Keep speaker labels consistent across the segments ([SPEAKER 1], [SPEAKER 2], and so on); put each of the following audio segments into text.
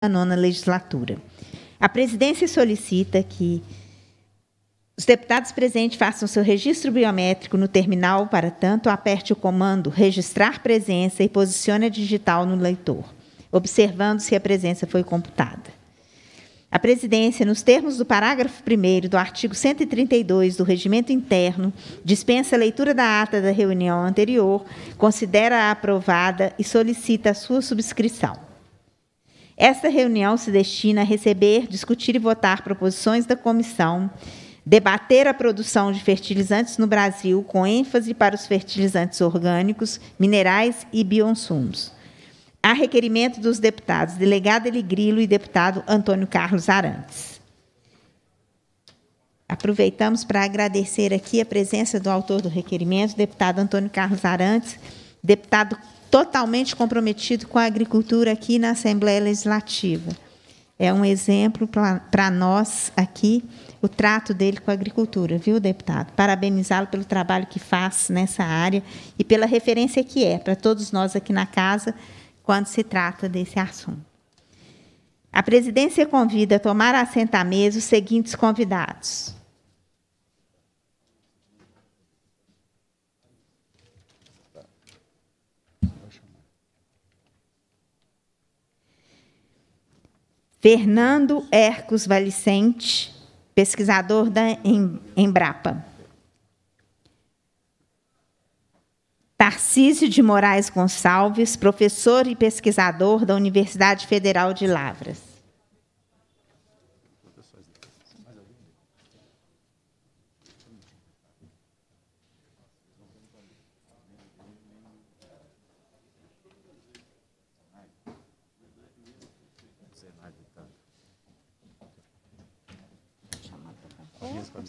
[SPEAKER 1] da nona legislatura. A presidência solicita que os deputados presentes façam seu registro biométrico no terminal, para tanto, aperte o comando registrar presença e posicione a digital no leitor, observando se a presença foi computada. A presidência, nos termos do parágrafo 1 do artigo 132 do Regimento Interno, dispensa a leitura da ata da reunião anterior, considera-a aprovada e solicita a sua subscrição. Esta reunião se destina a receber, discutir e votar proposições da comissão, debater a produção de fertilizantes no Brasil com ênfase para os fertilizantes orgânicos, minerais e bioinsumos. A requerimento dos deputados delegado Eli e deputado Antônio Carlos Arantes. Aproveitamos para agradecer aqui a presença do autor do requerimento, deputado Antônio Carlos Arantes, deputado totalmente comprometido com a agricultura aqui na Assembleia Legislativa. É um exemplo para nós aqui, o trato dele com a agricultura, viu, deputado? Parabenizá-lo pelo trabalho que faz nessa área e pela referência que é para todos nós aqui na casa quando se trata desse assunto. A presidência convida a tomar assento à mesa os seguintes convidados: Fernando Hercos Valicente, pesquisador da Embrapa. Tarcísio de Moraes Gonçalves, professor e pesquisador da Universidade Federal de Lavras.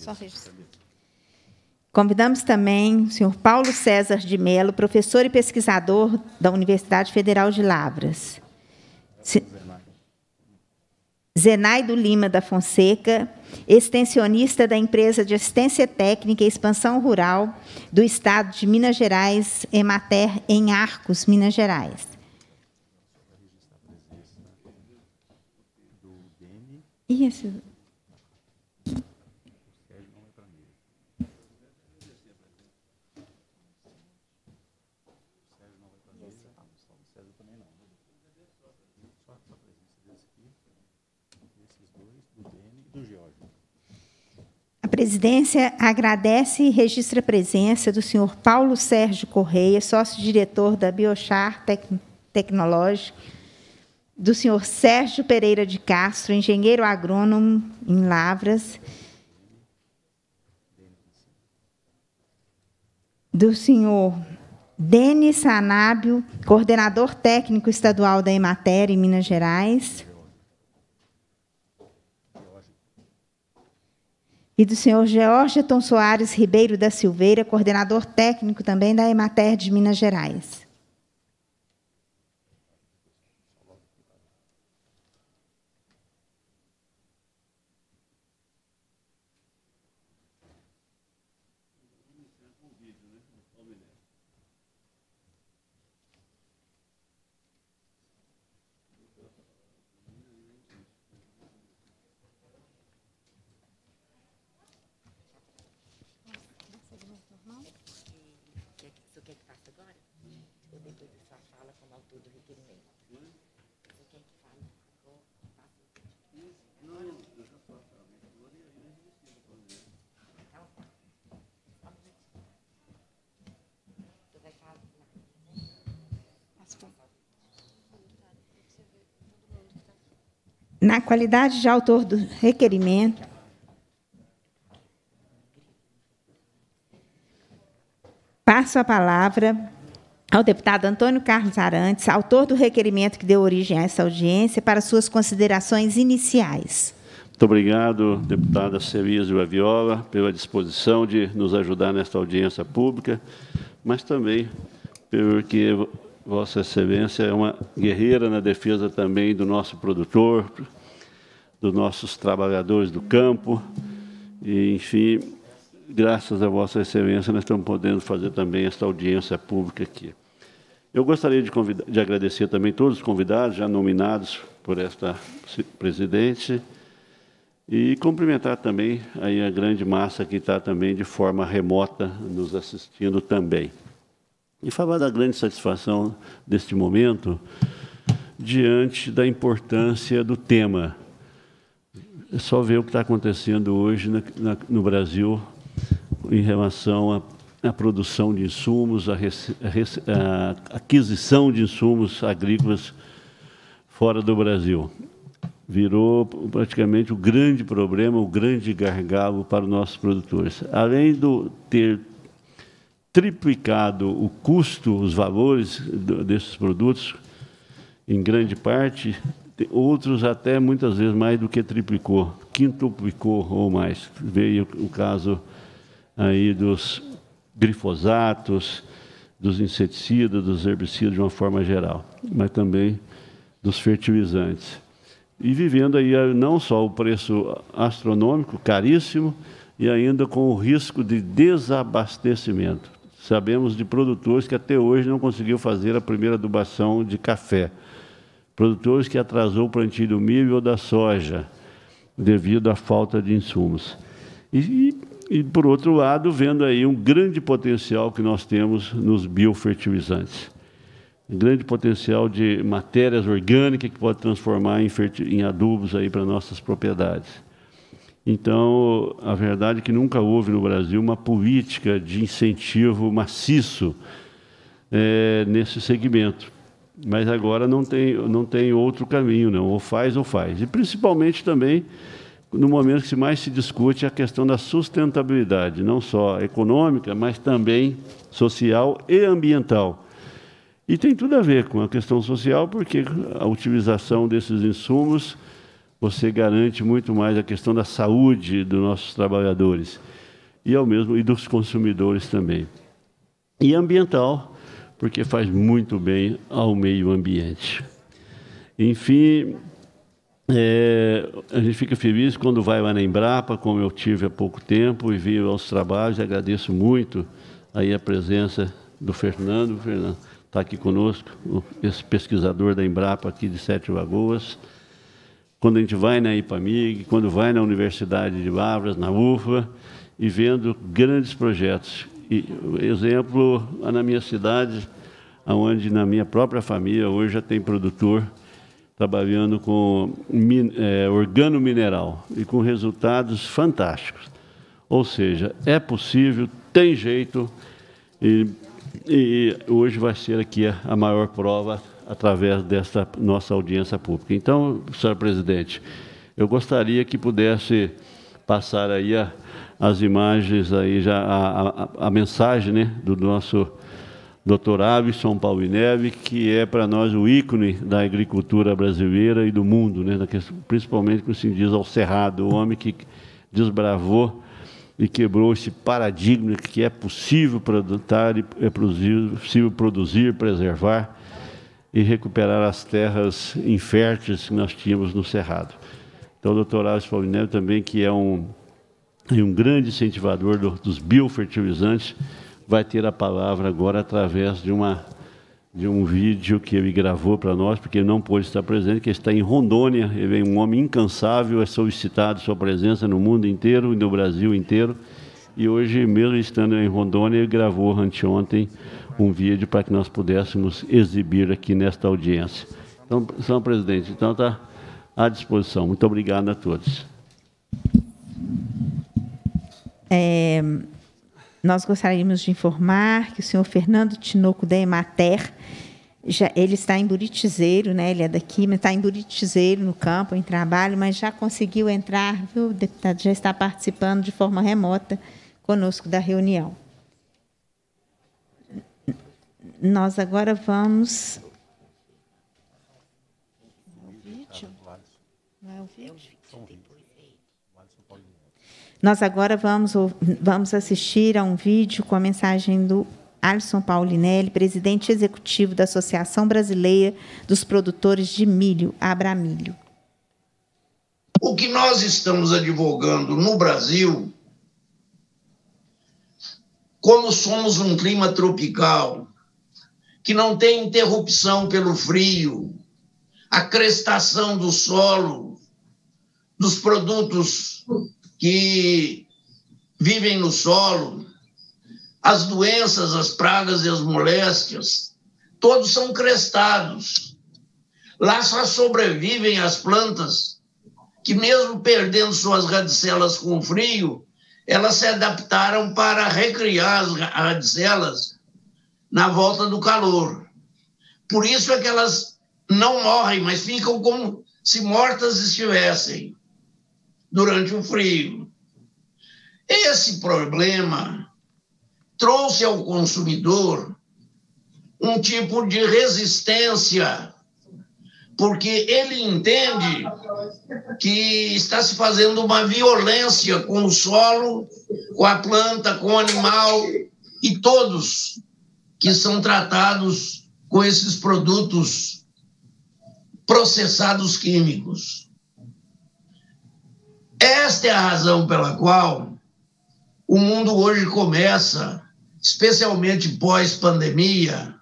[SPEAKER 1] Só Convidamos também o senhor Paulo César de Mello, professor e pesquisador da Universidade Federal de Lavras. Zenaido Lima da Fonseca, extensionista da empresa de assistência técnica e expansão rural do estado de Minas Gerais, Emater, em Arcos, Minas Gerais. E esse presidência agradece e registra a presença do senhor Paulo Sérgio Correia, sócio-diretor da Biochar Tec Tecnológica, do senhor Sérgio Pereira de Castro, engenheiro agrônomo em Lavras, do senhor Denis Sanábio, coordenador técnico estadual da Emater em Minas Gerais, e do senhor Georgeton Soares Ribeiro da Silveira, coordenador técnico também da Emater de Minas Gerais. na qualidade de autor do requerimento, passo a palavra ao deputado Antônio Carlos Arantes, autor do requerimento que deu origem a essa audiência, para suas considerações iniciais.
[SPEAKER 2] Muito obrigado, deputada Cerise Vaviola, pela disposição de nos ajudar nesta audiência pública, mas também porque Vossa Excelência é uma guerreira na defesa também do nosso produtor, dos nossos trabalhadores do campo. E, enfim, graças a Vossa Excelência, nós estamos podendo fazer também esta audiência pública aqui. Eu gostaria de, de agradecer também todos os convidados já nominados por esta presidente e cumprimentar também aí a grande massa que está também de forma remota nos assistindo também. E falar da grande satisfação deste momento diante da importância do tema é só ver o que está acontecendo hoje na, na, no Brasil em relação à, produção de insumos, à aquisição de insumos agrícolas fora do Brasil. Virou praticamente o grande problema, o grande gargalo para os nossos produtores. Além de ter triplicado o custo, os valores desses produtos, em grande parte, outros até muitas vezes mais do que triplicou, quintuplicou ou mais. Veio o caso aí dos glifosatos, dos inseticidas, dos herbicidas de uma forma geral, mas também dos fertilizantes. E vivendo aí eh, não só o preço astronômico, caríssimo, e ainda com o risco de desabastecimento. Sabemos de produtores que até hoje não conseguiu fazer a primeira adubação de café produtores que atrasou o plantio do milho ou da soja devido à falta de insumos. E, e, por outro lado, vendo aí um grande potencial que nós temos nos biofertilizantes. Um grande potencial de matérias orgânicas que pode transformar em, em adubos aí para nossas propriedades. Então, a verdade é que nunca houve no Brasil uma política de incentivo maciço é, nesse segmento mas agora não tem, não tem outro caminho, não. Né? Ou faz ou faz. E principalmente também no momento que mais se discute a questão da sustentabilidade, não só econômica, mas também social e ambiental. E tem tudo a ver com a questão social, porque a utilização desses insumos você garante muito mais a questão da saúde dos nossos trabalhadores e ao mesmo e dos consumidores também. E ambiental, porque faz muito bem ao meio ambiente. Enfim, é, a gente fica feliz quando vai lá na Embrapa, como eu tive há pouco tempo, e veio aos trabalhos, agradeço muito aí a presença do Fernando. O Fernando está aqui conosco, esse pesquisador da Embrapa aqui de Sete Lagoas. Quando a gente vai na IPAMIG, quando vai na Universidade de Lavras, na UFA, e vendo grandes projetos exemplo, na minha cidade, onde na minha própria família hoje já tem produtor trabalhando com é, organo mineral e com resultados fantásticos. Ou seja, é possível, tem jeito e, e hoje vai ser aqui a, a maior prova através desta nossa audiência pública. Então, senhor presidente, eu gostaria que pudesse passar aí a, as imagens aí, já a, a, a mensagem né, do nosso Dr. Paulo Neve, que é para nós o ícone da agricultura brasileira e do mundo, né, principalmente quando se diz ao Cerrado, o homem que desbravou e quebrou esse paradigma que é possível plantar e é possível produzir, preservar e recuperar as terras inférteis que nós tínhamos no Cerrado. Então, o doutor Alves Neve, também, que é um e um grande incentivador do, dos biofertilizantes, vai ter a palavra agora através de, uma, de um vídeo que ele gravou para nós, porque ele não pôde estar presente, que está em Rondônia. Ele é um homem incansável, é solicitado sua presença no mundo inteiro e no Brasil inteiro. E hoje, mesmo estando em Rondônia, ele gravou anteontem um vídeo para que nós pudéssemos exibir aqui nesta audiência. Então, senhor presidente, então está à disposição. Muito obrigado a todos.
[SPEAKER 1] É, nós gostaríamos de informar que o senhor Fernando Tinoco da Emater, já, ele está em Buritizeiro, né? ele é daqui, mas está em Buritizeiro, no campo, em trabalho, mas já conseguiu entrar, viu, deputado? Já está participando de forma remota conosco da reunião. Nós agora vamos Nós agora vamos, vamos assistir a um vídeo com a mensagem do Alisson Paulinelli, presidente executivo da Associação Brasileira dos Produtores de Milho, Abramilho.
[SPEAKER 3] O que nós estamos advogando no Brasil, como somos um clima tropical, que não tem interrupção pelo frio, a crestação do solo, dos produtos que vivem no solo, as doenças, as pragas e as moléstias, todos são crestados. Lá só sobrevivem as plantas que, mesmo perdendo suas radicelas com frio, elas se adaptaram para recriar as radicelas na volta do calor. Por isso é que elas não morrem, mas ficam como se mortas estivessem durante o frio. Esse problema trouxe ao consumidor um tipo de resistência, porque ele entende que está se fazendo uma violência com o solo, com a planta, com o animal e todos que são tratados com esses produtos processados químicos. Esta é a razão pela qual o mundo hoje começa, especialmente pós-pandemia,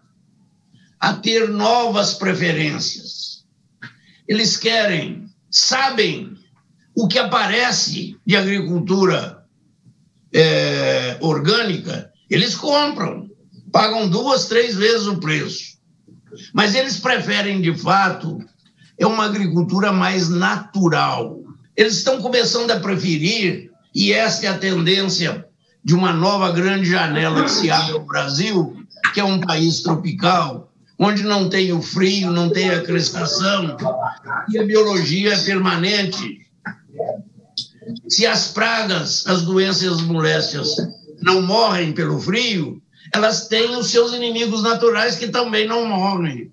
[SPEAKER 3] a ter novas preferências. Eles querem, sabem o que aparece de agricultura é, orgânica, eles compram, pagam duas, três vezes o preço. Mas eles preferem, de fato, é uma agricultura mais natural eles estão começando a preferir, e esta é a tendência de uma nova grande janela que se abre ao Brasil, que é um país tropical, onde não tem o frio, não tem a crestação, e a biologia é permanente. Se as pragas, as doenças as moléstias não morrem pelo frio, elas têm os seus inimigos naturais que também não morrem.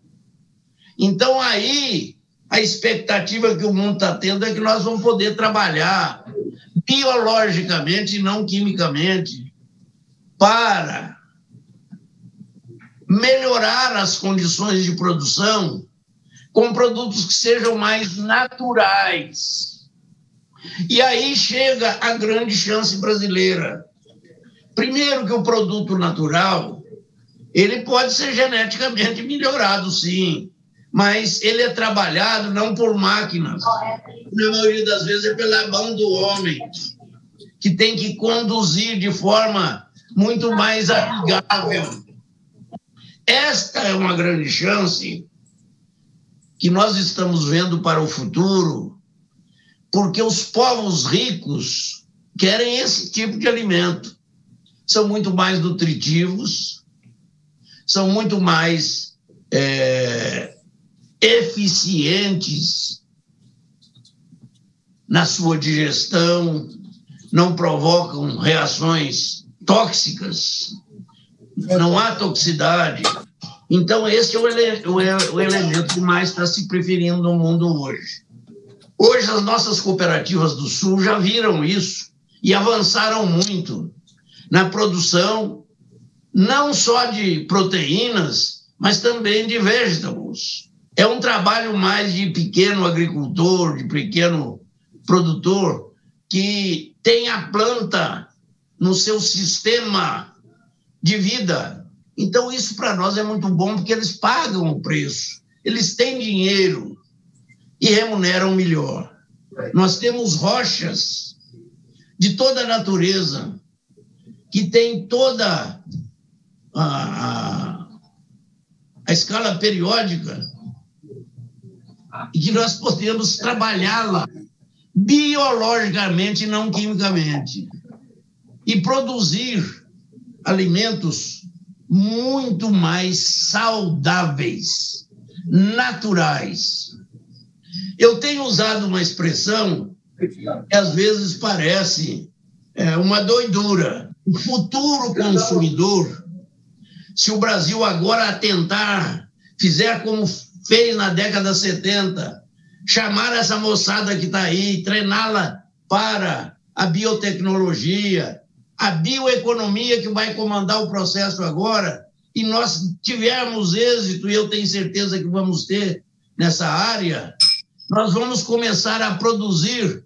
[SPEAKER 3] Então aí a expectativa que o mundo está tendo é que nós vamos poder trabalhar biologicamente e não quimicamente para melhorar as condições de produção com produtos que sejam mais naturais. E aí chega a grande chance brasileira. Primeiro que o produto natural, ele pode ser geneticamente melhorado, sim mas ele é trabalhado não por máquinas, na maioria das vezes é pela mão do homem, que tem que conduzir de forma muito mais amigável. Esta é uma grande chance que nós estamos vendo para o futuro, porque os povos ricos querem esse tipo de alimento. São muito mais nutritivos, são muito mais eh, eficientes na sua digestão, não provocam reações tóxicas, não há toxicidade. Então, esse é o, ele o, ele o elemento que mais está se preferindo no mundo hoje. Hoje, as nossas cooperativas do Sul já viram isso e avançaram muito na produção não só de proteínas, mas também de vegetais é um trabalho mais de pequeno agricultor, de pequeno produtor, que tem a planta no seu sistema de vida. Então, isso para nós é muito bom, porque eles pagam o preço, eles têm dinheiro e remuneram melhor. Nós temos rochas de toda a natureza, que tem toda a, a, a escala periódica e que nós podemos trabalhá-la biologicamente e não quimicamente e produzir alimentos muito mais saudáveis, naturais. Eu tenho usado uma expressão que às vezes parece é, uma doidura. O futuro consumidor, se o Brasil agora atentar, fizer como fez na década 70, chamar essa moçada que está aí, treiná-la para a biotecnologia, a bioeconomia que vai comandar o processo agora, e nós tivermos êxito, e eu tenho certeza que vamos ter nessa área, nós vamos começar a produzir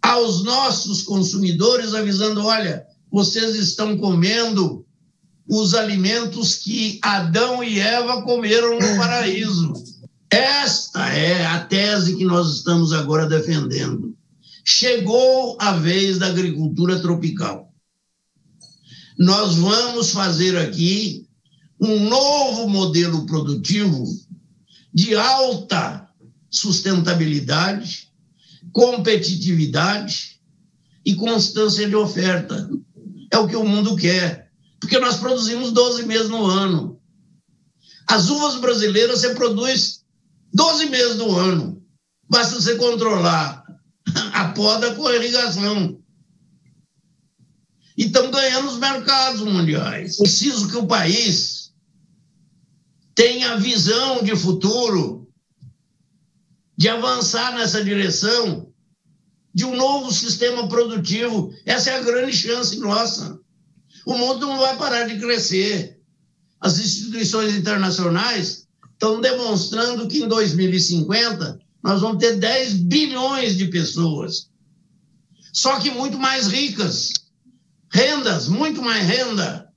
[SPEAKER 3] aos nossos consumidores, avisando: olha, vocês estão comendo os alimentos que Adão e Eva comeram no paraíso. Esta é a tese que nós estamos agora defendendo. Chegou a vez da agricultura tropical. Nós vamos fazer aqui um novo modelo produtivo de alta sustentabilidade, competitividade e constância de oferta. É o que o mundo quer, porque nós produzimos 12 meses no ano. As uvas brasileiras você produz 12 meses do ano. Basta você controlar a poda com a irrigação. E estão ganhando os mercados mundiais. Preciso que o país tenha visão de futuro, de avançar nessa direção de um novo sistema produtivo. Essa é a grande chance nossa. O mundo não vai parar de crescer. As instituições internacionais estão demonstrando que em 2050 nós vamos ter 10 bilhões de pessoas, só que muito mais ricas, rendas, muito mais renda,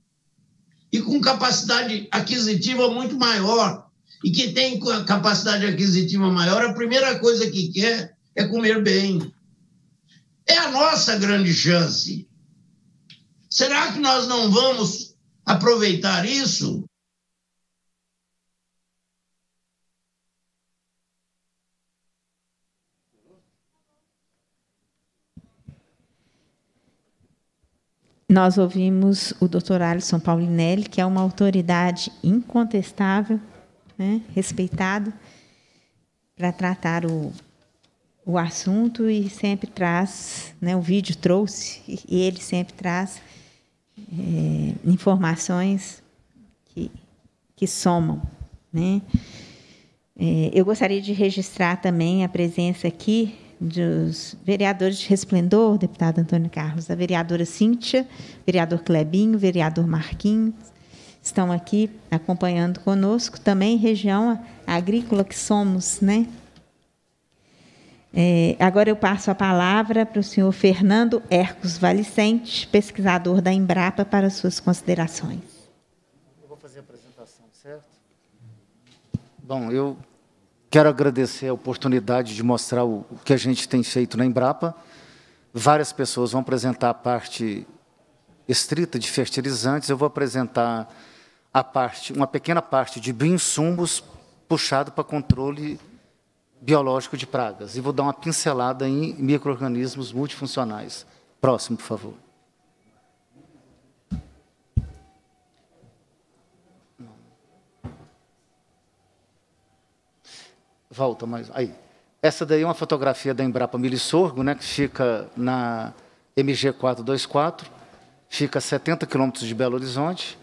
[SPEAKER 3] e com capacidade aquisitiva muito maior. E que tem capacidade aquisitiva maior, a primeira coisa que quer é comer bem. É a nossa grande chance. Será que nós não vamos aproveitar isso?
[SPEAKER 1] Nós ouvimos o Dr. Alisson Paulinelli, que é uma autoridade incontestável, né, respeitado, para tratar o, o assunto e sempre traz, né, o vídeo trouxe, e ele sempre traz é, informações que, que somam. Né? É, eu gostaria de registrar também a presença aqui dos vereadores de Resplendor, deputado Antônio Carlos, da vereadora Cíntia, vereador Clebinho, vereador Marquinhos, estão aqui acompanhando conosco, também região agrícola que somos, né? É, agora eu passo a palavra para o senhor Fernando Ercos Valicente, pesquisador da Embrapa, para suas considerações.
[SPEAKER 4] Eu vou fazer a apresentação, certo? Bom, eu Quero agradecer a oportunidade de mostrar o, que a gente tem feito na Embrapa. Várias pessoas vão apresentar a parte estrita de fertilizantes. Eu vou apresentar a parte, uma pequena parte de bioinsumos puxado para controle biológico de pragas. E vou dar uma pincelada em micro-organismos multifuncionais. Próximo, por favor. Volta mais. Aí. Essa daí é uma fotografia da Embrapa Milissorgo, né, que fica na MG 424, fica a 70 quilômetros de Belo Horizonte.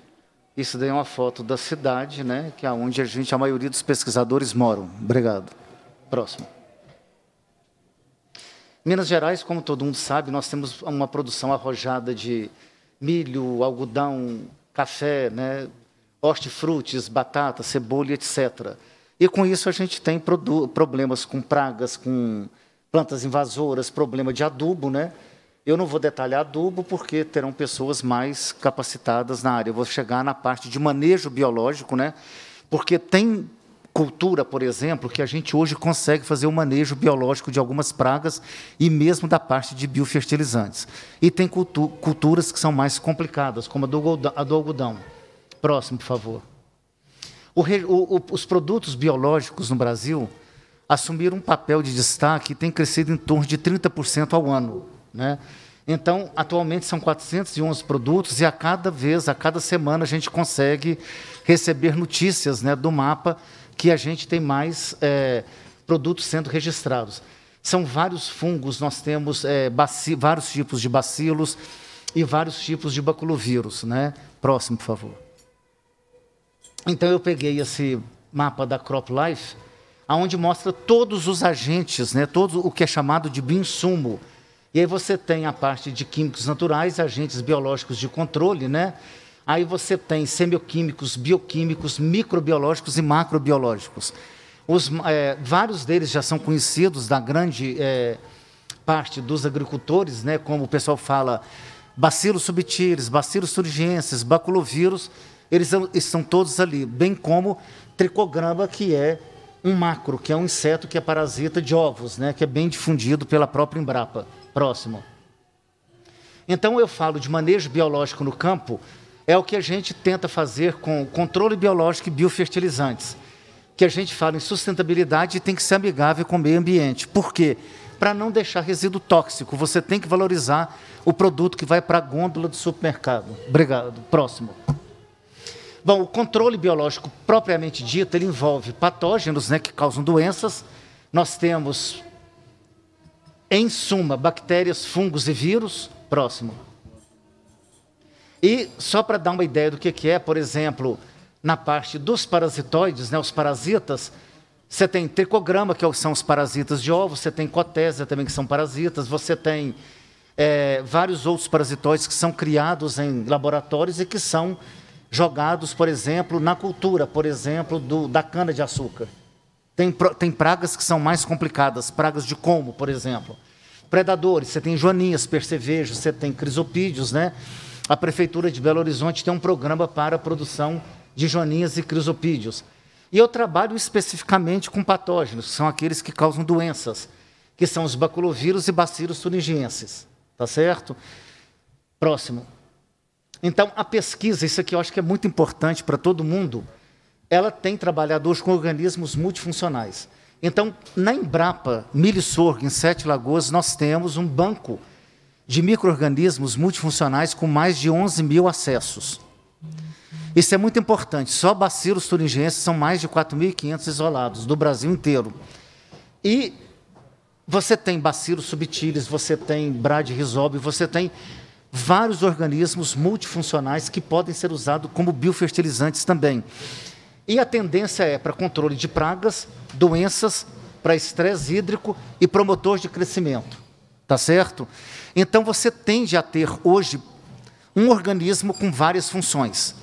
[SPEAKER 4] Isso daí é uma foto da cidade, né, que é onde a gente, a maioria dos pesquisadores moram. Obrigado. Próximo. Minas Gerais, como todo mundo sabe, nós temos uma produção arrojada de milho, algodão, café, né, hortifrutis, batata, cebola, etc. E com isso a gente tem problemas com pragas, com plantas invasoras, problema de adubo, né? Eu não vou detalhar adubo porque terão pessoas mais capacitadas na área. Eu vou chegar na parte de manejo biológico, né? Porque tem cultura, por exemplo, que a gente hoje consegue fazer o manejo biológico de algumas pragas e mesmo da parte de biofertilizantes. E tem cultu culturas que são mais complicadas, como a do algodão. Próximo, por favor. O, o, os produtos biológicos no Brasil assumiram um papel de destaque e tem crescido em torno de 30% ao ano. Né? Então, atualmente são 411 produtos e a cada vez, a cada semana, a gente consegue receber notícias né, do mapa que a gente tem mais é, produtos sendo registrados. São vários fungos, nós temos é, vários tipos de bacilos e vários tipos de baculovírus. Né? Próximo, por favor. Então eu peguei esse mapa da Crop Life, aonde mostra todos os agentes, né, todo o que é chamado de bioinsumo. E aí você tem a parte de químicos naturais, agentes biológicos de controle, né? Aí você tem semioquímicos, bioquímicos, microbiológicos e macrobiológicos. Os, é, vários deles já são conhecidos da grande é, parte dos agricultores, né? como o pessoal fala, bacilos subtilis, bacilos surigenses, baculovírus, eles estão todos ali, bem como tricograma, que é um macro, que é um inseto que é parasita de ovos, né, que é bem difundido pela própria Embrapa. Próximo. Então, eu falo de manejo biológico no campo, é o que a gente tenta fazer com controle biológico e biofertilizantes, que a gente fala em sustentabilidade e tem que ser amigável com o meio ambiente. Por quê? Para não deixar resíduo tóxico, você tem que valorizar o produto que vai para a gôndola do supermercado. Obrigado. Próximo. Bom, o controle biológico propriamente dito, ele envolve patógenos né, que causam doenças. Nós temos, em suma, bactérias, fungos e vírus. Próximo. E só para dar uma ideia do que, que é, por exemplo, na parte dos parasitoides, né, os parasitas, você tem tricograma, que é são os parasitas de ovos, você tem cotésia também, que são parasitas, você tem é, vários outros parasitoides que são criados em laboratórios e que são jogados, por exemplo, na cultura, por exemplo, do, da cana-de-açúcar. Tem, tem pragas que são mais complicadas, pragas de como, por exemplo. Predadores, você tem joaninhas, percevejos, você tem crisopídeos, né? A Prefeitura de Belo Horizonte tem um programa para a produção de joaninhas e crisopídeos. E eu trabalho especificamente com patógenos, que são aqueles que causam doenças, que são os baculovírus e bacilos thuringienses. Tá certo? Próximo. Então, a pesquisa, isso aqui eu acho que é muito importante para todo mundo, ela tem trabalhadores com organismos multifuncionais. Então, na Embrapa Milho Sorgo, em Sete Lagoas, nós temos um banco de micro-organismos multifuncionais com mais de 11 mil acessos. Isso é muito importante. Só bacilos thuringienses são mais de 4.500 isolados, do Brasil inteiro. E você tem bacilos subtilis, você tem brad você tem vários organismos multifuncionais que podem ser usados como biofertilizantes também. E a tendência é para controle de pragas, doenças, para estresse hídrico e promotores de crescimento. Tá certo? Então você tende a ter hoje um organismo com várias funções.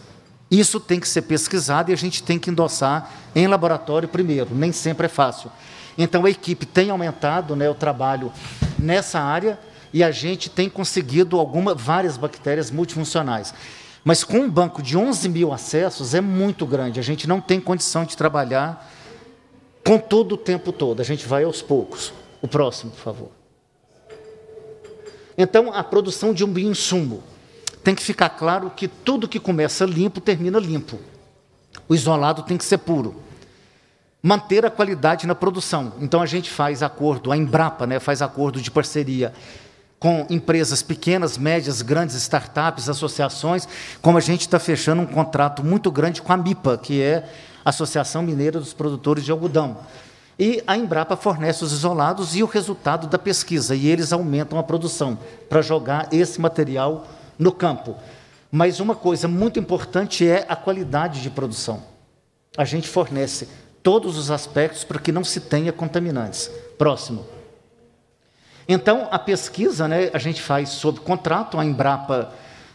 [SPEAKER 4] Isso tem que ser pesquisado e a gente tem que endossar em laboratório primeiro, nem sempre é fácil. Então a equipe tem aumentado né, o trabalho nessa área e a gente tem conseguido alguma, várias bactérias multifuncionais. Mas com um banco de 11 mil acessos é muito grande. A gente não tem condição de trabalhar com todo o tempo todo. A gente vai aos poucos. O próximo, por favor. Então, a produção de um bioinsumo. Tem que ficar claro que tudo que começa limpo termina limpo. O isolado tem que ser puro. Manter a qualidade na produção. Então, a gente faz acordo, a Embrapa né, faz acordo de parceria com empresas pequenas, médias, grandes, startups, associações, como a gente está fechando um contrato muito grande com a MIPA, que é a Associação Mineira dos Produtores de Algodão. E a Embrapa fornece os isolados e o resultado da pesquisa, e eles aumentam a produção para jogar esse material no campo. Mas uma coisa muito importante é a qualidade de produção. A gente fornece todos os aspectos para que não se tenha contaminantes. Próximo. Então, a pesquisa né, a gente faz sob contrato, a Embrapa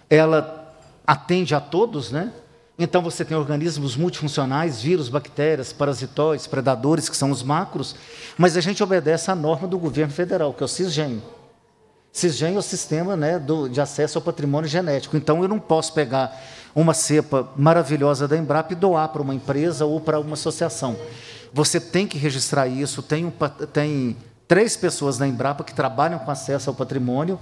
[SPEAKER 4] ela atende a todos, né? Então, você tem organismos multifuncionais, vírus, bactérias, parasitóides, predadores, que são os macros, mas a gente obedece à norma do governo federal, que é o CISGEN. CISGEN é o sistema né, do, de acesso ao patrimônio genético. Então, eu não posso pegar uma cepa maravilhosa da Embrapa e doar para uma empresa ou para uma associação. Você tem que registrar isso, tem, um, tem três pessoas na Embrapa que trabalham com acesso ao patrimônio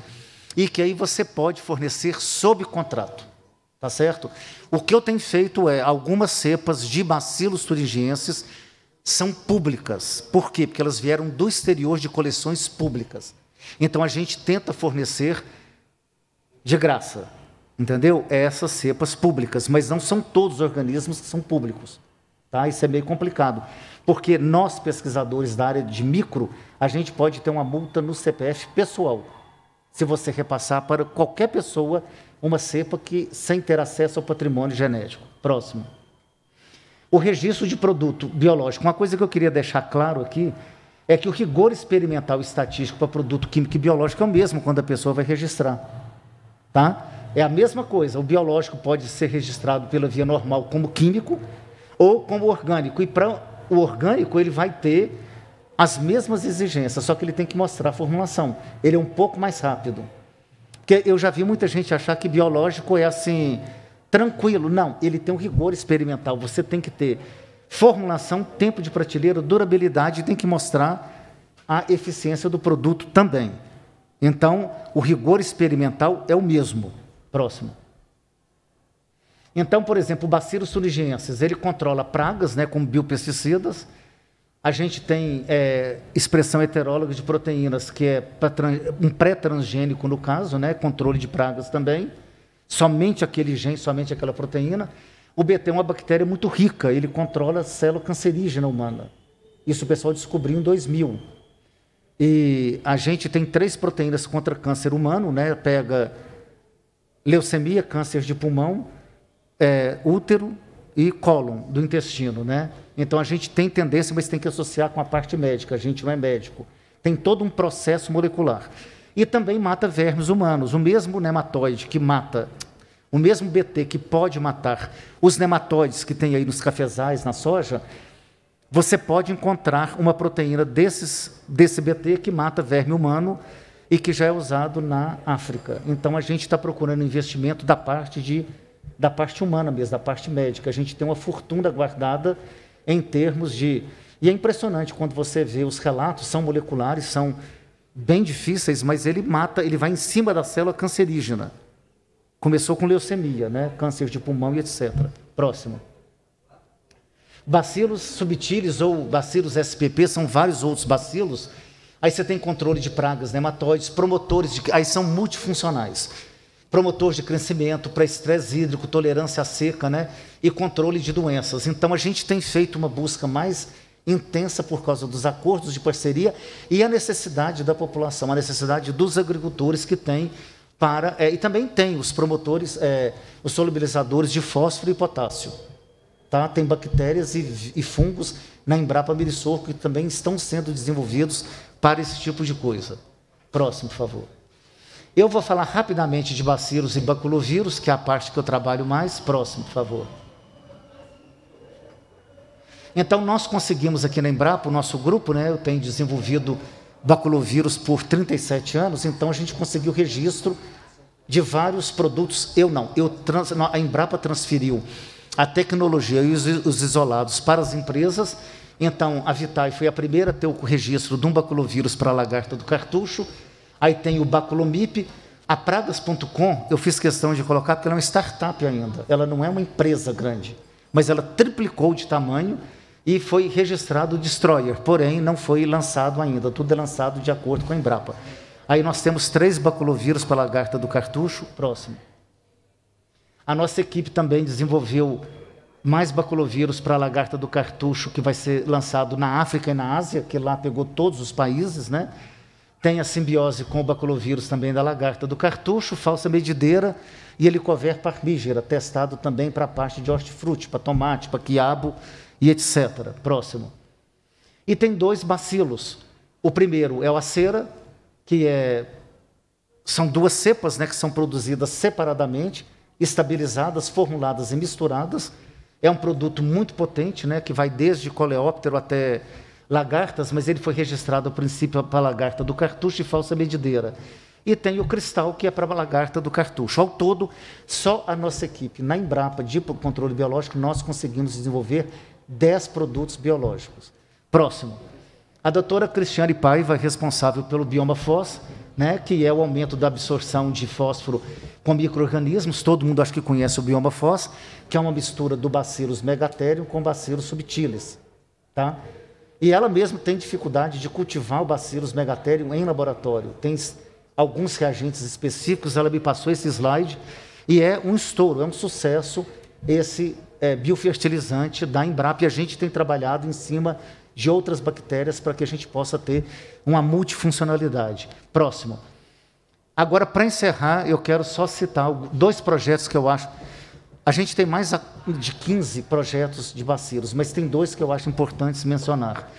[SPEAKER 4] e que aí você pode fornecer sob contrato. Tá certo? O que eu tenho feito é algumas cepas de bacilos thuringienses são públicas. Por quê? Porque elas vieram do exterior de coleções públicas. Então a gente tenta fornecer de graça, entendeu? Essas cepas públicas, mas não são todos os organismos que são públicos. Tá? Isso é meio complicado, porque nós pesquisadores da área de micro a gente pode ter uma multa no CPF pessoal, se você repassar para qualquer pessoa uma cepa que sem ter acesso ao patrimônio genético. Próximo. O registro de produto biológico. Uma coisa que eu queria deixar claro aqui é que o rigor experimental estatístico para produto químico e biológico é o mesmo quando a pessoa vai registrar. Tá? É a mesma coisa. O biológico pode ser registrado pela via normal como químico ou como orgânico. E para o orgânico, ele vai ter as mesmas exigências, só que ele tem que mostrar a formulação. Ele é um pouco mais rápido. Porque eu já vi muita gente achar que biológico é assim, tranquilo. Não, ele tem um rigor experimental. Você tem que ter formulação, tempo de prateleira, durabilidade, tem que mostrar a eficiência do produto também. Então, o rigor experimental é o mesmo. Próximo. Então, por exemplo, o bacillus thuringiensis, ele controla pragas, né, com biopesticidas, a gente tem é, expressão heteróloga de proteínas, que é um pré-transgênico, no caso, né? controle de pragas também. Somente aquele gene, somente aquela proteína. O BT é uma bactéria muito rica, ele controla a célula cancerígena humana. Isso o pessoal descobriu em 2000. E a gente tem três proteínas contra câncer humano, né? Pega leucemia, câncer de pulmão, é, útero e cólon do intestino, né? Então a gente tem tendência, mas tem que associar com a parte médica, a gente não é médico. Tem todo um processo molecular. E também mata vermes humanos, o mesmo nematóide que mata, o mesmo BT que pode matar os nematóides que tem aí nos cafezais, na soja, você pode encontrar uma proteína desses, desse BT que mata verme humano e que já é usado na África. Então a gente está procurando investimento da parte de da parte humana mesmo, da parte médica. A gente tem uma fortuna guardada em termos de. E é impressionante quando você vê os relatos, são moleculares, são bem difíceis, mas ele mata, ele vai em cima da célula cancerígena. Começou com leucemia, né? câncer de pulmão e etc. Próximo. Bacilos subtilis ou bacilos SPP são vários outros bacilos. Aí você tem controle de pragas nematóides, promotores de. Aí são multifuncionais promotores de crescimento, para estresse hídrico, tolerância à seca né? e controle de doenças. Então, a gente tem feito uma busca mais intensa por causa dos acordos de parceria e a necessidade da população, a necessidade dos agricultores que têm para. É, e também tem os promotores, é, os solubilizadores de fósforo e potássio. Tá? Tem bactérias e, e fungos na Embrapa Mirissor que também estão sendo desenvolvidos para esse tipo de coisa. Próximo, por favor. Eu vou falar rapidamente de bacilos e baculovírus, que é a parte que eu trabalho mais. Próximo, por favor. Então, nós conseguimos aqui na Embrapa, o nosso grupo, né, eu tenho desenvolvido baculovírus por 37 anos, então a gente conseguiu registro de vários produtos. Eu não, eu trans, a Embrapa transferiu a tecnologia e os, os isolados para as empresas. Então, a Vitae foi a primeira a ter o registro de um baculovírus para a lagarta do cartucho. Aí tem o Baculomip, a Pragas.com, eu fiz questão de colocar porque ela é uma startup ainda. Ela não é uma empresa grande, mas ela triplicou de tamanho e foi registrado o Destroyer, porém não foi lançado ainda. Tudo é lançado de acordo com a Embrapa. Aí nós temos três baculovírus para a lagarta do cartucho. Próximo. A nossa equipe também desenvolveu mais baculovírus para a lagarta do cartucho, que vai ser lançado na África e na Ásia, que lá pegou todos os países, né? tem a simbiose com o baculovírus também da lagarta do cartucho, falsa medideira e helicover parmígera, testado também para a parte de hortifruti, para tomate, para quiabo e etc. Próximo. E tem dois bacilos. O primeiro é o acera, que é, são duas cepas né, que são produzidas separadamente, estabilizadas, formuladas e misturadas. É um produto muito potente, né, que vai desde coleóptero até lagartas, mas ele foi registrado a princípio para a lagarta do cartucho e falsa medideira. E tem o cristal, que é para a lagarta do cartucho. Ao todo, só a nossa equipe, na Embrapa de controle biológico, nós conseguimos desenvolver 10 produtos biológicos. Próximo. A doutora Cristiane Paiva responsável pelo bioma FOS, né, que é o aumento da absorção de fósforo com micro-organismos. Todo mundo acho que conhece o bioma FOS, que é uma mistura do bacilos megatherium com bacilos subtilis. Tá? E ela mesma tem dificuldade de cultivar o bacilos megatherium em laboratório. Tem alguns reagentes específicos, ela me passou esse slide, e é um estouro, é um sucesso esse é, biofertilizante da Embrapa. E a gente tem trabalhado em cima de outras bactérias para que a gente possa ter uma multifuncionalidade. Próximo. Agora, para encerrar, eu quero só citar dois projetos que eu acho a gente tem mais de 15 projetos de bacilos, mas tem dois que eu acho importantes mencionar.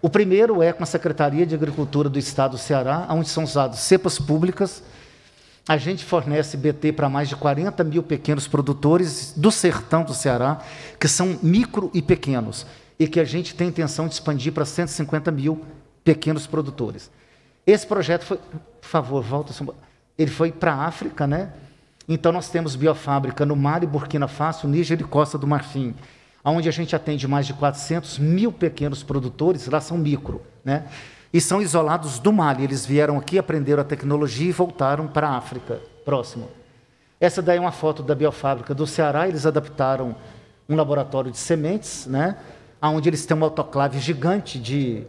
[SPEAKER 4] O primeiro é com a Secretaria de Agricultura do Estado do Ceará, onde são usadas cepas públicas. A gente fornece BT para mais de 40 mil pequenos produtores do sertão do Ceará, que são micro e pequenos, e que a gente tem intenção de expandir para 150 mil pequenos produtores. Esse projeto foi, por favor, volta, ele foi para a África, né? Então, nós temos biofábrica no Mali, Burkina Faso, Níger e Costa do Marfim, onde a gente atende mais de 400 mil pequenos produtores, lá são micro, né? e são isolados do Mali. Eles vieram aqui, aprenderam a tecnologia e voltaram para a África, próximo. Essa daí é uma foto da biofábrica do Ceará, eles adaptaram um laboratório de sementes, né? onde eles têm uma autoclave gigante de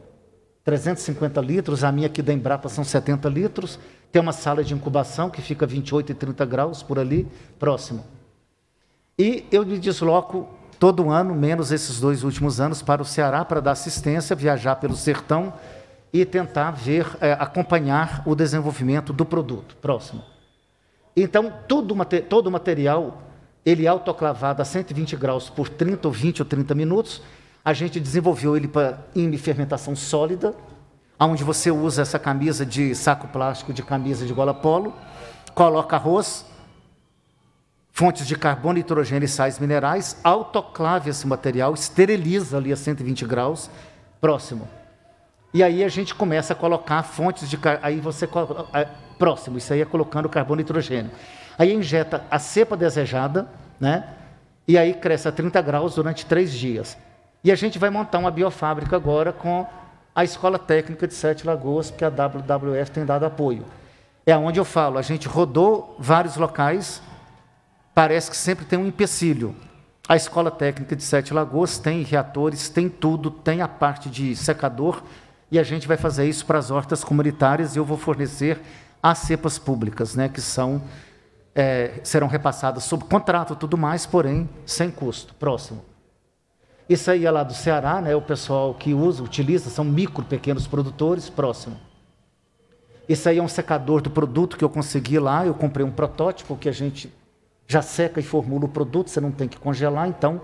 [SPEAKER 4] 350 litros, a minha aqui da Embrapa são 70 litros. Tem uma sala de incubação que fica 28 e 30 graus por ali, próximo. E eu me desloco todo ano, menos esses dois últimos anos, para o Ceará para dar assistência, viajar pelo sertão e tentar ver, é, acompanhar o desenvolvimento do produto. Próximo. Então, todo, o todo material, ele é autoclavado a 120 graus por 30 ou 20 ou 30 minutos a gente desenvolveu ele para fermentação sólida, onde você usa essa camisa de saco plástico, de camisa de gola polo, coloca arroz, fontes de carbono, nitrogênio e sais minerais, autoclave esse material, esteriliza ali a 120 graus, próximo. E aí a gente começa a colocar fontes de aí você é, próximo, isso aí é colocando carbono e nitrogênio. Aí injeta a cepa desejada, né? E aí cresce a 30 graus durante três dias. E a gente vai montar uma biofábrica agora com a Escola Técnica de Sete Lagoas, que a WWF tem dado apoio. É onde eu falo, a gente rodou vários locais, parece que sempre tem um empecilho. A Escola Técnica de Sete Lagoas tem reatores, tem tudo, tem a parte de secador, e a gente vai fazer isso para as hortas comunitárias e eu vou fornecer as cepas públicas, né, que são, é, serão repassadas sob contrato tudo mais, porém sem custo. Próximo. Isso aí é lá do Ceará, né? O pessoal que usa, utiliza, são micro, pequenos produtores, próximo. Isso aí é um secador do produto que eu consegui lá. Eu comprei um protótipo que a gente já seca e formula o produto, você não tem que congelar, então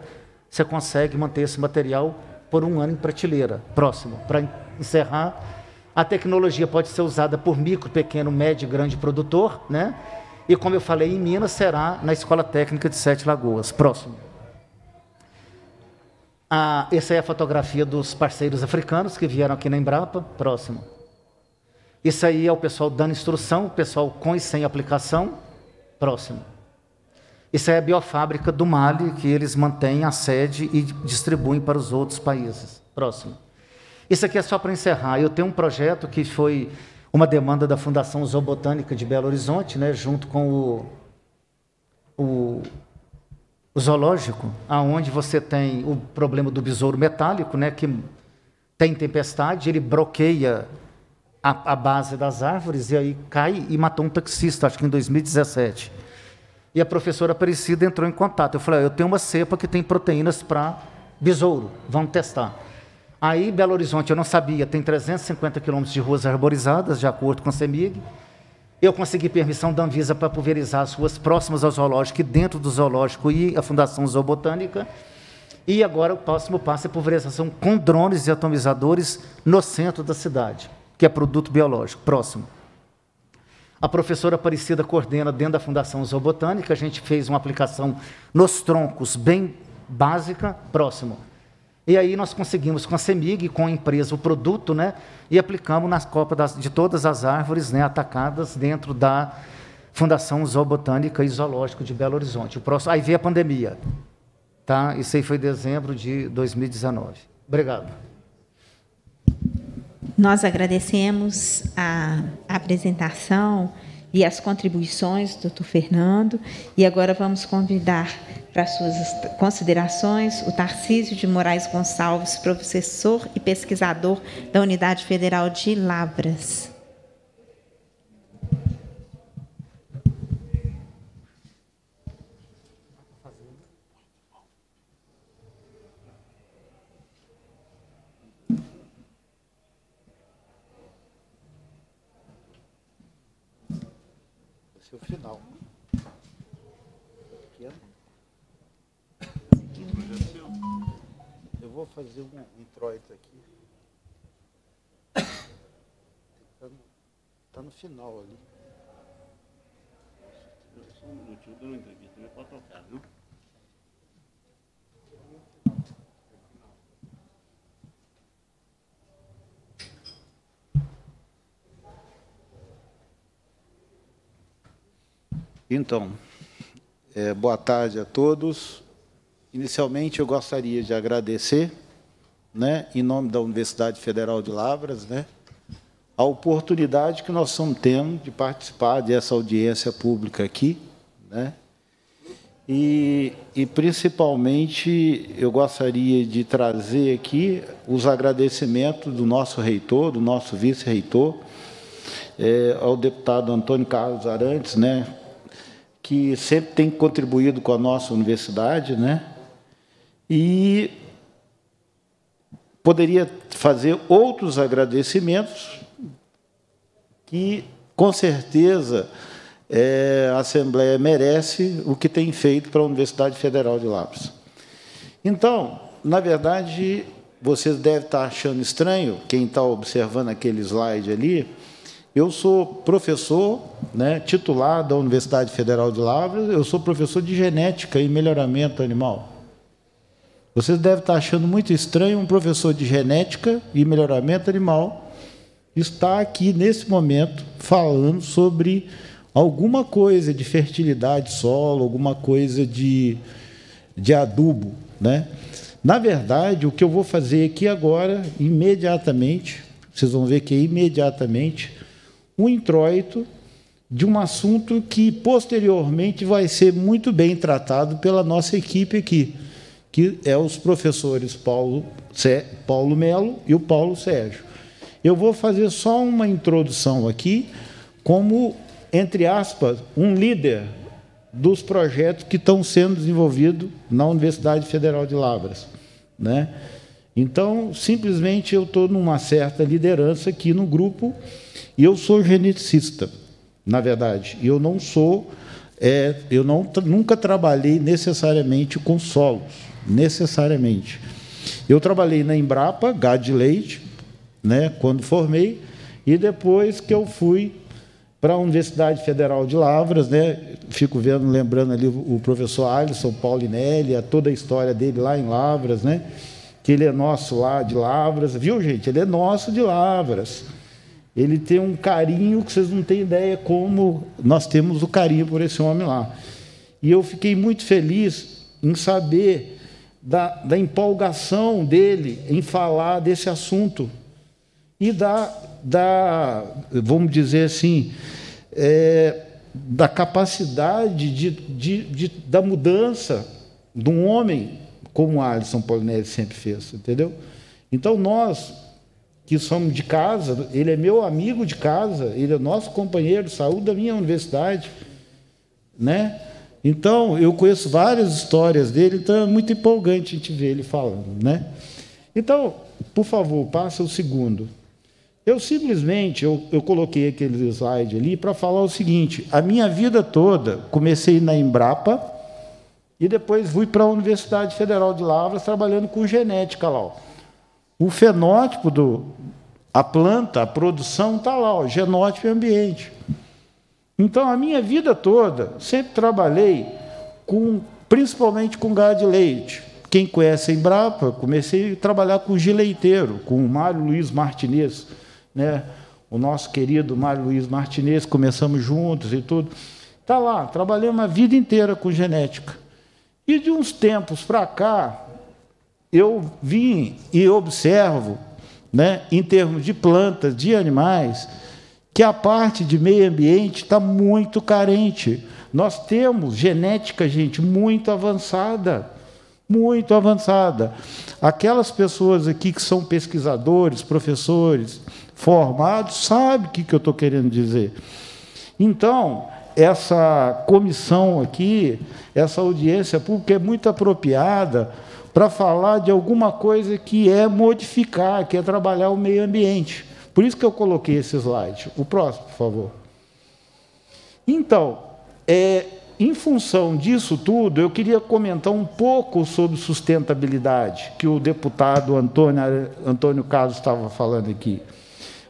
[SPEAKER 4] você consegue manter esse material por um ano em prateleira. Próximo, para encerrar, a tecnologia pode ser usada por micro, pequeno, médio e grande produtor, né? E como eu falei, em Minas será na Escola Técnica de Sete Lagoas. Próximo. Ah, essa é a fotografia dos parceiros africanos que vieram aqui na Embrapa, próximo. Isso aí é o pessoal dando instrução, o pessoal com e sem aplicação, próximo. Isso é a biofábrica do Mali, que eles mantêm a sede e distribuem para os outros países, próximo. Isso aqui é só para encerrar. Eu tenho um projeto que foi uma demanda da Fundação Zoobotânica de Belo Horizonte, né, junto com o, o o zoológico, aonde você tem o problema do besouro metálico, né, que tem tempestade, ele bloqueia a, a, base das árvores e aí cai e matou um taxista, acho que em 2017. E a professora Aparecida entrou em contato. Eu falei: ah, eu tenho uma cepa que tem proteínas para besouro, vamos testar. Aí, Belo Horizonte, eu não sabia, tem 350 quilômetros de ruas arborizadas, de acordo com a CEMIG eu consegui permissão da Anvisa para pulverizar as ruas próximas ao zoológico e dentro do zoológico e a Fundação Zoobotânica. E agora o próximo passo é pulverização com drones e atomizadores no centro da cidade, que é produto biológico. Próximo. A professora Aparecida coordena dentro da Fundação Zoobotânica. A gente fez uma aplicação nos troncos bem básica. Próximo. E aí nós conseguimos com a CEMIG, com a empresa, o produto, né? E aplicamos nas copas de todas as árvores né, atacadas dentro da Fundação Zoobotânica e Zoológico de Belo Horizonte. O próximo, aí veio a pandemia. Tá? Isso aí foi dezembro de 2019. Obrigado.
[SPEAKER 1] Nós agradecemos a apresentação e as contribuições do Dr. Fernando. E agora vamos convidar para suas considerações o Tarcísio de Moraes Gonçalves, professor e pesquisador da Unidade Federal de Lavras.
[SPEAKER 5] vou fazer um introito aqui. Está no, tá no final ali.
[SPEAKER 2] Só um minutinho, dando entrevista, não é para tocar, viu?
[SPEAKER 5] Então, é, boa tarde a todos. Inicialmente, eu gostaria de agradecer, né, em nome da Universidade Federal de Lavras, né, a oportunidade que nós estamos tendo de participar dessa audiência pública aqui. Né, e, e, principalmente, eu gostaria de trazer aqui os agradecimentos do nosso reitor, do nosso vice-reitor, é, ao deputado Antônio Carlos Arantes, né, que sempre tem contribuído com a nossa universidade, né, e poderia fazer outros agradecimentos que, com certeza, é, a Assembleia merece o que tem feito para a Universidade Federal de Lápis. Então, na verdade, vocês devem estar achando estranho, quem está observando aquele slide ali, eu sou professor, né, titular da Universidade Federal de Lavras, eu sou professor de genética e melhoramento animal. Vocês devem estar achando muito estranho um professor de genética e melhoramento animal estar aqui nesse momento falando sobre alguma coisa de fertilidade solo, alguma coisa de, de adubo. Né? Na verdade, o que eu vou fazer aqui agora, imediatamente, vocês vão ver que é imediatamente, um introito de um assunto que posteriormente vai ser muito bem tratado pela nossa equipe aqui que é os professores Paulo, Paulo Melo e o Paulo Sérgio. Eu vou fazer só uma introdução aqui, como, entre aspas, um líder dos projetos que estão sendo desenvolvidos na Universidade Federal de Lavras. Né? Então, simplesmente, eu estou numa certa liderança aqui no grupo e eu sou geneticista, na verdade. Eu não sou, é, eu não, nunca trabalhei necessariamente com solos necessariamente. Eu trabalhei na Embrapa, gado de leite, né, quando formei, e depois que eu fui para a Universidade Federal de Lavras, né, fico vendo, lembrando ali o professor Alisson Paulinelli, toda a história dele lá em Lavras, né, que ele é nosso lá de Lavras, viu, gente? Ele é nosso de Lavras. Ele tem um carinho que vocês não têm ideia como nós temos o carinho por esse homem lá. E eu fiquei muito feliz em saber da, da empolgação dele em falar desse assunto e da, da vamos dizer assim, é, da capacidade de, de, de, da mudança de um homem, como Alisson Polinelli sempre fez, entendeu? Então, nós que somos de casa, ele é meu amigo de casa, ele é nosso companheiro de saúde da minha universidade, né? Então, eu conheço várias histórias dele, então é muito empolgante a gente ver ele falando. Né? Então, por favor, passa o segundo. Eu simplesmente eu, eu coloquei aquele slide ali para falar o seguinte: a minha vida toda comecei na Embrapa e depois fui para a Universidade Federal de Lavras trabalhando com genética lá. Ó. O fenótipo do a planta, a produção está lá, ó, genótipo e ambiente. Então, a minha vida toda, sempre trabalhei com, principalmente com gado de leite. Quem conhece em Brapa, comecei a trabalhar com gileiteiro, com o Mário Luiz Martinez, né? o nosso querido Mário Luiz Martinez, começamos juntos e tudo. Está lá, trabalhei uma vida inteira com genética. E de uns tempos para cá, eu vim e observo, né, em termos de plantas, de animais, que a parte de meio ambiente está muito carente. Nós temos genética, gente, muito avançada. Muito avançada. Aquelas pessoas aqui que são pesquisadores, professores, formados, sabem o que, eu estou querendo dizer. Então, essa comissão aqui, essa audiência pública é muito apropriada para falar de alguma coisa que é modificar, que é trabalhar o meio ambiente. Por isso que eu coloquei esse slide. O próximo, por favor. Então, é, em função disso tudo, eu queria comentar um pouco sobre sustentabilidade, que o deputado Antônio, Antônio Carlos estava falando aqui.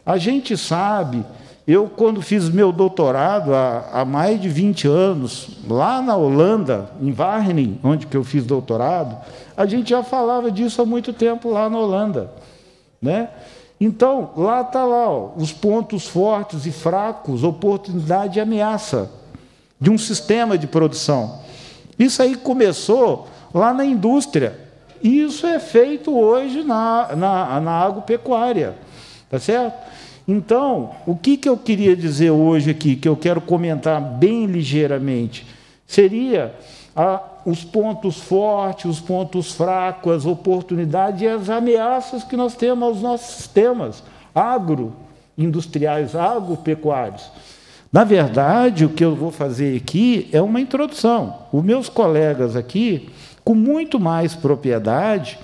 [SPEAKER 5] A gente sabe, eu, quando fiz meu doutorado, há, há mais de 20 anos, lá na Holanda, em Wageningen, onde que eu fiz doutorado, a gente já falava disso há muito tempo lá na Holanda. Né? Então, lá está lá, ó, os pontos fortes e fracos, oportunidade e ameaça de um sistema de produção. Isso aí começou lá na indústria. E isso é feito hoje na, na, na agropecuária. Tá certo? Então, o que, que eu queria dizer hoje aqui, que eu quero comentar bem ligeiramente, seria a os pontos fortes, os pontos fracos, as oportunidades e as ameaças que nós temos aos nossos sistemas agroindustriais, agropecuários. Na verdade, o que eu vou fazer aqui é uma introdução. Os meus colegas aqui, com muito mais propriedade,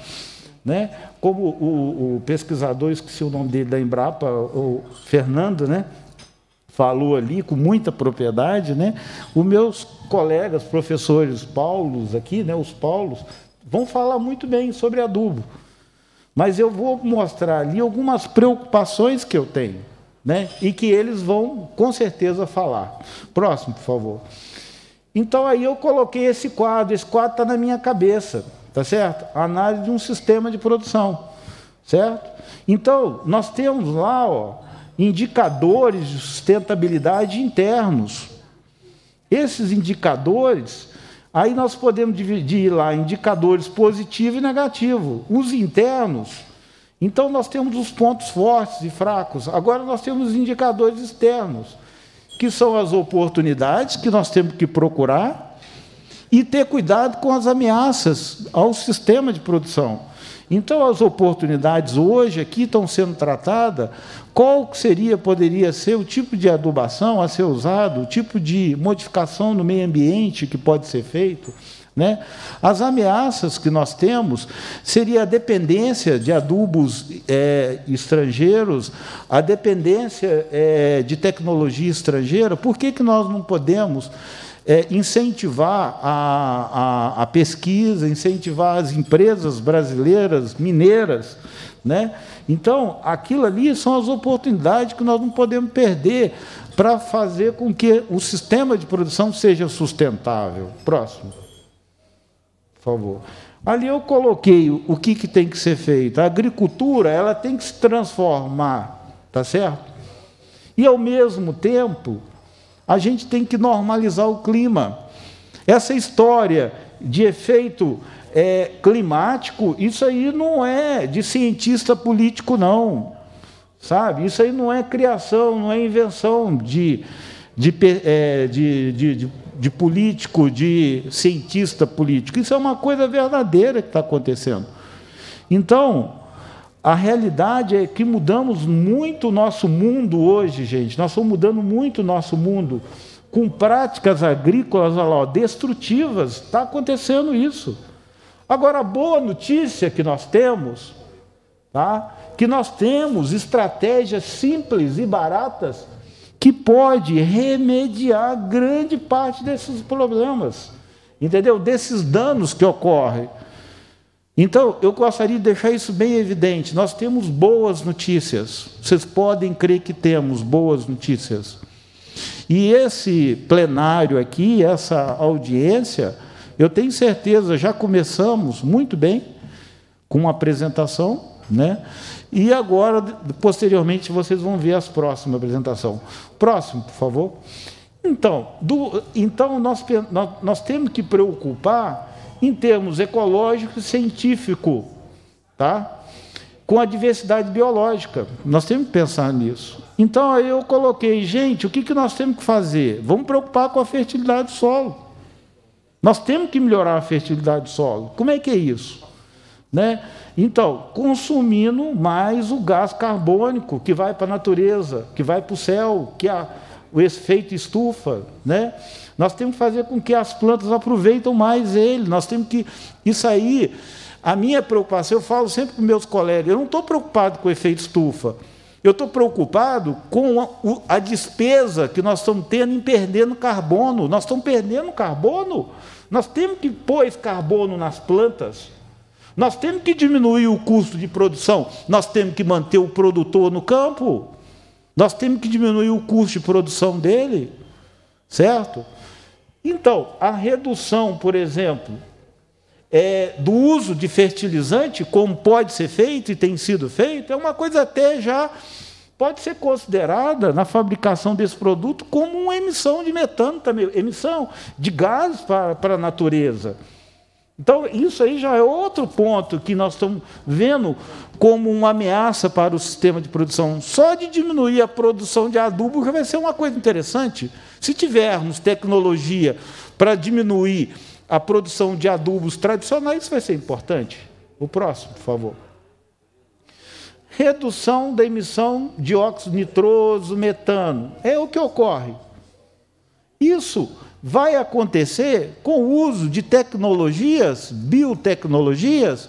[SPEAKER 5] né, como o, o pesquisador, esqueci o nome dele da Embrapa, o Fernando, né, falou ali com muita propriedade, né? Os meus colegas, professores Paulos aqui, né? Os Paulos vão falar muito bem sobre adubo, mas eu vou mostrar ali algumas preocupações que eu tenho, né? E que eles vão com certeza falar. Próximo, por favor. Então aí eu coloquei esse quadro, esse quadro está na minha cabeça, tá certo? Análise de um sistema de produção, certo? Então nós temos lá, ó, indicadores de sustentabilidade internos. Esses indicadores, aí nós podemos dividir lá indicadores positivo e negativo. Os internos, então nós temos os pontos fortes e fracos. Agora nós temos os indicadores externos, que são as oportunidades que nós temos que procurar e ter cuidado com as ameaças ao sistema de produção. Então, as oportunidades hoje aqui estão sendo tratadas qual seria, poderia ser o tipo de adubação a ser usado, o tipo de modificação no meio ambiente que pode ser feito. Né? As ameaças que nós temos seria a dependência de adubos é, estrangeiros, a dependência é, de tecnologia estrangeira. Por que, que nós não podemos é, incentivar a, a, a pesquisa, incentivar as empresas brasileiras, mineiras, né? Então, aquilo ali são as oportunidades que nós não podemos perder para fazer com que o sistema de produção seja sustentável. Próximo. Por favor. Ali eu coloquei o que, que tem que ser feito. A agricultura ela tem que se transformar, tá certo? E ao mesmo tempo, a gente tem que normalizar o clima. Essa história de efeito é, climático, isso aí não é de cientista político, não. Sabe? Isso aí não é criação, não é invenção de, de, é, de, de, de, de político, de cientista político. Isso é uma coisa verdadeira que está acontecendo. Então, a realidade é que mudamos muito o nosso mundo hoje, gente. Nós estamos mudando muito o nosso mundo com práticas agrícolas lá, destrutivas. Está acontecendo isso. Agora, a boa notícia que nós temos, tá? que nós temos estratégias simples e baratas que pode remediar grande parte desses problemas, entendeu? Desses danos que ocorrem. Então, eu gostaria de deixar isso bem evidente. Nós temos boas notícias. Vocês podem crer que temos boas notícias. E esse plenário aqui, essa audiência, eu tenho certeza, já começamos muito bem com uma apresentação, né? E agora, posteriormente, vocês vão ver as próximas apresentações. Próximo, por favor. Então, do, então nós, nós, nós temos que preocupar em termos ecológico e científico, tá? com a diversidade biológica. Nós temos que pensar nisso. Então aí eu coloquei, gente, o que, que nós temos que fazer? Vamos preocupar com a fertilidade do solo. Nós temos que melhorar a fertilidade do solo. Como é que é isso? Né? Então, consumindo mais o gás carbônico que vai para a natureza, que vai para o céu, que é o efeito estufa, né? Nós temos que fazer com que as plantas aproveitem mais ele. Nós temos que isso aí. A minha preocupação, eu falo sempre com meus colegas, eu não estou preocupado com o efeito estufa. Eu estou preocupado com a, a, despesa que nós estamos tendo em perdendo carbono. Nós estamos perdendo carbono. Nós temos que pôr esse carbono nas plantas. Nós temos que diminuir o custo de produção. Nós temos que manter o produtor no campo. Nós temos que diminuir o custo de produção dele. Certo? Então, a redução, por exemplo, é, do uso de fertilizante, como pode ser feito e tem sido feito, é uma coisa até já pode ser considerada na fabricação desse produto como uma emissão de metano também, emissão de gases para, para a natureza. Então, isso aí já é outro ponto que nós estamos vendo como uma ameaça para o sistema de produção. Só de diminuir a produção de adubo já vai ser uma coisa interessante. Se tivermos tecnologia para diminuir a produção de adubos tradicionais, isso vai ser importante. O próximo, por favor redução da emissão de óxido nitroso, metano. É o que ocorre. Isso vai acontecer com o uso de tecnologias, biotecnologias,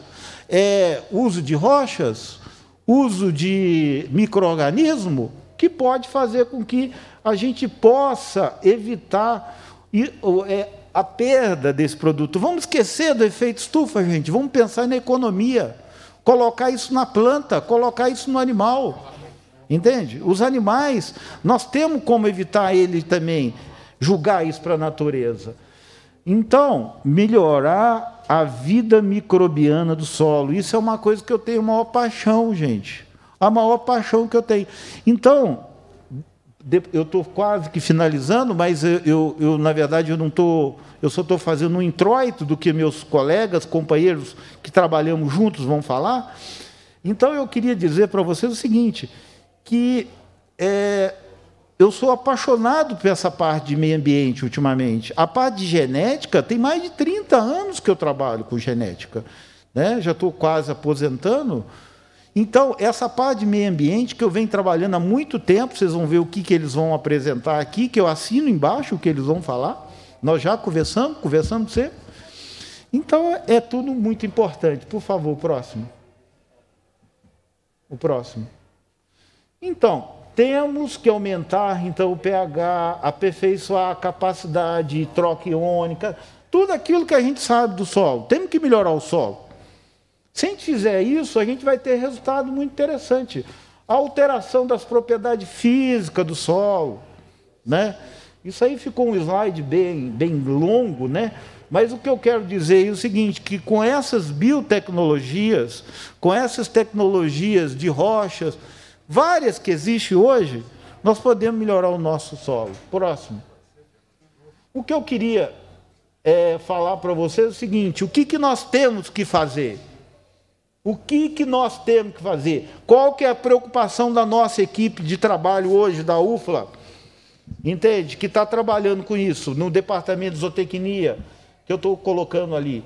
[SPEAKER 5] é, uso de rochas, uso de microorganismo, que pode fazer com que a gente possa evitar é, a perda desse produto. Vamos esquecer do efeito estufa, gente. Vamos pensar na economia colocar isso na planta, colocar isso no animal. Entende? Os animais, nós temos como evitar ele também julgar isso para a natureza. Então, melhorar a vida microbiana do solo, isso é uma coisa que eu tenho a maior paixão, gente. A maior paixão que eu tenho. Então, eu estou quase que finalizando, mas eu, eu, eu na verdade, eu não estou. Eu só estou fazendo um introito do que meus colegas, companheiros que trabalhamos juntos vão falar. Então eu queria dizer para vocês o seguinte, que é, eu sou apaixonado por essa parte de meio ambiente ultimamente. A parte de genética, tem mais de 30 anos que eu trabalho com genética. Né? Já estou quase aposentando. Então, essa parte de meio ambiente que eu venho trabalhando há muito tempo, vocês vão ver o que, que eles vão apresentar aqui, que eu assino embaixo o que eles vão falar. Nós já conversamos, conversamos com você. Então, é tudo muito importante. Por favor, próximo. O próximo. Então, temos que aumentar então o pH, aperfeiçoar a capacidade troca iônica, tudo aquilo que a gente sabe do solo. Temos que melhorar o solo. Se a gente fizer isso, a gente vai ter resultado muito interessante. A alteração das propriedades físicas do solo, né? Isso aí ficou um slide bem, bem longo, né? Mas o que eu quero dizer é o seguinte, que com essas biotecnologias, com essas tecnologias de rochas, várias que existem hoje, nós podemos melhorar o nosso solo. Próximo. O que eu queria é, falar para vocês é o seguinte, o que, que nós temos que fazer? O que, que nós temos que fazer? Qual que é a preocupação da nossa equipe de trabalho hoje, da UFLA? Entende? Que está trabalhando com isso, no departamento de zootecnia, que eu estou colocando ali.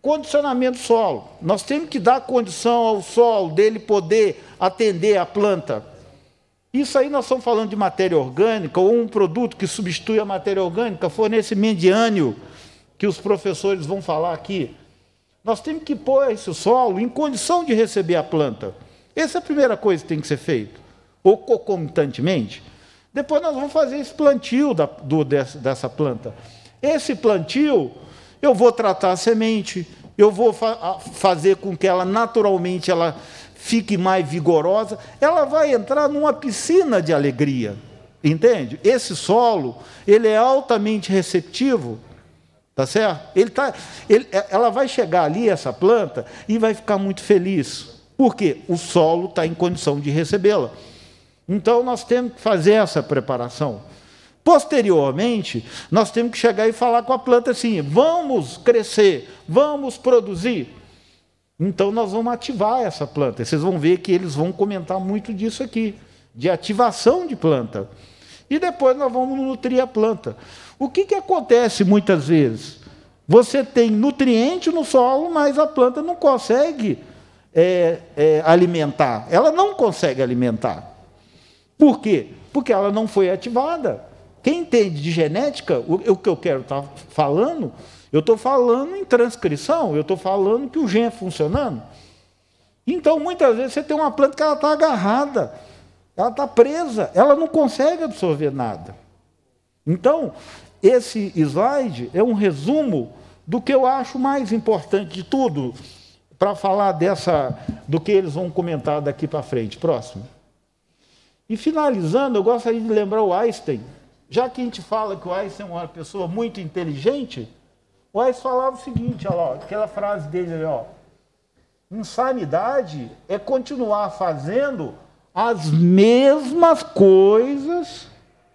[SPEAKER 5] Condicionamento solo. Nós temos que dar condição ao solo dele poder atender a planta. Isso aí nós estamos falando de matéria orgânica ou um produto que substitui a matéria orgânica, fornecimento de ânio, que os professores vão falar aqui. Nós temos que pôr esse solo em condição de receber a planta. Essa é a primeira coisa que tem que ser feita, ou concomitantemente. Depois nós vamos fazer esse plantio da, do, dessa, dessa planta. Esse plantio, eu vou tratar a semente, eu vou fa fazer com que ela naturalmente ela fique mais vigorosa, ela vai entrar numa piscina de alegria. Entende? Esse solo, ele é altamente receptivo Tá certo? Ele tá, ele, é, ela vai chegar ali, essa planta, e vai ficar muito feliz. Porque o solo está em condição de recebê-la. Então nós temos que fazer essa preparação. Posteriormente, nós temos que chegar e falar com a planta assim: vamos crescer, vamos produzir. Então nós vamos ativar essa planta. Vocês vão ver que eles vão comentar muito disso aqui, de ativação de planta. E depois nós vamos nutrir a planta. O que, que acontece muitas vezes? Você tem nutriente no solo, mas a planta não consegue é, é, alimentar. Ela não consegue alimentar. Por quê? Porque ela não foi ativada. Quem entende de genética, o, o que eu quero estar tá falando, eu estou falando em transcrição, eu estou falando que o gene é funcionando. Então, muitas vezes, você tem uma planta que ela está agarrada, ela está presa, ela não consegue absorver nada. Então, esse slide é um resumo do que eu acho mais importante de tudo para falar dessa do que eles vão comentar daqui para frente. Próximo. E finalizando, eu gostaria de lembrar o Einstein. Já que a gente fala que o Einstein é uma pessoa muito inteligente, o Einstein falava o seguinte, olha lá, aquela frase dele, ó, insanidade é continuar fazendo as mesmas coisas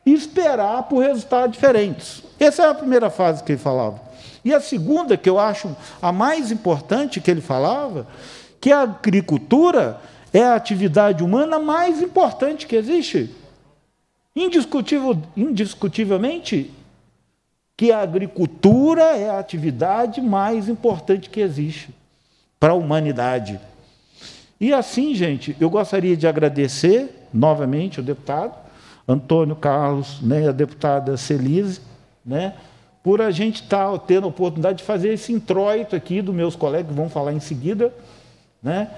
[SPEAKER 5] e esperar por resultados diferentes. Essa é a primeira fase que ele falava. E a segunda, que eu acho a mais importante que ele falava, que a agricultura é a atividade humana mais importante que existe. Indiscutível, indiscutivelmente, que a agricultura é a atividade mais importante que existe para a humanidade. E assim, gente, eu gostaria de agradecer novamente o deputado Antônio Carlos, nem né, a deputada Celise, né, por a gente estar tá tendo a oportunidade de fazer esse introito aqui dos meus colegas, que vão falar em seguida. Né,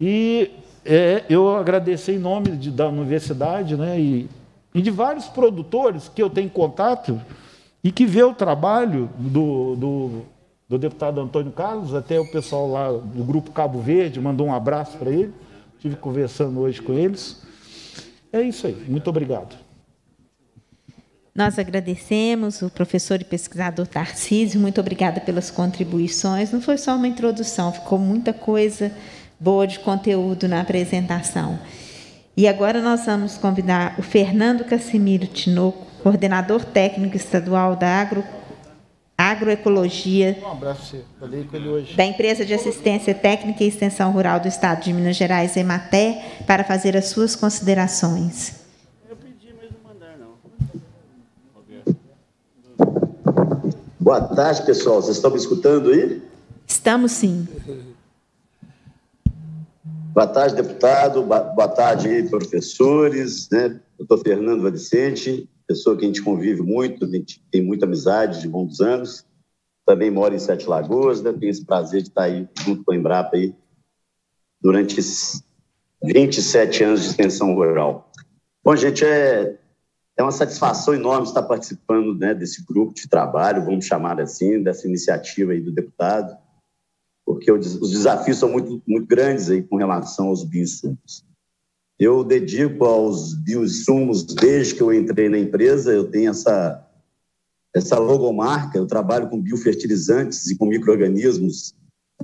[SPEAKER 5] e é, eu agradecer em nome de, da universidade né, e, e de vários produtores que eu tenho contato e que vê o trabalho do, do, do, deputado Antônio Carlos, até o pessoal lá do Grupo Cabo Verde mandou um abraço para ele, estive conversando hoje com eles. É isso aí. Muito obrigado.
[SPEAKER 1] Nós agradecemos o professor e pesquisador Tarcísio, muito obrigada pelas contribuições. Não foi só uma introdução, ficou muita coisa boa de conteúdo na apresentação. E agora nós vamos convidar o Fernando Cassimiro Tinoco, coordenador técnico estadual da Agro agroecologia.
[SPEAKER 5] Um abraço, falei com ele hoje.
[SPEAKER 1] Da empresa de assistência técnica e extensão rural do Estado de Minas Gerais, Ematé, para fazer as suas considerações.
[SPEAKER 6] Boa tarde, pessoal. Vocês estão me escutando aí?
[SPEAKER 1] Estamos sim.
[SPEAKER 6] Boa tarde, deputado. Boa tarde, professores, né? Doutor Fernando Vicente pessoa que a gente convive muito, a gente tem muita amizade de muitos anos. Também mora em Sete Lagoas, né? Tenho esse prazer de estar aí junto com a Embrapa aí durante 27 anos de extensão rural. Bom, gente, é, é uma satisfação enorme estar participando né, desse grupo de trabalho, vamos chamar assim, dessa iniciativa aí do deputado, porque os desafios são muito, muito grandes aí com relação aos bens eu dedico aos bioinsumos desde que eu entrei na empresa, eu tenho essa, essa logomarca, eu trabalho com biofertilizantes e com micro-organismos,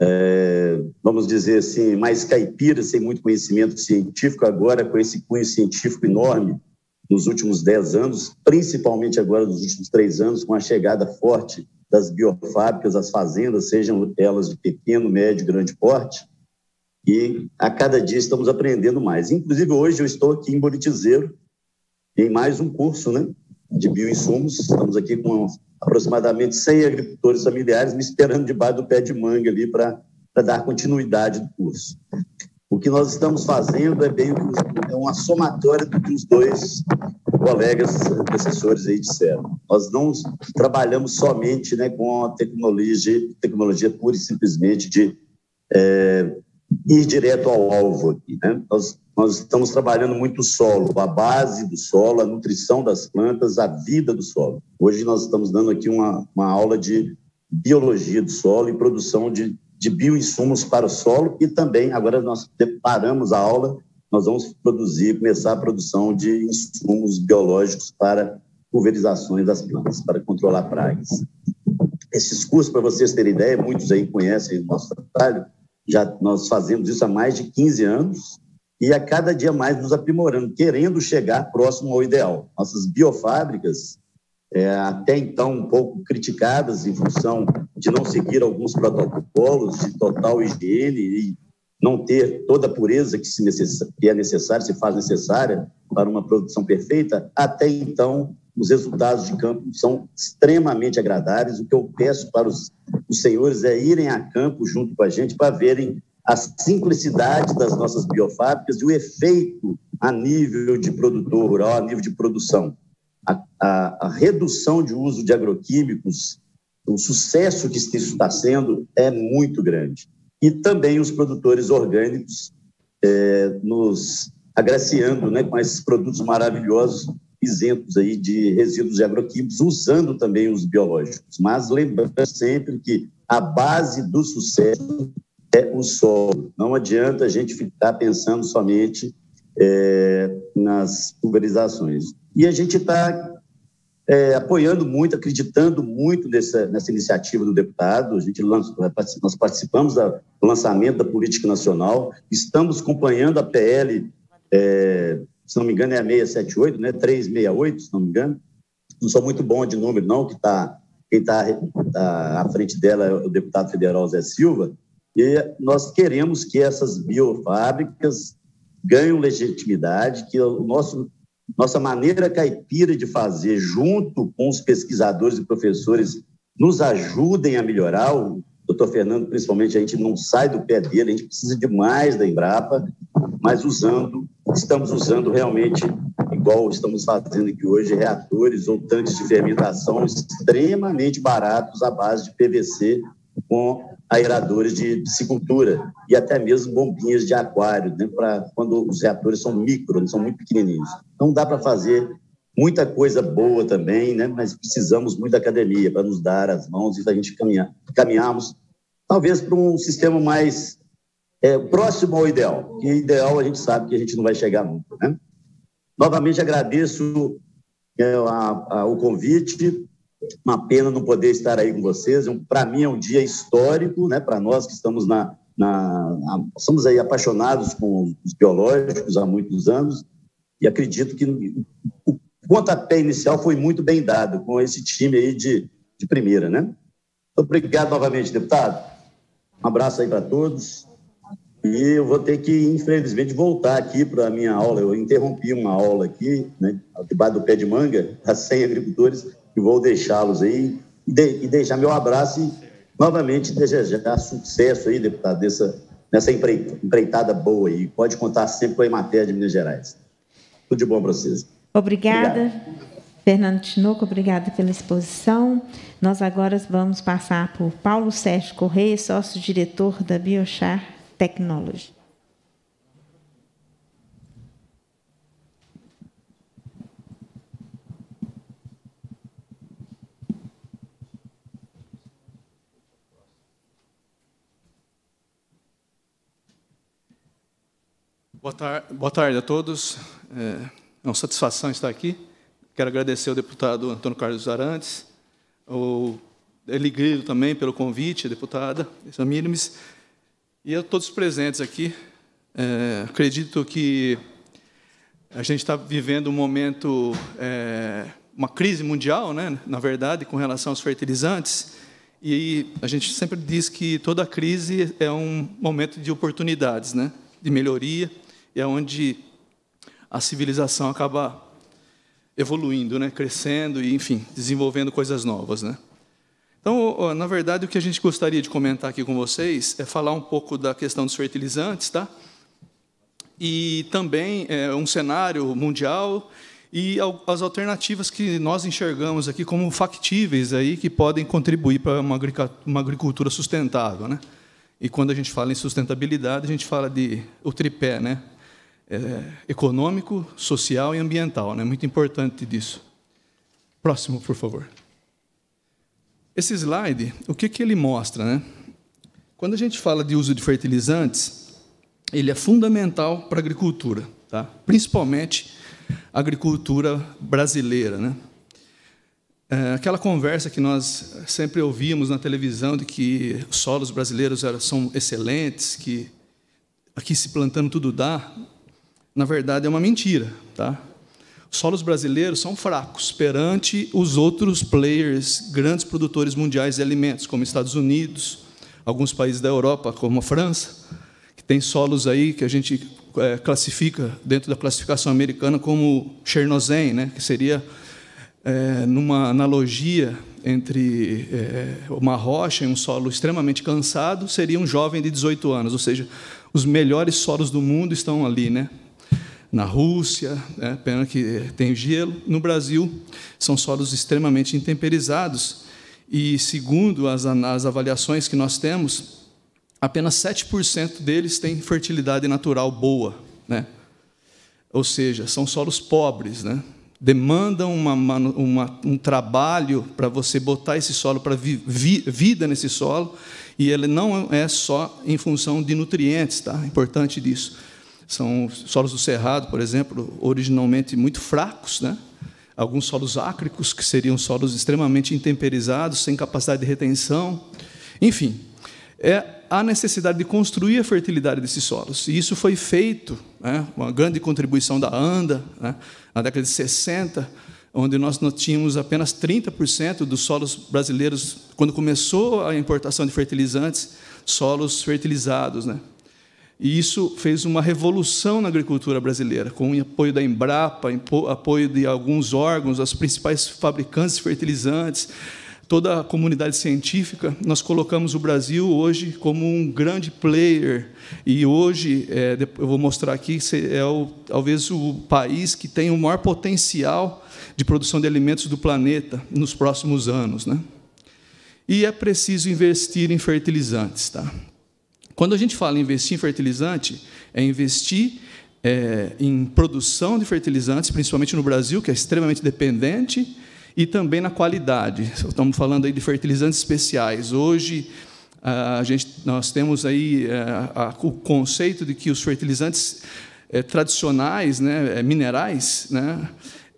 [SPEAKER 6] é, vamos dizer assim, mais caipiras, sem muito conhecimento científico, agora com esse cunho científico enorme nos últimos 10 anos, principalmente agora nos últimos três anos, com a chegada forte das biofábricas, as fazendas, sejam elas de pequeno, médio, grande porte, e a cada dia estamos aprendendo mais. Inclusive, hoje eu estou aqui em Boritizeiro, em mais um curso né, de bioinsumos. Estamos aqui com aproximadamente 100 agricultores familiares me esperando debaixo do pé de manga ali para dar continuidade do curso. O que nós estamos fazendo é bem é uma somatória do que os dois colegas assessores eh, aí disseram. Nós não trabalhamos somente né, com a tecnologia, tecnologia pura e simplesmente de é, ir direto ao alvo aqui. Né? Nós, nós estamos trabalhando muito o solo, a base do solo, a nutrição das plantas, a vida do solo. Hoje nós estamos dando aqui uma, uma aula de biologia do solo e produção de, de bioinsumos para o solo e também, agora nós preparamos a aula, nós vamos produzir, começar a produção de insumos biológicos para pulverizações das plantas, para controlar pragas. Esses cursos, para vocês terem ideia, muitos aí conhecem o nosso trabalho, já nós fazemos isso há mais de 15 anos e a cada dia mais nos aprimorando, querendo chegar próximo ao ideal. Nossas biofábricas, é, até então um pouco criticadas em função de não seguir alguns protocolos de total higiene e não ter toda a pureza que, se necess... que é necessária, se faz necessária para uma produção perfeita, até então os resultados de campo são extremamente agradáveis. O que eu peço para os, os senhores é irem a campo junto com a gente para verem a simplicidade das nossas biofábricas e o efeito a nível de produtor rural, a nível de produção. A, a, a redução de uso de agroquímicos, o sucesso que isso está sendo é muito grande. E também os produtores orgânicos é, nos agraciando né, com esses produtos maravilhosos isentos aí de resíduos agroquímicos, usando também os biológicos. Mas lembrando sempre que a base do sucesso é o solo. Não adianta a gente ficar pensando somente é, nas pulverizações. E a gente está é, apoiando muito, acreditando muito nessa, nessa iniciativa do deputado. A gente lança, nós participamos do lançamento da política nacional, estamos acompanhando a PL. É, se não me engano, é a 678, né? 368, se não me engano. Não sou muito bom de número, não, que tá, quem está tá à frente dela é o deputado federal Zé Silva. E nós queremos que essas biofábricas ganhem legitimidade, que o nosso nossa maneira caipira de fazer, junto com os pesquisadores e professores, nos ajudem a melhorar o doutor Fernando, principalmente, a gente não sai do pé dele, a gente precisa demais da Embrapa, mas usando, estamos usando realmente, igual estamos fazendo aqui hoje, reatores ou tanques de fermentação extremamente baratos à base de PVC com aeradores de piscicultura e até mesmo bombinhas de aquário, né, para quando os reatores são micro, são muito pequenininhos. Então dá para fazer muita coisa boa também, né? Mas precisamos muito da academia para nos dar as mãos e a gente caminhar, caminharmos talvez para um sistema mais é, próximo ao ideal, que ideal a gente sabe que a gente não vai chegar nunca. Né? Novamente agradeço é, a, a, o convite, uma pena não poder estar aí com vocês. É um, para mim é um dia histórico, né? para nós que estamos na, na, na, somos aí apaixonados com os biológicos há muitos anos e acredito que o pontapé inicial foi muito bem dado com esse time aí de, de primeira, né? Obrigado novamente, deputado. Um abraço aí para todos. E eu vou ter que, infelizmente, voltar aqui para a minha aula. Eu interrompi uma aula aqui, né, debaixo do pé de manga, a 100 agricultores, e vou deixá-los aí e, deixar meu abraço e, novamente, desejar sucesso aí, deputado, dessa, nessa empreitada boa aí. Pode contar sempre com a Emater de Minas Gerais. Tudo de bom para vocês.
[SPEAKER 1] Obrigada. Obrigado. Fernando Tinoco, obrigada pela exposição. Nós agora vamos passar por Paulo Sérgio Correia, sócio-diretor da Biochar Technology.
[SPEAKER 7] Boa tarde, boa tarde a todos. É uma satisfação estar aqui. Quero agradecer ao deputado Antônio Carlos Arantes, o Eligrilo também pelo convite, deputada, Samírmes, e a todos presentes aqui. É, acredito que a gente está vivendo um momento, é, uma crise mundial, né, na verdade, com relação aos fertilizantes, e a gente sempre diz que toda crise é um momento de oportunidades, né, de melhoria, é onde a civilização acaba evoluindo, né? crescendo e, enfim, desenvolvendo coisas novas. Né? Então, na verdade, o que a gente gostaria de comentar aqui com vocês é falar um pouco da questão dos fertilizantes, tá? E também é, um cenário mundial e as alternativas que nós enxergamos aqui como factíveis aí que podem contribuir para uma agricultura sustentável, né? E quando a gente fala em sustentabilidade, a gente fala de o tripé, né? é, econômico, social e ambiental. É né? muito importante disso. Próximo, por favor. Esse slide, o que, que ele mostra? Né? Quando a gente fala de uso de fertilizantes, ele é fundamental para a agricultura, tá? principalmente a agricultura brasileira. Né? É, aquela conversa que nós sempre ouvíamos na televisão de que os solos brasileiros eram, são excelentes, que aqui se plantando tudo dá, na verdade, é uma mentira. Tá? Os solos brasileiros são fracos perante os outros players, grandes produtores mundiais de alimentos, como Estados Unidos, alguns países da Europa, como a França, que tem solos aí que a gente é, classifica dentro da classificação americana como chernozem, né? que seria é, numa analogia entre é, uma rocha e um solo extremamente cansado, seria um jovem de 18 anos, ou seja, os melhores solos do mundo estão ali, né? na Rússia, né? pena que eh, tem gelo. No Brasil, são solos extremamente intemperizados. E, segundo as, as avaliações que nós temos, apenas 7% deles têm fertilidade natural boa. Né? Ou seja, são solos pobres, né? demandam uma, uma, um trabalho para você botar esse solo, para vi, vi, vida nesse solo, e ele não é só em função de nutrientes, tá? importante disso são solos do Cerrado, por exemplo, originalmente muito fracos, né? alguns solos ácricos, que seriam solos extremamente intemperizados, sem capacidade de retenção. Enfim, é a necessidade de construir a fertilidade desses solos. E isso foi feito, né? uma grande contribuição da ANDA, né? na década de 60, onde nós não tínhamos apenas 30% dos solos brasileiros, quando começou a importação de fertilizantes, solos fertilizados. Né? E isso fez uma revolução na agricultura brasileira, com o apoio da Embrapa, apoio de alguns órgãos, as principais fabricantes de fertilizantes, toda a comunidade científica. Nós colocamos o Brasil hoje como um grande player. E hoje, é, eu vou mostrar aqui, é o, talvez o país que tem o maior potencial de produção de alimentos do planeta nos próximos anos. Né? E é preciso investir em fertilizantes. Tá? Quando a gente fala em investir em fertilizante, é investir é, em produção de fertilizantes, principalmente no Brasil, que é extremamente dependente, e também na qualidade. Estamos falando aí de fertilizantes especiais. Hoje, a gente, nós temos aí a, é, a, o conceito de que os fertilizantes é, tradicionais, né, é, minerais, né,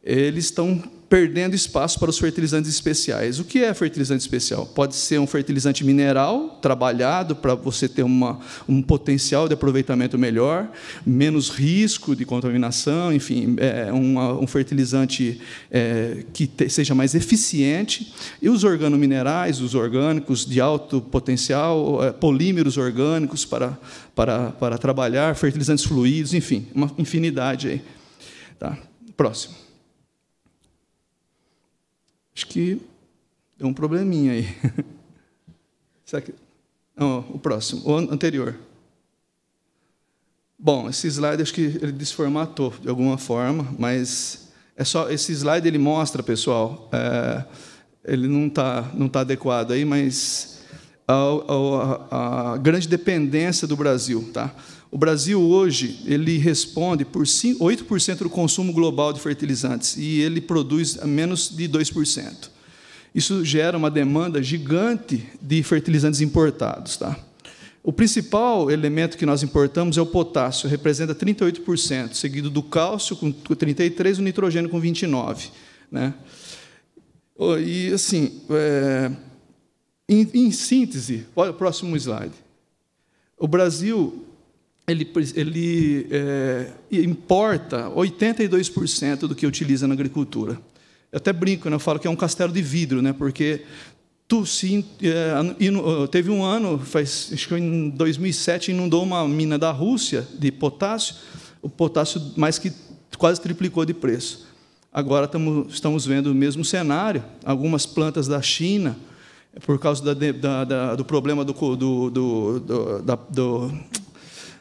[SPEAKER 7] eles estão perdendo espaço para os fertilizantes especiais. O que é fertilizante especial? Pode ser um fertilizante mineral trabalhado para você ter uma, um potencial de aproveitamento melhor, menos risco de contaminação, enfim, é um fertilizante é, que te, seja mais eficiente. E os organominerais, os orgânicos de alto potencial, é, polímeros orgânicos para, para, para trabalhar, fertilizantes fluidos, enfim, uma infinidade aí. Tá? Próximo. Acho que deu um probleminha aí. Será que... Não, o próximo, o anterior. Bom, esse slide acho que ele desformatou de alguma forma, mas é só esse slide ele mostra, pessoal. É, ele não está não tá adequado aí, mas a, a, a grande dependência do Brasil, tá? O Brasil hoje ele responde por 8% do consumo global de fertilizantes e ele produz menos de 2%. Isso gera uma demanda gigante de fertilizantes importados, tá? O principal elemento que nós importamos é o potássio, representa 38%, seguido do cálcio com 33, o nitrogênio com 29, né? E assim, é... em, em síntese, olha o próximo slide. O Brasil ele, ele é, importa 82% do que utiliza na agricultura. Eu até brinco, né? eu falo que é um castelo de vidro, né? porque tu sim, é, eh, eh, teve um ano, faz, acho que em 2007, inundou uma mina da Rússia de potássio, o potássio mais que quase triplicou de preço. Agora estamos, estamos vendo o mesmo cenário, algumas plantas da China, por causa da, da, da, do problema do, do, do, do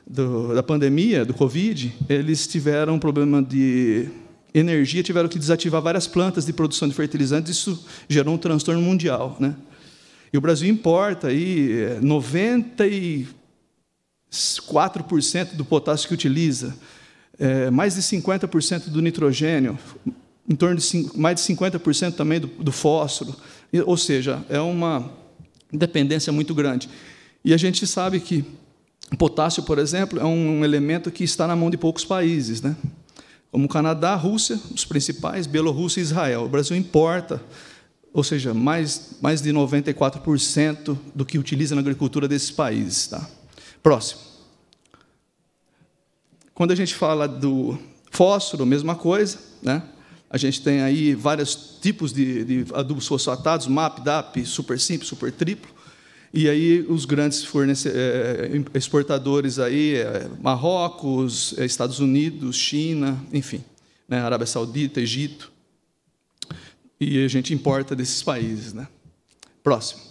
[SPEAKER 7] do, da pandemia, do Covid, eles tiveram um problema de energia, tiveram que desativar várias plantas de produção de fertilizantes, isso gerou um transtorno mundial. Né? E o Brasil importa aí 94% eh, do potássio que utiliza, é, mais de 50% do nitrogênio, em torno de mais de 50% também do, do fósforo, ou seja, é uma dependência muito grande. E a gente sabe que o potássio, por exemplo, é um elemento que está na mão de poucos países, né? como Canadá, Rússia, os principais, Bielorrússia e Israel. O Brasil importa, ou seja, mais, mais de 94% do que utiliza na agricultura desses países. Tá? Próximo. Quando a gente fala do fósforo, mesma coisa, né? A gente tem aí vários tipos de, de adubos fosfatados, MAP, DAP, super simples, super triplo. E aí os grandes eh, eh, exportadores aí, eh, Marrocos, Estados Unidos, China, enfim, né, Arábia Saudita, Egito. E a gente importa desses países. Né? Próximo.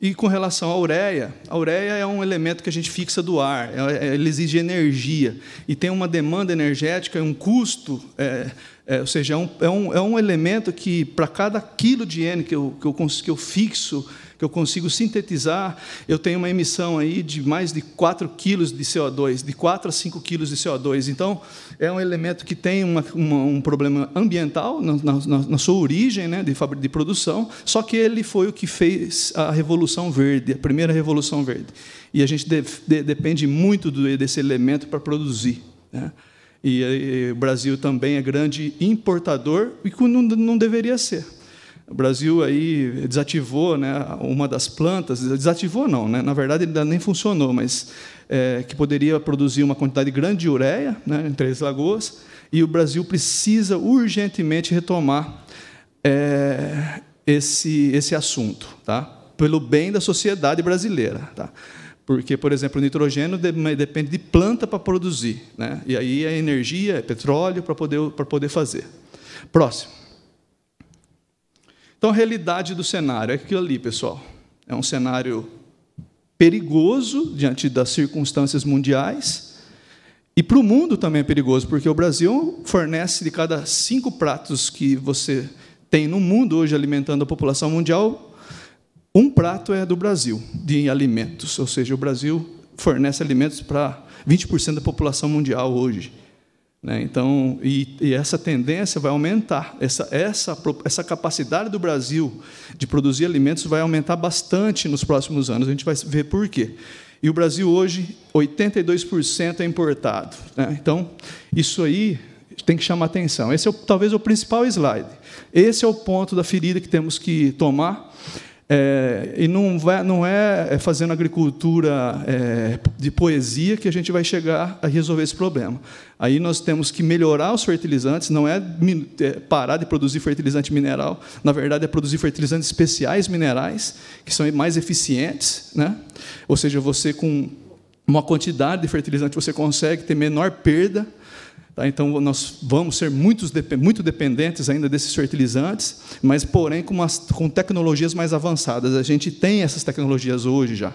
[SPEAKER 7] E com relação à ureia, a ureia é um elemento que a gente fixa do ar, é, é, ela exige energia. E tem uma demanda energética, um custo é, é, ou seja, é um, é um, é um elemento que, para cada quilo de N que eu, que, eu, que eu fixo, que eu consigo sintetizar, eu tenho uma emissão aí de mais de 4 quilos de CO2, de 4 a 5 quilos de CO2. Então, é um elemento que tem uma, uma, um problema ambiental na, na, na sua origem né, de, de produção, só que ele foi o que fez a Revolução Verde, a primeira Revolução Verde. E a gente de, de, depende muito do, desse elemento para produzir. Né? E, e o Brasil também é grande importador, e não, não deveria ser. O Brasil aí desativou né, uma das plantas, desativou não, né? na verdade ele nem funcionou, mas é, que poderia produzir uma quantidade grande de ureia né, em Três Lagoas, e o Brasil precisa urgentemente retomar é, esse, esse assunto, tá? pelo bem da sociedade brasileira. Tá? Porque, por exemplo, o nitrogênio depende de planta para produzir. Né? E aí é energia, é petróleo para poder, para poder fazer. Próximo. Então, a realidade do cenário é aquilo ali, pessoal. É um cenário perigoso diante das circunstâncias mundiais. E para o mundo também é perigoso, porque o Brasil fornece de cada cinco pratos que você tem no mundo hoje alimentando a população mundial, um prato é do Brasil, de alimentos, ou seja, o Brasil fornece alimentos para 20% da população mundial hoje. Né? Então, e, e, essa tendência vai aumentar, essa, essa, essa capacidade do Brasil de produzir alimentos vai aumentar bastante nos próximos anos, a gente vai ver por quê. E o Brasil hoje, 82% é importado. Né? Então, isso aí tem que chamar atenção. Esse é o, talvez o principal slide. Esse é o ponto da ferida que temos que tomar é, e não, vai, não, é, é fazendo agricultura é, de poesia que a gente vai chegar a resolver esse problema. Aí nós temos que melhorar os fertilizantes, não é, é parar de produzir fertilizante mineral, na verdade é produzir fertilizantes especiais minerais, que são mais eficientes. Né? Ou seja, você com uma quantidade de fertilizante você consegue ter menor perda Tá, então, nós vamos ser muito dependentes ainda desses fertilizantes, mas, porém, com, umas, com tecnologias mais avançadas. A gente tem essas tecnologias hoje já.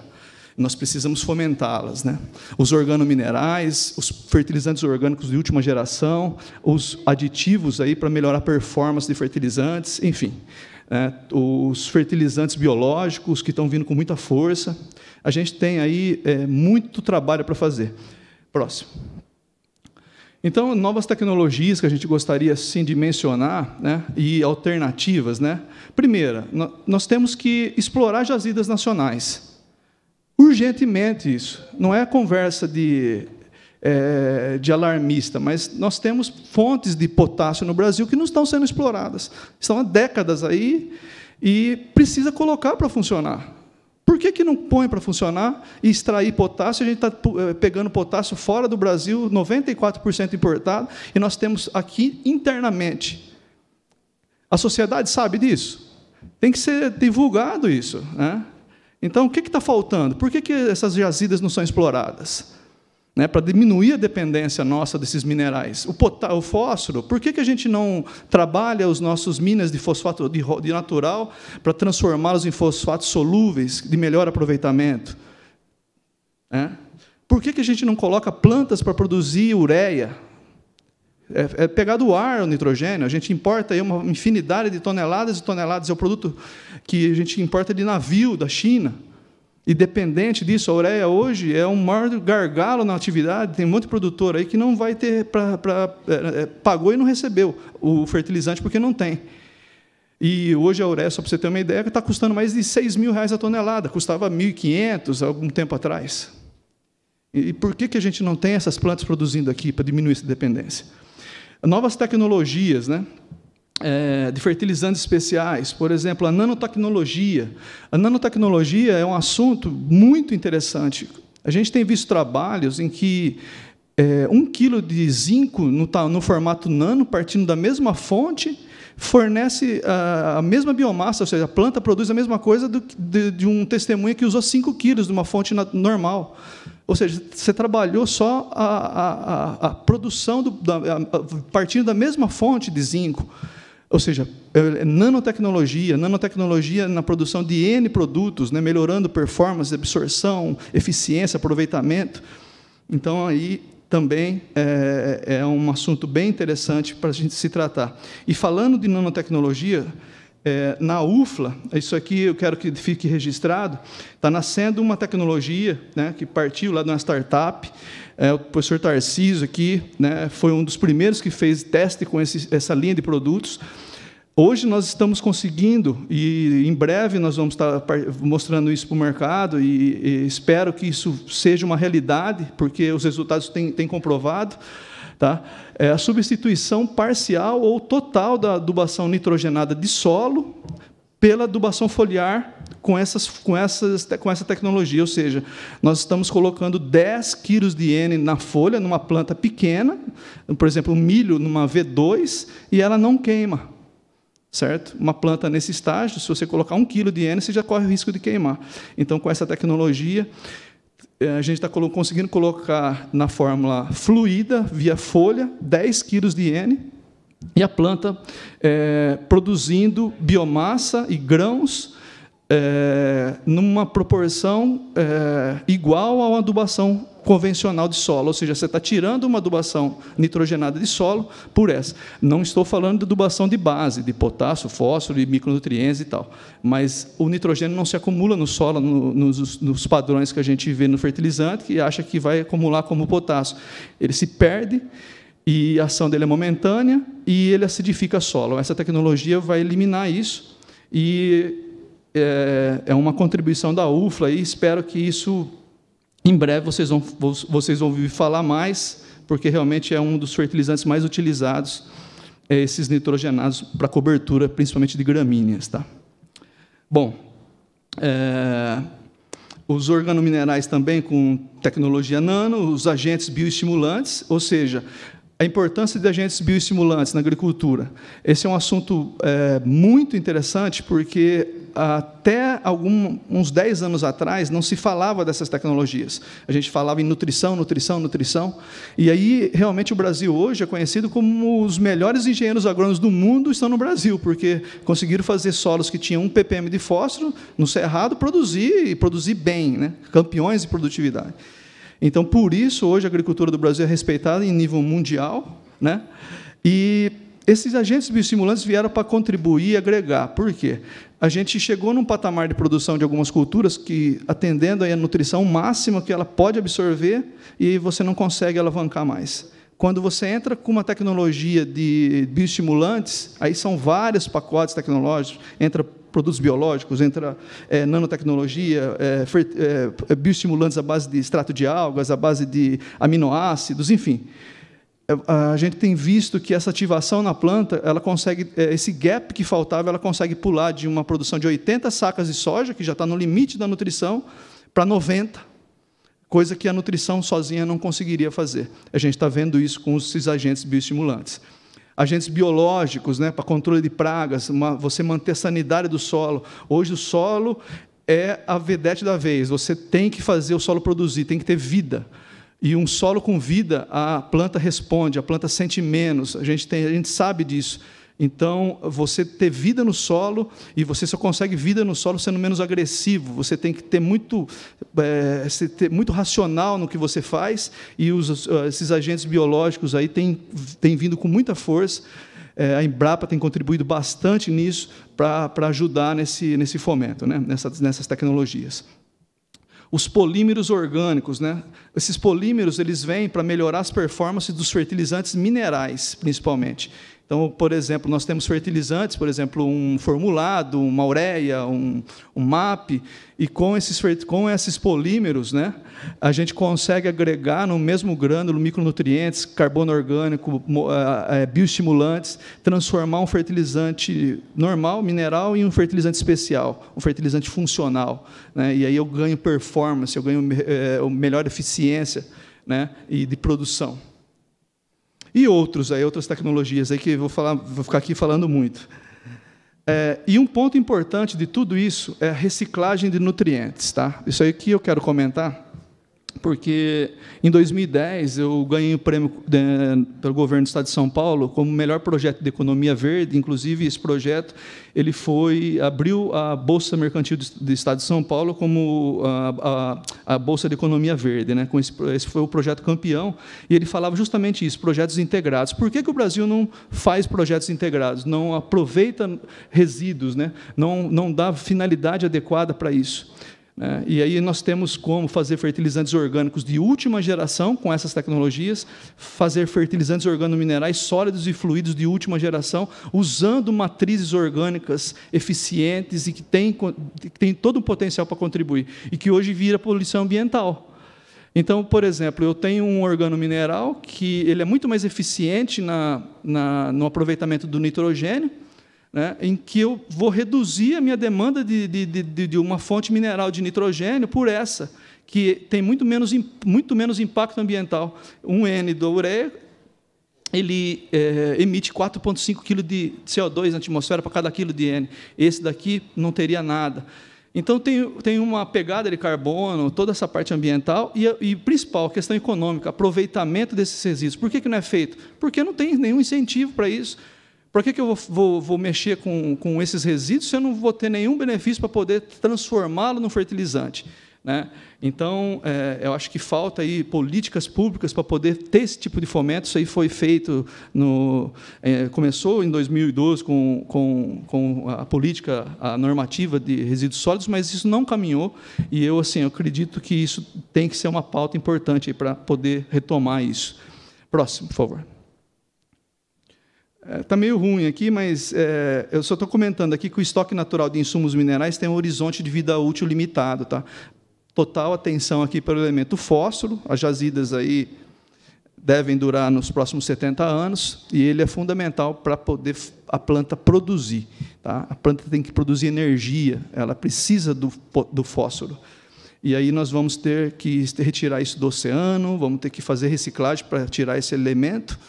[SPEAKER 7] Nós precisamos fomentá-las. Né? Os organominerais, os fertilizantes orgânicos de última geração, os aditivos aí para melhorar a performance de fertilizantes, enfim. Né? os fertilizantes biológicos que estão vindo com muita força. A gente tem aí é, muito trabalho para fazer. Próximo. Então, novas tecnologias que a gente gostaria sim de mencionar né, e alternativas. Né? Primeira, nós temos que explorar jazidas nacionais. Urgentemente isso. Não é conversa de, é, de alarmista, mas nós temos fontes de potássio no Brasil que não estão sendo exploradas. Estão há décadas aí e precisa colocar para funcionar. Por que, que não põe para funcionar e extrair potássio? A gente está eh, pegando potássio fora do Brasil, 94% importado, e nós temos aqui internamente. A sociedade sabe disso? Tem que ser divulgado isso. Né? Então, o que está faltando? Por que, que essas jazidas não são exploradas? né, para diminuir a dependência nossa desses minerais. O, o fósforo, por que, que a gente não trabalha os nossos minas de fosfato de, de natural para transformá-los em fosfatos solúveis de melhor aproveitamento? É? Por que, que a gente não coloca plantas para produzir ureia? É, é pegar do ar o nitrogênio, a gente importa aí uma infinidade de toneladas e toneladas, é o produto que a gente importa de navio da China. E dependente disso, a ureia hoje é um maior gargalo na atividade. Tem muito produtor aí que não vai ter. Pra, pra é, é pagou e não recebeu o fertilizante porque não tem. E hoje a ureia, só para você ter uma ideia, está custando mais de 6 mil reais a tonelada. Custava 1.500 algum tempo atrás. E por que, que a gente não tem essas plantas produzindo aqui para diminuir essa dependência? Novas tecnologias, né? é, de fertilizantes especiais, por exemplo, a nanotecnologia. A nanotecnologia é um assunto muito interessante. A gente tem visto trabalhos em que é, um quilo de zinco no, no, formato nano, partindo da mesma fonte, fornece a, a, mesma biomassa, ou seja, a planta produz a mesma coisa do, de, de um testemunha que usou 5 quilos de uma fonte na, normal. Ou seja, você trabalhou só a, a, a produção do, da, partindo da mesma fonte de zinco. Ou seja, é, é nanotecnologia, nanotecnologia na produção de N produtos, né, melhorando performance, absorção, eficiência, aproveitamento. Então, aí também é, é, é um assunto bem interessante para a gente se tratar. E falando de nanotecnologia, é, na UFLA, isso aqui eu quero que fique registrado, está nascendo uma tecnologia né, que partiu lá de uma startup é, o professor Tarcísio aqui né, foi um dos primeiros que fez teste com esse, essa linha de produtos. Hoje nós estamos conseguindo, e em breve nós vamos estar mostrando isso para o mercado, e, e espero que isso seja uma realidade, porque os resultados têm, têm comprovado. Tá? É a substituição parcial ou total da adubação nitrogenada de solo pela adubação foliar com, essas, com, essas, com essa tecnologia. Ou seja, nós estamos colocando 10 quilos de N na folha, numa planta pequena, por exemplo, um milho numa V2, e ela não queima. Certo? Uma planta nesse estágio, se você colocar um quilo de N, você já corre o risco de queimar. Então, com essa tecnologia, eh, a gente está conseguindo colocar na fórmula fluida, via folha, 10 quilos de N, e a planta é, produzindo biomassa e grãos é, numa proporção é, igual a uma adubação convencional de solo, ou seja, você está tirando uma adubação nitrogenada de solo por essa. Não estou falando de adubação de base, de potássio, fósforo e micronutrientes e tal, mas o nitrogênio não se acumula no solo, no, nos, nos padrões que a gente vê no fertilizante, que acha que vai acumular como potássio. Ele se perde e a ação dele é momentânea e ele acidifica solo. Essa tecnologia vai eliminar isso e é, é uma contribuição da UFLA e espero que isso em breve vocês vão, vocês vão ouvir falar mais, porque realmente é um dos fertilizantes mais utilizados, é, esses nitrogenados para cobertura, principalmente de gramíneas. Tá? Bom, é, os organominerais também com tecnologia nano, os agentes bioestimulantes, ou seja, a importância de agentes bioestimulantes na agricultura. Esse é um assunto é, muito interessante, porque até algum, uns 10 anos atrás não se falava dessas tecnologias. A gente falava em nutrição, nutrição, nutrição. E aí, realmente, o Brasil hoje é conhecido como os melhores engenheiros agrônomos do mundo estão no Brasil, porque conseguiram fazer solos que tinham 1 um ppm de fósforo no cerrado, produzir e produzir bem, né? campeões de produtividade. Então, por isso, hoje a agricultura do Brasil é respeitada em nível mundial. Né? E esses agentes bioestimulantes vieram para contribuir e agregar. Por quê? A gente chegou num patamar de produção de algumas culturas que, atendendo a nutrição máxima que ela pode absorver, e você não consegue alavancar mais. Quando você entra com uma tecnologia de bioestimulantes, aí são vários pacotes tecnológicos, entra produtos biológicos, entra é, nanotecnologia, é, é, é bioestimulantes à base de extrato de algas, à base de aminoácidos, enfim. É, a gente tem visto que essa ativação na planta, ela consegue esse gap que faltava, ela consegue pular de uma produção de 80 sacas de soja, que já está no limite da nutrição, para 90, coisa que a nutrição sozinha não conseguiria fazer. A gente está vendo isso com esses agentes bioestimulantes agentes biológicos né, para controle de pragas, uma, você manter a sanidade do solo. Hoje o solo é a vedete da vez, você tem que fazer o solo produzir, tem que ter vida. E um solo com vida, a planta responde, a planta sente menos, a gente, tem, a gente sabe disso. Então, você ter vida no solo, e você só consegue vida no solo sendo menos agressivo. Você tem que ter muito, é, ter muito racional no que você faz, e os, ah, esses agentes biológicos aí têm, têm vindo com muita força. É, a Embrapa tem contribuído bastante nisso para ajudar nesse, nesse fomento, né? nessas, nessas tecnologias os polímeros orgânicos, né? Esses polímeros eles vêm para melhorar as performances dos fertilizantes minerais, principalmente. Então, por exemplo, nós temos fertilizantes, por exemplo, um formulado, uma ureia, um, um MAP, e com esses, com esses polímeros, né, a gente consegue agregar no mesmo grânulo micronutrientes, carbono orgânico, é, bioestimulantes, transformar um fertilizante normal, mineral, em um fertilizante especial, um fertilizante funcional. Né, e aí eu ganho performance, eu ganho é, melhor eficiência né, e de produção. E outros aí, outras tecnologias aí que vou falar, vou ficar aqui falando muito. É, e um ponto importante de tudo isso é a reciclagem de nutrientes, tá? Isso aí que eu quero comentar porque em 2010 eu ganhei o prêmio de, é, pelo governo do Estado de São Paulo como melhor projeto de economia verde. Inclusive esse projeto ele foi abriu a bolsa mercantil do, do Estado de São Paulo como a, a, a, bolsa de economia verde, né? Com esse, esse foi o projeto campeão e ele falava justamente isso, projetos integrados. Por que, que o Brasil não faz projetos integrados? Não aproveita resíduos, né? Não não dá finalidade adequada para isso. É, e aí nós temos como fazer fertilizantes orgânicos de última geração com essas tecnologias, fazer fertilizantes organominerais sólidos e fluidos de última geração, usando matrizes orgânicas eficientes e que têm, que todo o potencial para contribuir, e que hoje vira poluição ambiental. Então, por exemplo, eu tenho um organo-mineral que ele é muito mais eficiente na, na no aproveitamento do nitrogênio, né, em que eu vou reduzir a minha demanda de, de, de, de, uma fonte mineral de nitrogênio por essa, que tem muito menos, muito menos impacto ambiental. Um N do ureia ele é, emite 4,5 kg de CO2 na atmosfera para cada quilo de N. Esse daqui não teria nada. Então, tem, tem uma pegada de carbono, toda essa parte ambiental e, e principal, a questão econômica, aproveitamento desses resíduos. Por que, que não é feito? Porque não tem nenhum incentivo para isso. Por que, que eu vou, vou, vou mexer com, com esses resíduos se eu não vou ter nenhum benefício para poder transformá-lo no fertilizante? Né? Então, é, eu acho que falta aí políticas públicas para poder ter esse tipo de fomento. Isso aí foi feito, no, é, começou em 2012 com, com, com, a política, a normativa de resíduos sólidos, mas isso não caminhou. E eu, assim, eu acredito que isso tem que ser uma pauta importante para poder retomar isso. Próximo, por favor. Está é, tá meio ruim aqui, mas é, eu só estou comentando aqui que o estoque natural de insumos minerais tem um horizonte de vida útil limitado. Tá? Total atenção aqui para o elemento fósforo, as jazidas aí devem durar nos próximos 70 anos, e ele é fundamental para poder a planta produzir. Tá? A planta tem que produzir energia, ela precisa do, do fósforo. E aí nós vamos ter que retirar isso do oceano, vamos ter que fazer reciclagem para tirar esse elemento,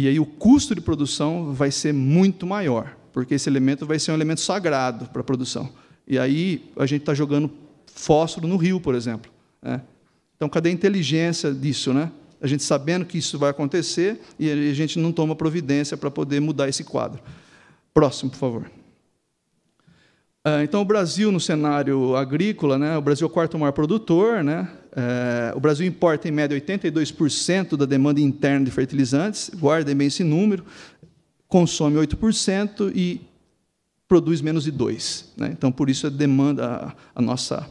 [SPEAKER 7] e aí o custo de produção vai ser muito maior, porque esse elemento vai ser um elemento sagrado para a produção. E aí a gente está jogando fósforo no rio, por exemplo. Né? Então, cadê a inteligência disso? Né? A gente sabendo que isso vai acontecer e a gente não toma providência para poder mudar esse quadro. Próximo, por favor. Ah, então, o Brasil no cenário agrícola, né? o Brasil é o quarto maior produtor, né? Uh, o Brasil importa, em média, 82% da demanda interna de fertilizantes, guardem bem esse número, consome 8% e produz menos de 2%. Né? Então, por isso, a demanda, a, nossa,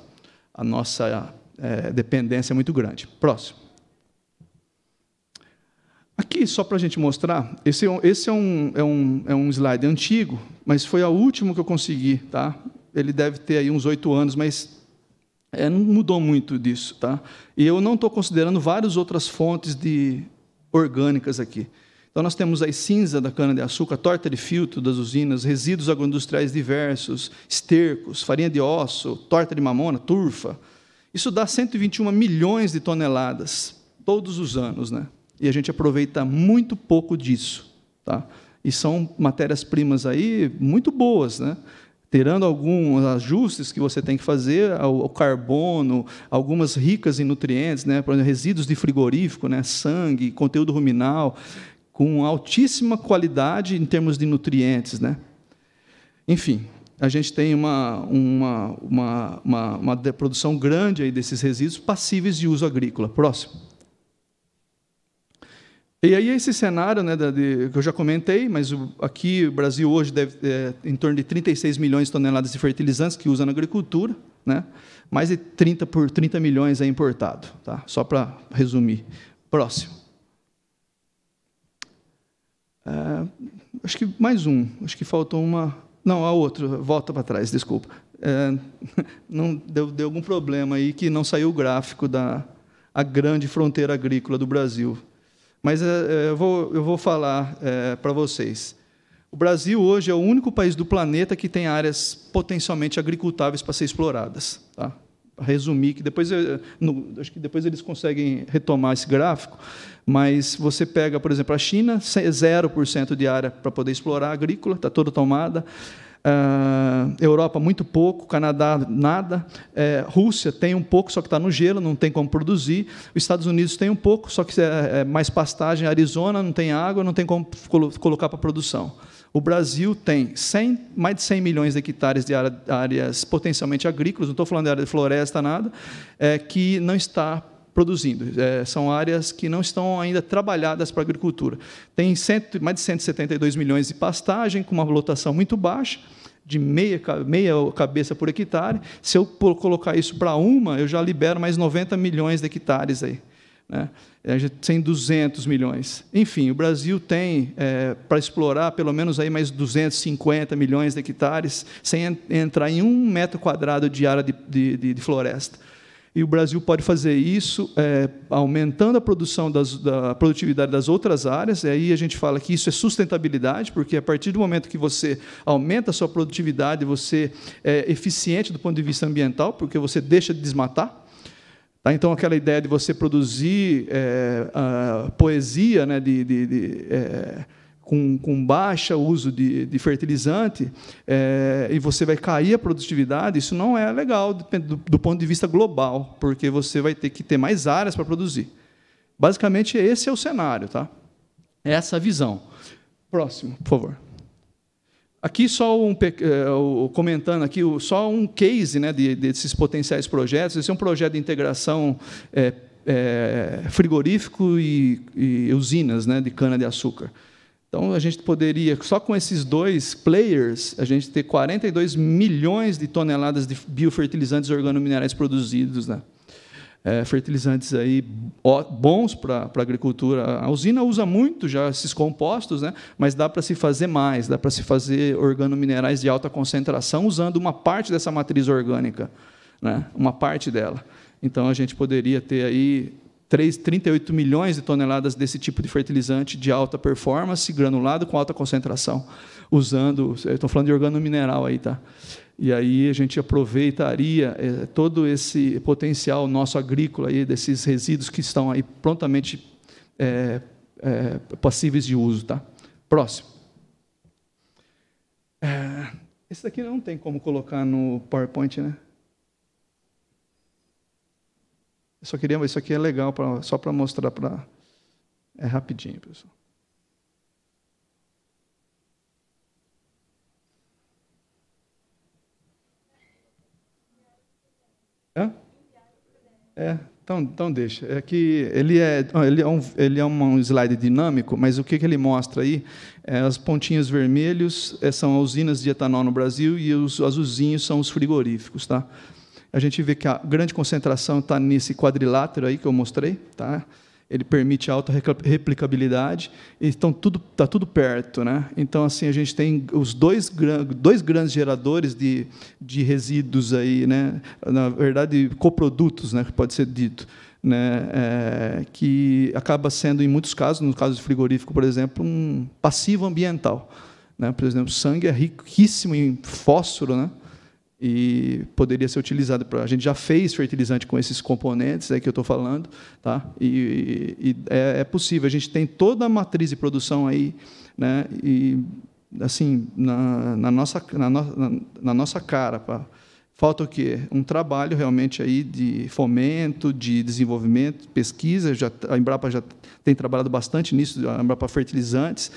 [SPEAKER 7] a nossa é, dependência é muito grande. Próximo. Aqui, só para a gente mostrar, esse, é um, esse é, um, é, um, é um slide antigo, mas foi o último que eu consegui. Tá? Ele deve ter aí uns oito anos, mas é, não mudou muito disso. Tá? E eu não estou considerando várias outras fontes de orgânicas aqui. Então, nós temos a cinza da cana-de-açúcar, torta de filtro das usinas, resíduos agroindustriais diversos, estercos, farinha de osso, torta de mamona, turfa. Isso dá 121 milhões de toneladas todos os anos, né? E a gente aproveita muito pouco disso, tá? E são matérias-primas aí muito boas, né? terando alguns ajustes que você tem que fazer ao, carbono, algumas ricas em nutrientes, né, por exemplo, resíduos de frigorífico, né, sangue, conteúdo ruminal, com altíssima qualidade em termos de nutrientes. Né. Enfim, a gente tem uma, uma, uma, uma, uma produção grande aí desses resíduos passíveis de uso agrícola. Próximo. E aí esse cenário, né, de, que eu já comentei, mas o, aqui o Brasil hoje deve é, em torno de 36 milhões de toneladas de fertilizantes que usa na agricultura, né? Mais de 30 por 30 milhões é importado, tá? Só para resumir. Próximo. É, acho que mais um. Acho que faltou uma. Não, a outra. Volta para trás. Desculpa. É, não deu, deu algum problema aí que não saiu o gráfico da a grande fronteira agrícola do Brasil. Mas eh, eh, eu, vou, eu vou falar é, eh, para vocês. O Brasil hoje é o único país do planeta que tem áreas potencialmente agricultáveis para ser exploradas. Tá? Resumir que depois eu, no, acho que depois eles conseguem retomar esse gráfico, mas você pega, por exemplo, a China, 0% de área para poder explorar agrícola, está toda tomada. Uh, Europa, muito pouco, Canadá, nada. É, Rússia tem um pouco, só que está no gelo, não tem como produzir. Os Estados Unidos tem um pouco, só que é, é mais pastagem. Arizona não tem água, não tem como colocar para produção. O Brasil tem 100, mais de 100 milhões de hectares de áreas potencialmente agrícolas, não estou falando de área de floresta, nada, é, que não está produzindo. É, são áreas que não estão ainda trabalhadas para a agricultura. Tem cento, mais de 172 milhões de pastagem, com uma lotação muito baixa, de meia, meia cabeça por hectare. Se eu colocar isso para uma, eu já libero mais 90 milhões de hectares aí. Né? A gente tem 200 milhões. Enfim, o Brasil tem é, para explorar pelo menos aí mais 250 milhões de hectares, sem entrar em um metro quadrado de área de, de, de floresta e o Brasil pode fazer isso é, aumentando a produção das, da produtividade das outras áreas. E aí a gente fala que isso é sustentabilidade, porque a partir do momento que você aumenta a sua produtividade, você é eficiente do ponto de vista ambiental, porque você deixa de desmatar. Tá? Então, aquela ideia de você produzir é, poesia, né, de, de, de é, com, com baixa uso de, de fertilizante é, e você vai cair a produtividade, isso não é legal do, do ponto de vista global, porque você vai ter que ter mais áreas para produzir. Basicamente, esse é o cenário, tá? É essa a visão. Próximo, por favor. Aqui só um eh, comentando aqui só um case né, de, desses potenciais projetos. Esse é um projeto de integração é, é, frigorífico e, e usinas né, de cana de açúcar. Então a gente poderia, só com esses dois players, a gente ter 42 milhões de toneladas de biofertilizantes organominerais produzidos, né? É, fertilizantes aí bons para a agricultura. A usina usa muito já esses compostos, né? mas dá para se fazer mais, dá para se fazer organominerais de alta concentração usando uma parte dessa matriz orgânica, né? uma parte dela. Então a gente poderia ter aí 3, 38 milhões de toneladas desse tipo de fertilizante de alta performance, granulado com alta concentração, usando, estou eh, falando de organo-mineral aí, tá? E aí a gente aproveitaria é, todo esse potencial nosso agrícola aí desses resíduos que estão aí prontamente é, é, passíveis de uso, tá? Próximo. esse daqui não tem como colocar no PowerPoint, né? só queria, isso aqui é legal, pra, só para mostrar para. É rapidinho, pessoal. É, então, então deixa. É que ele é, ele é, um, ele é um slide dinâmico, mas o que, que ele mostra aí? É, as pontinhas vermelhos é, são as usinas de etanol no Brasil e os azulzinhos são os frigoríficos, tá? A gente vê que a grande concentração está nesse quadrilátero aí que eu mostrei, tá? Ele permite alta replicabilidade, então tudo está tudo perto, né? Então assim a gente tem os dois, dois grandes geradores de, de resíduos aí, né? Na verdade coprodutos, né? Que pode ser dito. Né, é, que acaba sendo, em muitos casos, no caso de frigorífico, por exemplo, um passivo ambiental. Né? Por exemplo, sangue é riquíssimo em fósforo, né? e poderia ser utilizado para a gente já fez fertilizante com esses componentes é que eu estou falando tá e, e, e é, é, possível a gente tem toda a matriz de produção aí né e assim na, na nossa na, na, na, nossa cara falta o quê um trabalho realmente aí de fomento de desenvolvimento pesquisa já a Embrapa já tem trabalhado bastante nisso a Embrapa fertilizantes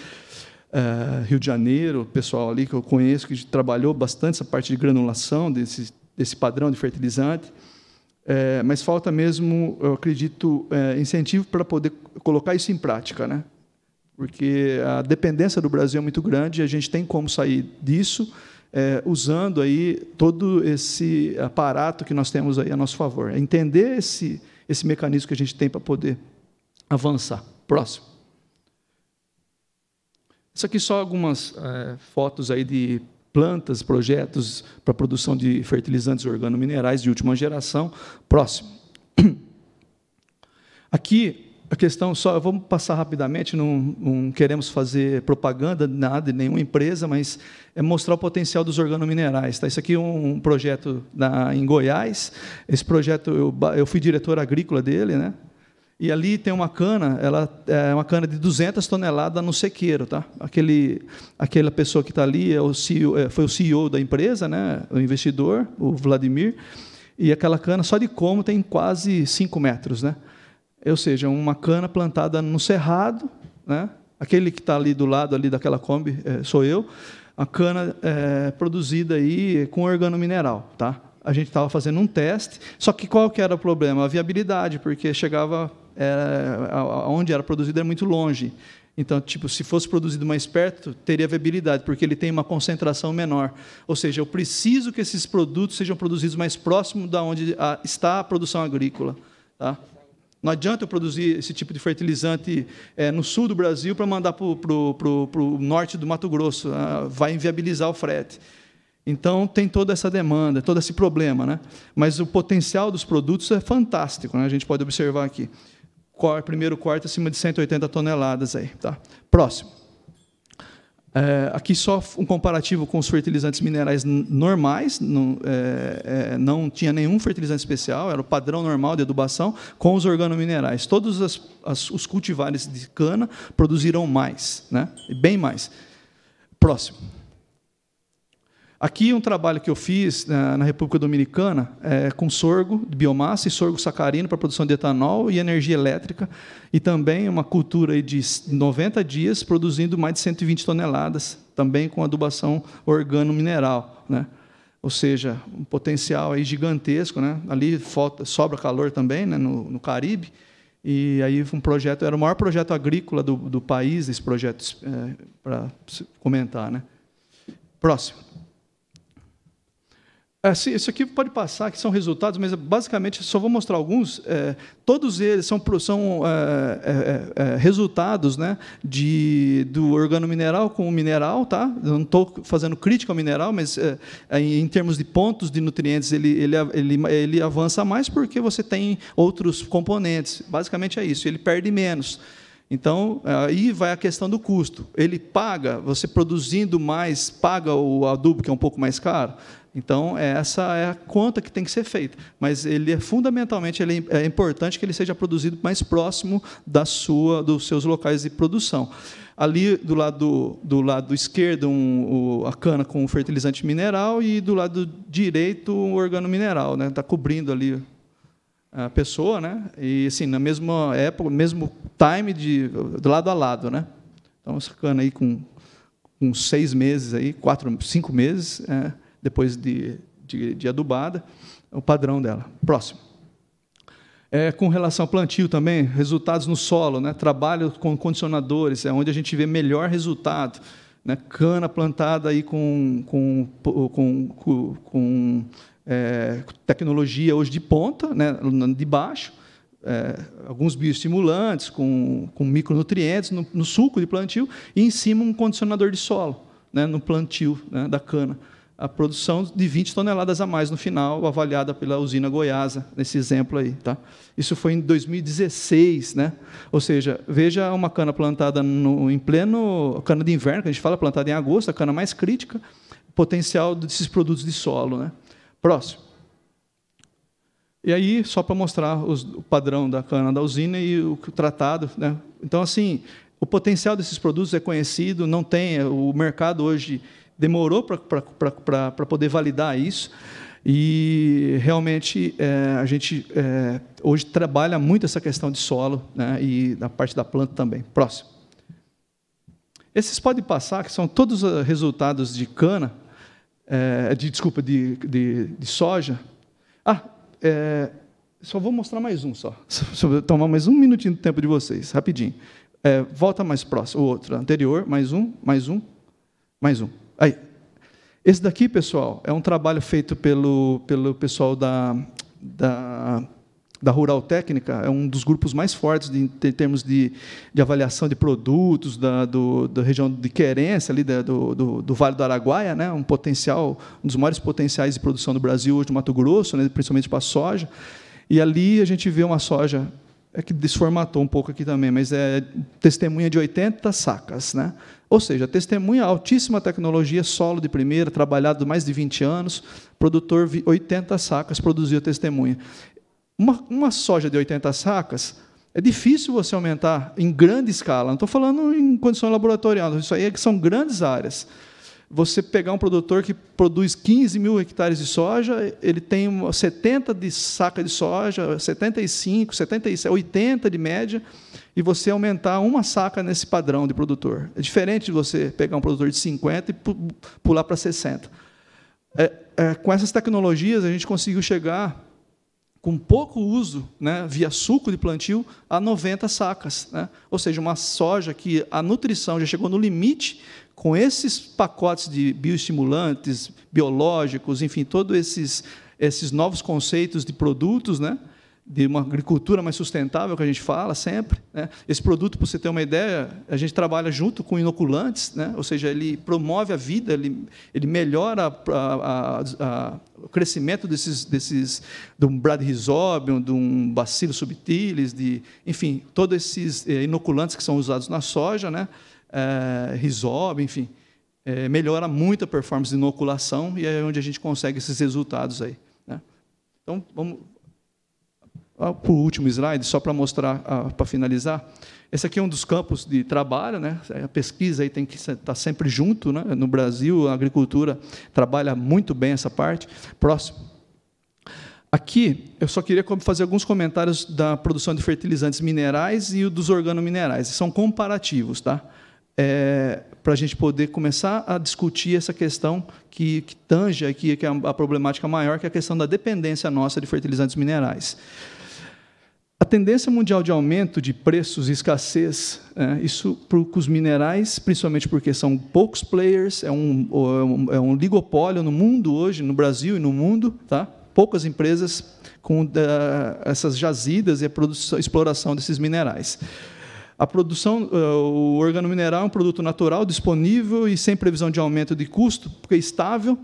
[SPEAKER 7] eh, Rio de Janeiro, pessoal ali que eu conheço, que trabalhou bastante essa parte de granulação desse, desse padrão de fertilizante. É, mas falta mesmo, eu acredito, é, incentivo para poder colocar isso em prática, né? Porque a dependência do Brasil é muito grande e a gente tem como sair disso é, usando aí todo esse aparato que nós temos aí a nosso favor. É entender esse esse mecanismo que a gente tem para poder avançar. Próximo. Isso aqui só algumas é, fotos aí de plantas, projetos para produção de fertilizantes organominerais de última geração. Próximo. Aqui a questão só, vamos passar rapidamente, não, não, queremos fazer propaganda de nada, de nenhuma empresa, mas é mostrar o potencial dos organominerais. Tá? Isso aqui é um projeto na, em Goiás. Esse projeto, eu, eu fui diretor agrícola dele, né? E ali tem uma cana, ela é uma cana de 200 toneladas no sequeiro, tá? Aquele, aquela pessoa que está ali é o CEO, é, foi o CEO da empresa, né? O investidor, o Vladimir. E aquela cana só de como tem quase 5 metros, né? Ou seja, uma cana plantada no cerrado, né? Aquele que está ali do lado ali daquela Kombi é, sou eu. A cana é, produzida aí com organo-mineral, tá? a gente estava fazendo um teste, só que qual que era o problema? A viabilidade, porque chegava Aonde onde era produzido era muito longe. Então, tipo, se fosse produzido mais perto, teria viabilidade, porque ele tem uma concentração menor. Ou seja, eu preciso que esses produtos sejam produzidos mais próximo da onde está a produção agrícola. Tá? Não adianta eu produzir esse tipo de fertilizante é, no sul do Brasil para mandar para o norte do Mato Grosso. Ah, vai inviabilizar o frete. Então, tem toda essa demanda, todo esse problema. Né? Mas o potencial dos produtos é fantástico, né? a gente pode observar aqui primeiro corte acima de 180 toneladas. Aí, tá? Próximo. É, aqui só um comparativo com os fertilizantes minerais normais, não, é, é, não, tinha nenhum fertilizante especial, era o padrão normal de adubação, com os organominerais. Todos as, as, os cultivares de cana produziram mais, né? bem mais. Próximo. Aqui um trabalho que eu fiz né, na República Dominicana é, com sorgo de biomassa e sorgo sacarino para produção de etanol e energia elétrica e também uma cultura de 90 dias produzindo mais de 120 toneladas, também com adubação organo-mineral, né? Ou seja, um potencial aí gigantesco, né? Ali falta, sobra calor também, né? no, no Caribe. E aí um projeto era o maior projeto agrícola do, do país, esse projeto é, para comentar, né? Próximo. Assim, isso aqui pode passar, que são resultados, mas basicamente só vou mostrar alguns. É, todos eles são, são é é, é, é, resultados né, de, do organo-mineral com o mineral. Tá? Eu não estou fazendo crítica ao mineral, mas em termos de pontos de nutrientes, ele, ele, ele, ele avança mais porque você tem outros componentes. Basicamente é isso, ele perde menos. Então, aí vai a questão do custo. Ele paga, você produzindo mais, paga o adubo, que é um pouco mais caro? Então, é essa é a conta que tem que ser feita. Mas ele é fundamentalmente ele é importante que ele seja produzido mais próximo da sua, dos seus locais de produção. Ali do lado, do lado esquerdo, um, o, a cana com o fertilizante mineral, e do lado direito, um organo Está né? está cobrindo ali a pessoa, né? E assim, na mesma época, mesmo time de, de lado a lado, né? Então, essa cana aí com, com seis meses aí, quatro, cinco meses, é, depois de, de, de adubada, é o padrão dela. Próximo. É, com relação ao plantio também, resultados no solo, né? trabalho com condicionadores, é onde a gente vê melhor resultado. Né? Cana plantada aí com, com, com, com, com é, tecnologia hoje de ponta, né? de baixo, é, alguns bioestimulantes com, com micronutrientes no, no, suco de plantio, e em cima um condicionador de solo, né? no plantio né? da cana a produção de 20 toneladas a mais no final, avaliada pela usina Goiasa, nesse exemplo aí. Tá? Isso foi em 2016. Né? Ou seja, veja uma cana plantada no, em pleno. cana de inverno, que a gente fala plantada em agosto, a cana mais crítica, potencial desses produtos de solo. Né? Próximo. E aí, só para mostrar os, o padrão da cana da usina e o tratado. Né? Então, assim, o potencial desses produtos é conhecido, não tem. O mercado hoje demorou para poder validar isso. E realmente é, a gente é, hoje trabalha muito essa questão de solo né, e da parte da planta também. Próximo. Esses podem passar, que são todos ah, resultados de cana, é, de desculpa, de, de, de soja. Ah, é, só vou mostrar mais um só. Só vou tomar mais um minutinho do tempo de vocês, rapidinho. É, volta mais próximo, o outro, anterior, mais um, mais um, mais um. Aí, esse daqui, pessoal, é um trabalho feito pelo, pelo pessoal da, da, da Rural Técnica, é um dos grupos mais fortes de, em termos de, de avaliação de produtos da, do, da região de Querência, ali da, do, do, do, Vale do Araguaia, né? um potencial, um dos maiores potenciais de produção do Brasil hoje no Mato Grosso, né? principalmente para a soja. E ali a gente vê uma soja, é que desformatou um pouco aqui também, mas é testemunha de 80 sacas, né? Ou seja, testemunha altíssima tecnologia, solo de primeira, trabalhado mais de 20 anos, produtor 80 sacas produziu testemunha. Uma, uma soja de 80 sacas, é difícil você aumentar em grande escala. Não estou falando em condição laboratorial, isso aí é são grandes áreas. Você pegar um produtor que produz 15 mil hectares de soja, ele tem 70 de saca de soja, 75, 77, 80 de média e você aumentar uma saca nesse padrão de produtor. É diferente de você pegar um produtor de 50 e pular para 60. É, é, com essas tecnologias, a gente conseguiu chegar, com pouco uso, né, via suco de plantio, a 90 sacas. Né? Ou seja, uma soja que a nutrição já chegou no limite com esses pacotes de bioestimulantes, biológicos, enfim, todos esses, esses novos conceitos de produtos, né? de uma agricultura mais sustentável, que a gente fala sempre. Né? Esse produto, para você ter uma ideia, a gente trabalha junto com inoculantes, né? ou seja, ele promove a vida, ele, ele melhora a, a, a, o crescimento desses, desses, de um bradyrhizobium, de um bacillus subtilis, de, enfim, todos esses eh, inoculantes que são usados na soja, né? é, rhizobium, enfim, é, melhora muito a performance de inoculação e é onde a gente consegue esses resultados aí. Né? Então, vamos por último slide, só para mostrar, ah, para finalizar, esse aqui é um dos campos de trabalho, né? A pesquisa aí tem que estar tá sempre junto, né? No Brasil, a agricultura trabalha muito bem essa parte. Próximo. Aqui, eu só queria fazer alguns comentários da produção de fertilizantes minerais e dos organominerais. São comparativos, tá? É, para a gente poder começar a discutir essa questão que, que tange aqui, que é a problemática maior, que é a questão da dependência nossa de fertilizantes minerais. A tendência mundial de aumento de preços e escassez, é, isso para os minerais, principalmente porque são poucos players, é um, é um, é um oligopólio no mundo hoje, no Brasil e no mundo, tá? poucas empresas com é, essas jazidas e a produção, exploração desses minerais. A produção, é, o organo-mineral é um produto natural, disponível e sem previsão de aumento de custo, porque é estável.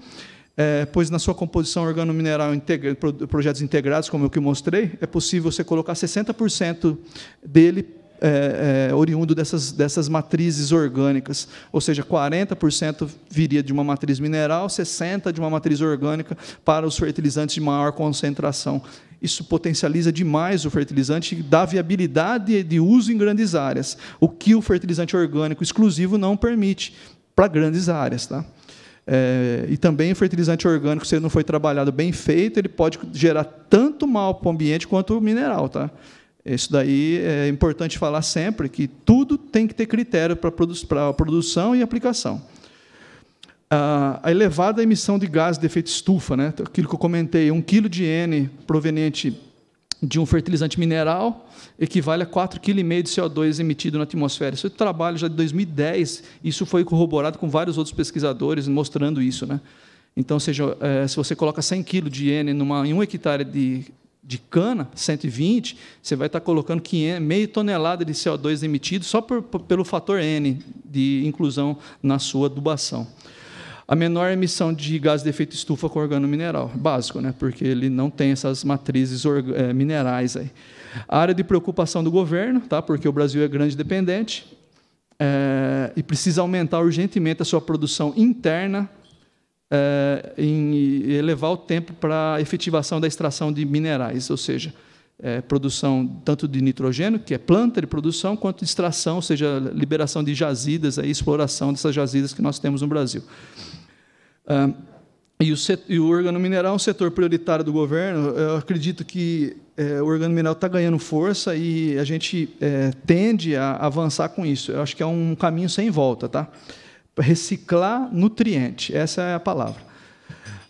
[SPEAKER 7] É, pois na sua composição orgânico-mineral integra, projetos integrados, como eu que mostrei, é possível você colocar 60% dele é, é, oriundo dessas, dessas matrizes orgânicas, ou seja, 40% viria de uma matriz mineral, 60% de uma matriz orgânica para os fertilizantes de maior concentração. Isso potencializa demais o fertilizante e dá viabilidade de uso em grandes áreas, o que o fertilizante orgânico exclusivo não permite para grandes áreas. Tá? É, e também o fertilizante orgânico, se ele não foi trabalhado bem feito, ele pode gerar tanto mal para o ambiente quanto o mineral. Tá? Isso daí é importante falar sempre, que tudo tem que ter critério para a produção e aplicação. a elevada emissão de gases de efeito estufa, né? aquilo que eu comentei, um quilo de N proveniente de um fertilizante mineral equivale a 4,5 kg de CO2 emitido na atmosfera. Isso é um trabalho já de 2010, isso foi corroborado com vários outros pesquisadores mostrando isso. Né? Então, seja, é, se você coloca 100 kg de N numa, em 1 um hectare de, de cana, 120, você vai estar colocando 500, meio tonelada de CO2 emitido só por, por, pelo fator N de inclusão na sua adubação. A menor emissão de gás de efeito estufa com organo mineral, básico, né? porque ele não tem essas matrizes é, minerais. Aí. A área de preocupação do governo, tá? porque o Brasil é grande dependente é, e precisa aumentar urgentemente a sua produção interna é, em elevar o tempo para a efetivação da extração de minerais, ou seja, é, produção tanto de nitrogênio, que é planta de produção, quanto de extração, ou seja, liberação de jazidas, aí, exploração dessas jazidas que nós temos no Brasil e, o set, e o é um setor prioritário do governo. Eu acredito que é, o mineral está ganhando força e a gente é, tende a avançar com isso. Eu acho que é um caminho sem volta. Tá? Reciclar nutriente, essa é a palavra.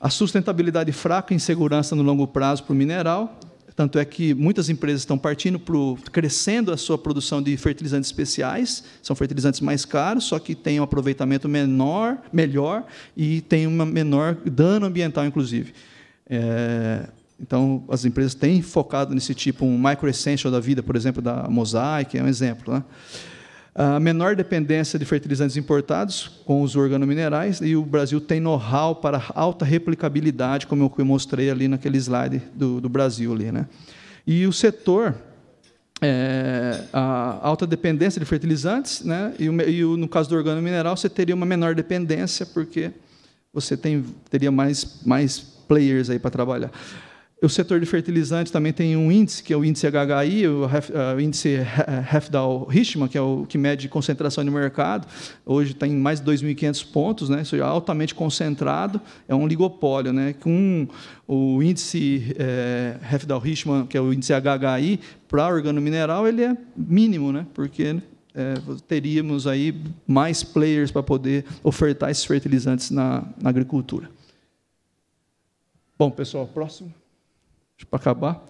[SPEAKER 7] A sustentabilidade fraca, insegurança no longo prazo para o mineral, tanto é que muitas empresas estão partindo para crescendo a sua produção de fertilizantes especiais, são fertilizantes mais caros, só que têm um aproveitamento menor, melhor e tem uma menor dano ambiental, inclusive. É, então, as empresas têm focado nesse tipo, um micro essential da vida, por exemplo, da Mosaic, é um exemplo. Né? a menor dependência de fertilizantes importados com os organominerais e o Brasil tem know-how para alta replicabilidade, como eu mostrei ali naquele slide do, do Brasil. Ali, né? E o setor, é, a alta dependência de fertilizantes, né? e, o, e o, no caso do organomineral, você teria uma menor dependência, porque você tem, teria mais, mais players aí para trabalhar. O setor de fertilizantes também tem um índice, que é o índice HHI, eh, o índice eh, Hefdal-Richman, que é o que mede concentração de mercado. Hoje tem mais de 2.500 pontos, né? isso é altamente concentrado, é um oligopólio. Né? Com o índice é, eh, Hefdal-Richman, que é o índice HHI, para organo-mineral ele é mínimo, né? porque é, teríamos aí mais players para poder ofertar esses fertilizantes na, na agricultura. Bom, pessoal, próximo para acabar.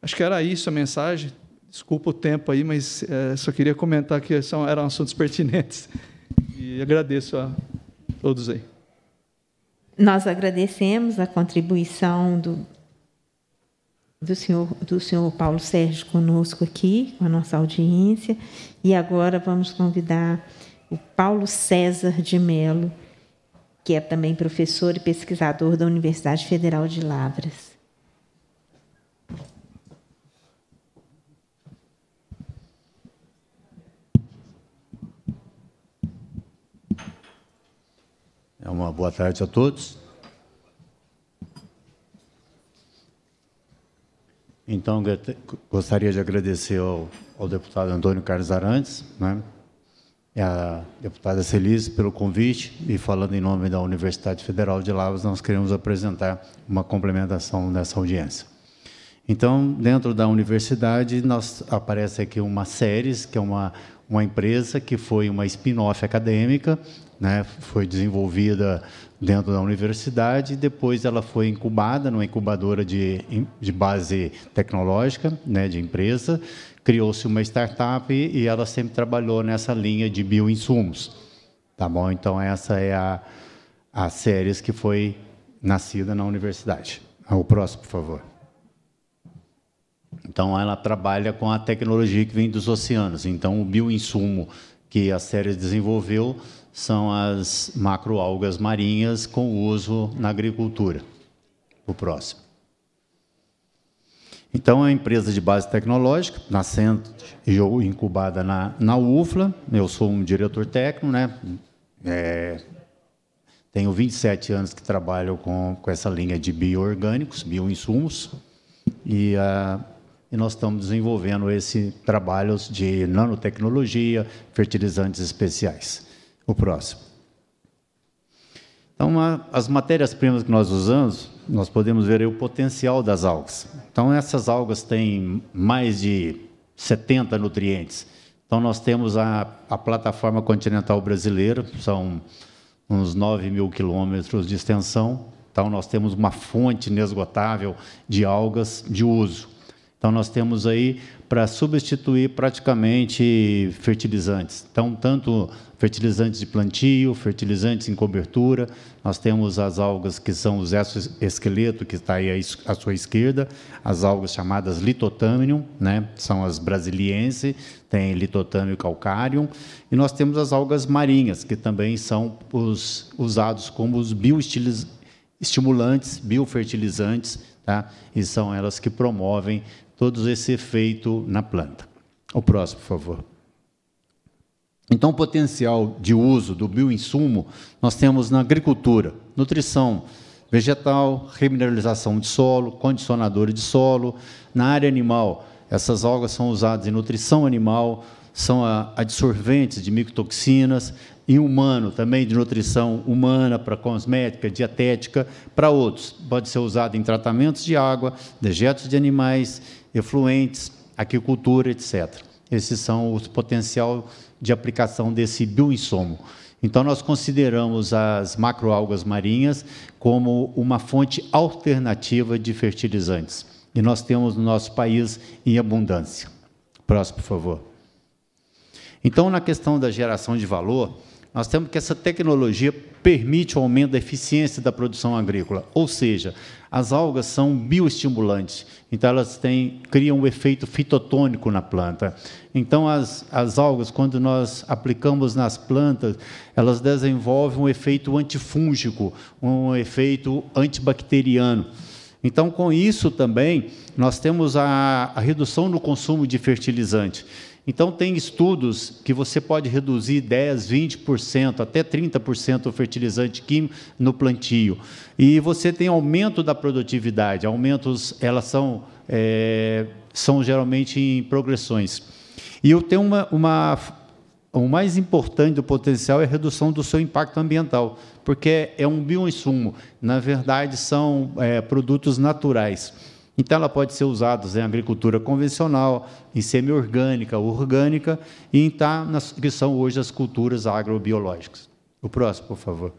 [SPEAKER 7] Acho que era isso a mensagem. Desculpa o tempo aí, mas é, só queria comentar que são, eram assuntos pertinentes. E agradeço a todos aí.
[SPEAKER 1] Nós agradecemos a contribuição do, do, senhor, do senhor Paulo Sérgio conosco aqui, com a nossa audiência. E agora vamos convidar o Paulo César de Melo, que é também professor e pesquisador da Universidade Federal de Lavras.
[SPEAKER 8] É uma boa tarde a todos. Então, gostaria de agradecer ao, ao deputado Antônio Carlos Arantes, né, e à deputada Celise pelo convite, e falando em nome da Universidade Federal de Lavras, nós queremos apresentar uma complementação dessa audiência. Então, dentro da universidade, nós, aparece aqui uma séries, que é uma, uma empresa que foi uma spin-off acadêmica, né, foi desenvolvida dentro da universidade. Depois ela foi incubada numa incubadora de, de base tecnológica, né, de empresa. Criou-se uma startup e ela sempre trabalhou nessa linha de bioinsumos. Tá bom? Então, essa é a, a séries que foi nascida na universidade. Ah, o próximo, por favor. Então, ela trabalha com a tecnologia que vem dos oceanos. Então, o bioinsumo que a série desenvolveu são as macroalgas marinhas com uso na agricultura. O próximo. Então, é uma empresa de base tecnológica, nascente e incubada na, na UFLA. Eu sou um diretor técnico, né? É, tenho 27 anos que trabalho com, com essa linha de bioorgânicos, bioinsumos, e, ah, e nós estamos desenvolvendo esse trabalhos de nanotecnologia, fertilizantes especiais o próximo. Então, as matérias-primas que nós usamos, nós podemos ver o potencial das algas. Então, essas algas têm mais de 70 nutrientes. Então, nós temos a, a plataforma continental brasileira, são uns 9 mil quilômetros de extensão. Então, nós temos uma fonte inesgotável de algas de uso. Então, nós temos aí para substituir praticamente fertilizantes. Então, tanto fertilizantes de plantio, fertilizantes em cobertura, nós temos as algas que são os esqueleto que está aí à sua esquerda, as algas chamadas litotâmium, né? são as brasiliense, tem litotâmio calcário, e nós temos as algas marinhas, que também são os, usados como os bioestimulantes, biofertilizantes, Tá? e são elas que promovem todos esse efeito na planta. O próximo, por favor. Então, o potencial de uso do bioinsumo nós temos na agricultura, nutrição vegetal, remineralização de solo, condicionador de solo. Na área animal, essas algas são usadas em nutrição animal, são adsorventes de micotoxinas, em humano também de nutrição humana para cosmética, dietética, para outros. Pode ser usado em tratamentos de água, dejetos de animais, efluentes, aquicultura, etc. Esses são os potencial de aplicação desse bioinsumo. Então, nós consideramos as macroalgas marinhas como uma fonte alternativa de fertilizantes. E nós temos no nosso país em abundância. Próximo, por favor. Então, na questão da geração de valor, nós temos que essa tecnologia permite o aumento da eficiência da produção agrícola. Ou seja, as algas são bioestimulantes, então elas têm, criam um efeito fitotônico na planta. Então, as, as algas, quando nós aplicamos nas plantas, elas desenvolvem um efeito antifúngico, um efeito antibacteriano. Então, com isso também, nós temos a, a redução no consumo de fertilizante. Então, tem estudos que você pode reduzir 10%, 20%, até 30% o fertilizante químico no plantio. E você tem aumento da produtividade, aumentos, elas são, é, são geralmente em progressões. E eu tenho uma, uma o mais importante do potencial é a redução do seu impacto ambiental, porque é um bioinsumo. Na verdade, são é, produtos naturais. Então, ela pode ser usada né, em agricultura convencional, em semi-orgânica, orgânica e em tá, nas, que são hoje as culturas agrobiológicas. O próximo, por favor.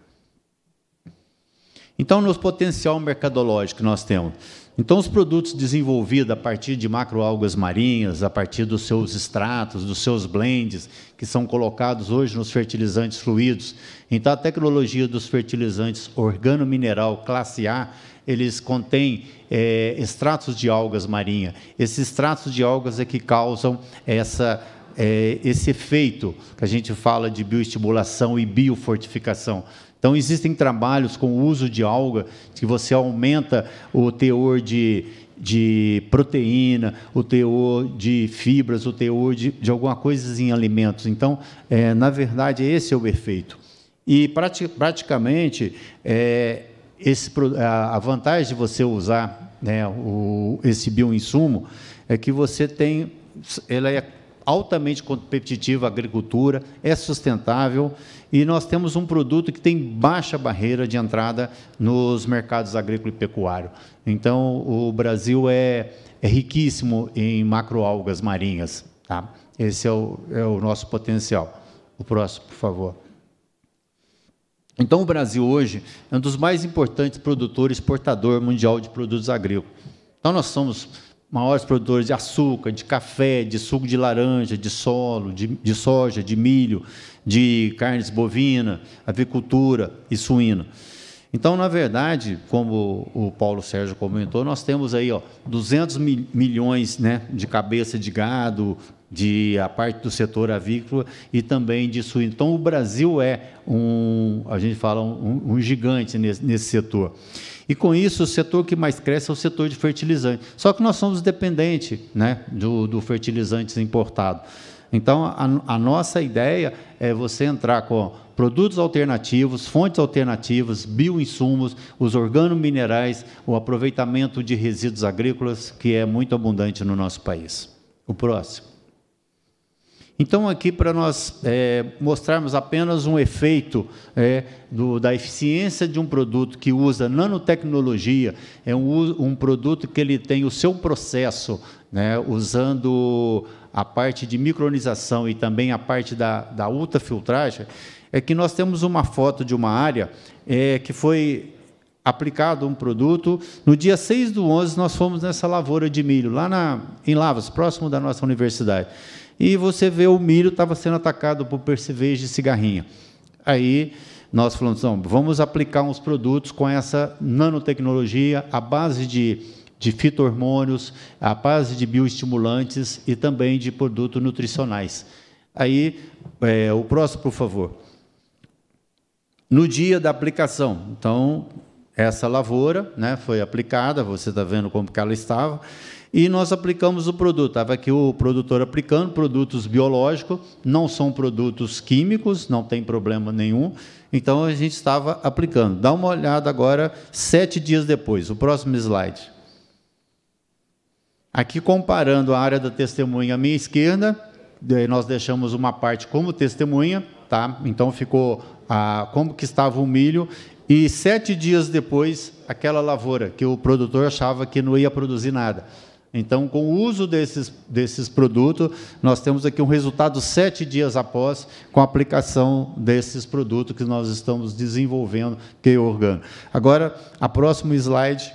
[SPEAKER 8] Então, no potencial mercadológico que nós temos. Então, os produtos desenvolvidos a partir de macroalgas marinhas, a partir dos seus extratos, dos seus blends, que são colocados hoje nos fertilizantes fluidos. Então, a tecnologia dos fertilizantes organo-mineral classe A, eles contêm é, extratos de algas marinha. Esses extratos de algas é que causam essa é, esse efeito que a gente fala de bioestimulação e biofortificação. Então, existem trabalhos com o uso de alga, que você aumenta o teor de, de proteína, o teor de fibras, o teor de, de alguma coisa em alimentos. Então, é, na verdade, esse é o efeito. E prati praticamente é, esse, a vantagem de você usar né, o, esse bioinsumo é que você tem, ela é altamente competitiva, a agricultura é sustentável e nós temos um produto que tem baixa barreira de entrada nos mercados agrícola e pecuário. Então, o Brasil é, é riquíssimo em macroalgas marinhas. Tá? Esse é o, é o nosso potencial. O próximo, por favor. Então, o Brasil hoje é um dos mais importantes produtores, exportador mundial de produtos agrícolas. Então, nós somos maiores produtores de açúcar, de café, de suco de laranja, de solo, de, de soja, de milho, de carnes bovina, avicultura e suína. Então, na verdade, como o Paulo Sérgio comentou, nós temos aí ó, 200 mil, milhões né, de cabeça de gado, de a parte do setor avícola e também de suíno. Então, o Brasil é um, a gente fala, um, um gigante nesse, nesse, setor. E com isso, o setor que mais cresce é o setor de fertilizante. Só que nós somos dependentes né, do, do fertilizantes importado. Então, a, a nossa ideia é você entrar com produtos alternativos, fontes alternativas, bioinsumos, os organominerais, o aproveitamento de resíduos agrícolas, que é muito abundante no nosso país. O próximo. Então, aqui para nós é, mostrarmos apenas um efeito é, do, da eficiência de um produto que usa nanotecnologia, é um, um produto que ele tem o seu processo, né, usando a parte de micronização e também a parte da, da ultrafiltragem, é que nós temos uma foto de uma área é, que foi aplicado um produto. No dia 6 do 11, nós fomos nessa lavoura de milho, lá na, em Lavas, próximo da nossa universidade. E você vê o milho estava sendo atacado por percevejo e cigarrinha. Aí nós falamos, vamos aplicar uns produtos com essa nanotecnologia, a base de de fito-hormônios, a base de bioestimulantes e também de produtos nutricionais. Aí, é, o próximo, por favor. No dia da aplicação, então, essa lavoura né, foi aplicada, você está vendo como que ela estava, e nós aplicamos o produto. Estava aqui o produtor aplicando produtos biológicos, não são produtos químicos, não tem problema nenhum. Então a gente estava aplicando. Dá uma olhada agora, sete dias depois, o próximo slide. Aqui comparando a área da testemunha à minha esquerda, eh, nós deixamos uma parte como testemunha, tá? Então ficou a, ah, como que estava o milho e sete dias depois aquela lavoura que o produtor achava que não ia produzir nada. Então, com o uso desses, desses produtos, nós temos aqui um resultado sete dias após com a aplicação desses produtos que nós estamos desenvolvendo, que é organo. Agora, a próximo slide,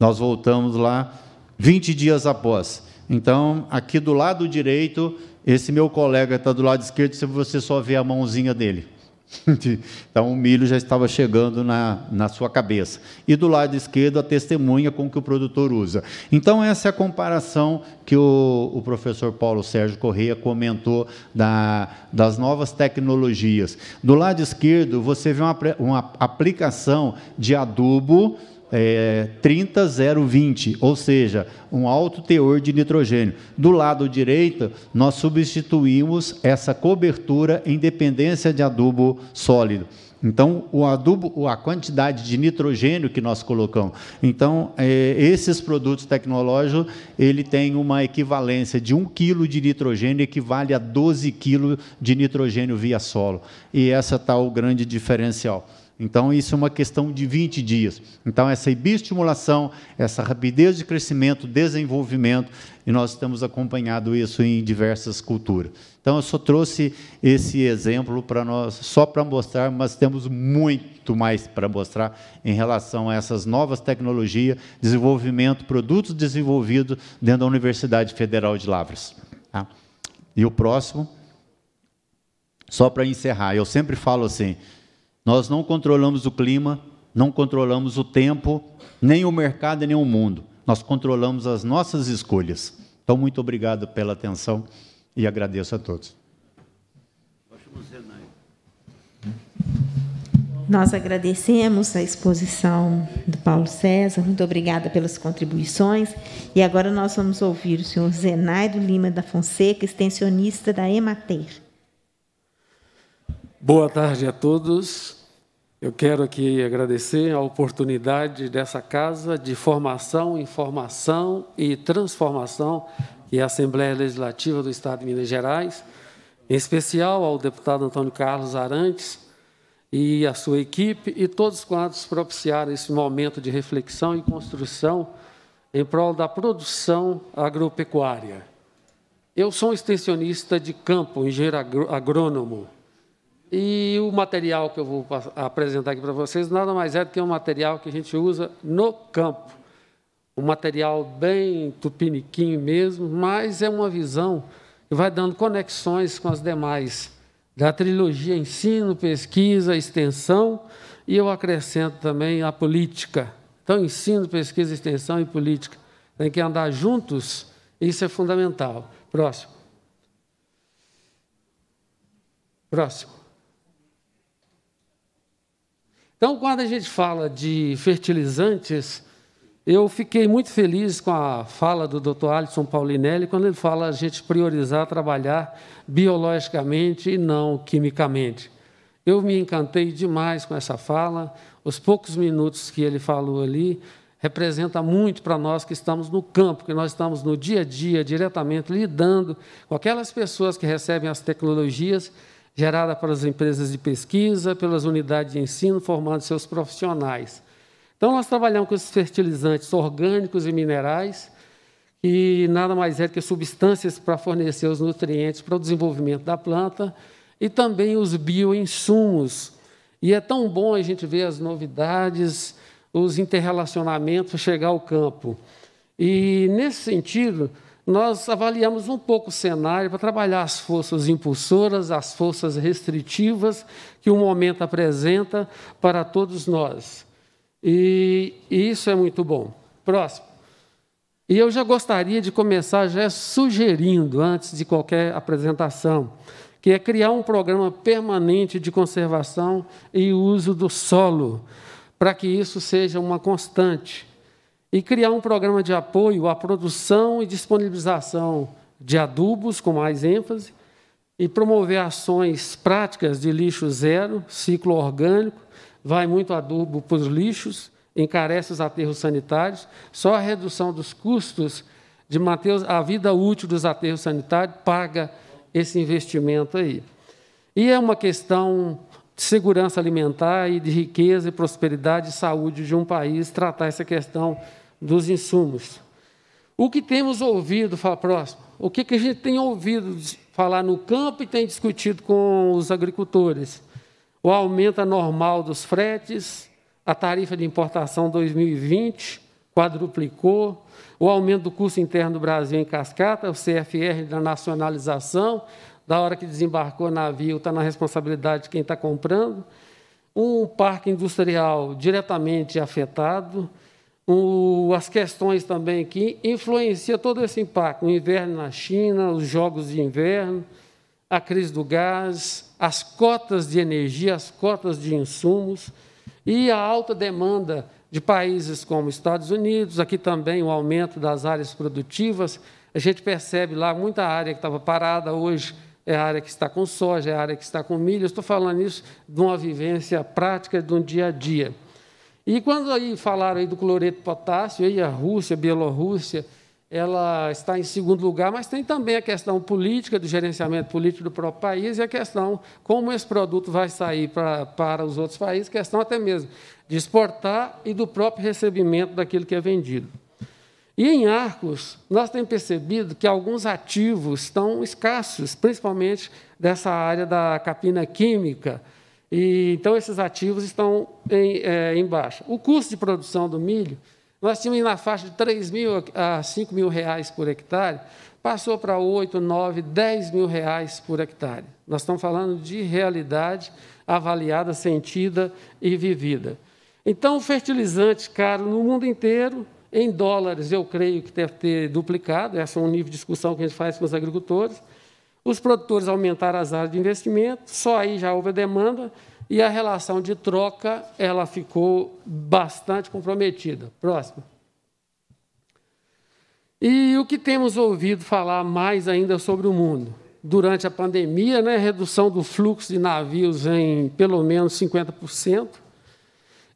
[SPEAKER 8] nós voltamos lá 20 dias após. Então, aqui do lado direito, esse meu colega está do lado esquerdo, se você só vê a mãozinha dele. então, o milho já estava chegando na, na sua cabeça. E do lado esquerdo, a testemunha com que o produtor usa. Então, essa é a comparação que o, o professor Paulo Sérgio Correia comentou da, das novas tecnologias. Do lado esquerdo, você vê uma, uma aplicação de adubo é, 30,020, ou seja, um alto teor de nitrogênio. Do lado direito, nós substituímos essa cobertura em dependência de adubo sólido. Então, o adubo, a quantidade de nitrogênio que nós colocamos. Então, é, esses produtos tecnológicos, ele tem uma equivalência de 1 kg de nitrogênio equivale a 12 kg de nitrogênio via solo. E essa está o grande diferencial. Então, isso é uma questão de 20 dias. Então, essa hibiestimulação, essa rapidez de crescimento, desenvolvimento, e nós temos acompanhado isso em diversas culturas. Então, eu só trouxe esse exemplo para nós, só para mostrar, mas temos muito mais para mostrar em relação a essas novas tecnologias, desenvolvimento, produtos desenvolvidos dentro da Universidade Federal de Lavras. Tá? E o próximo, só para encerrar, eu sempre falo assim, nós não controlamos o clima, não controlamos o tempo, nem o mercado, nem o mundo. Nós controlamos as nossas escolhas. Então, muito obrigado pela atenção e agradeço a todos.
[SPEAKER 1] Nós agradecemos a exposição do Paulo César, muito obrigada pelas contribuições. E agora nós vamos ouvir o senhor Zenaido Lima da Fonseca, extensionista da EMATER.
[SPEAKER 9] Boa tarde a todos. Eu quero aqui agradecer a oportunidade dessa casa de formação, informação e transformação que é a Assembleia Legislativa do Estado de Minas Gerais, em especial ao deputado Antônio Carlos Arantes e a sua equipe e todos quantos propiciaram esse momento de reflexão e construção em prol da produção agropecuária. Eu sou um extensionista de campo, engenheiro agrônomo, e o material que eu vou apresentar aqui para vocês nada mais é do que um material que a gente usa no campo. Um material bem tupiniquim mesmo, mas é uma visão que vai dando conexões com as demais da trilogia ensino, pesquisa, extensão, e eu acrescento também a política. Então, ensino, pesquisa, extensão e política tem que andar juntos, isso é fundamental. Próximo. Próximo. Então, quando a gente fala de fertilizantes, eu fiquei muito feliz com a fala do Dr. Alisson Paulinelli, quando ele fala a gente priorizar trabalhar biologicamente e não quimicamente. Eu me encantei demais com essa fala. Os poucos minutos que ele falou ali representa muito para nós que estamos no campo, que nós estamos no dia a dia diretamente lidando com aquelas pessoas que recebem as tecnologias gerada pelas empresas de pesquisa, pelas unidades de ensino, formando seus profissionais. Então, nós trabalhamos com esses fertilizantes orgânicos e minerais, que nada mais é do que substâncias para fornecer os nutrientes para o desenvolvimento da planta, e também os bioinsumos. E é tão bom a gente ver as novidades, os interrelacionamentos chegar ao campo. E, nesse sentido, nós avaliamos um pouco o cenário para trabalhar as forças impulsoras, as forças restritivas que o momento apresenta para todos nós. E, e isso é muito bom. Próximo. E eu já gostaria de começar já sugerindo, antes de qualquer apresentação, que é criar um programa permanente de conservação e uso do solo, para que isso seja uma constante e criar um programa de apoio à produção e disponibilização de adubos com mais ênfase e promover ações práticas de lixo zero, ciclo orgânico, vai muito adubo para os lixos, encarece os aterros sanitários, só a redução dos custos de manter a vida útil dos aterros sanitários paga esse investimento aí. E é uma questão de segurança alimentar e de riqueza e prosperidade e saúde de um país tratar essa questão dos insumos. O que temos ouvido, fala próximo, o que, que a gente tem ouvido falar no campo e tem discutido com os agricultores? O aumento anormal dos fretes, a tarifa de importação 2020 quadruplicou, o aumento do custo interno do Brasil em cascata, o CFR da nacionalização, da hora que desembarcou o navio, está na responsabilidade de quem está comprando, um parque industrial diretamente afetado, o, as questões também que influencia todo esse impacto, o inverno na China, os jogos de inverno, a crise do gás, as cotas de energia, as cotas de insumos e a alta demanda de países como Estados Unidos, aqui também o aumento das áreas produtivas. A gente percebe lá muita área que estava parada hoje é a área que está com soja, é a área que está com milho. estou falando isso de uma vivência prática de um dia a dia. E quando aí falaram aí do cloreto de potássio, aí a Rússia, a Bielorrússia, ela está em segundo lugar, mas tem também a questão política, do gerenciamento político do próprio país e a questão como esse produto vai sair para, para os outros países, questão até mesmo de exportar e do próprio recebimento daquilo que é vendido. E em Arcos, nós temos percebido que alguns ativos estão escassos, principalmente dessa área da capina química, e, então, esses ativos estão em, é, em baixa. O custo de produção do milho, nós tínhamos na faixa de 3 mil a 5 mil reais por hectare, passou para 8, 9, 10 mil reais por hectare. Nós estamos falando de realidade avaliada, sentida e vivida. Então, fertilizante caro no mundo inteiro, em dólares eu creio que deve ter duplicado, esse é um nível de discussão que a gente faz com os agricultores, os produtores aumentaram as áreas de investimento, só aí já houve a demanda e a relação de troca ela ficou bastante comprometida. Próximo. E o que temos ouvido falar mais ainda sobre o mundo? Durante a pandemia, né, redução do fluxo de navios em pelo menos 50%.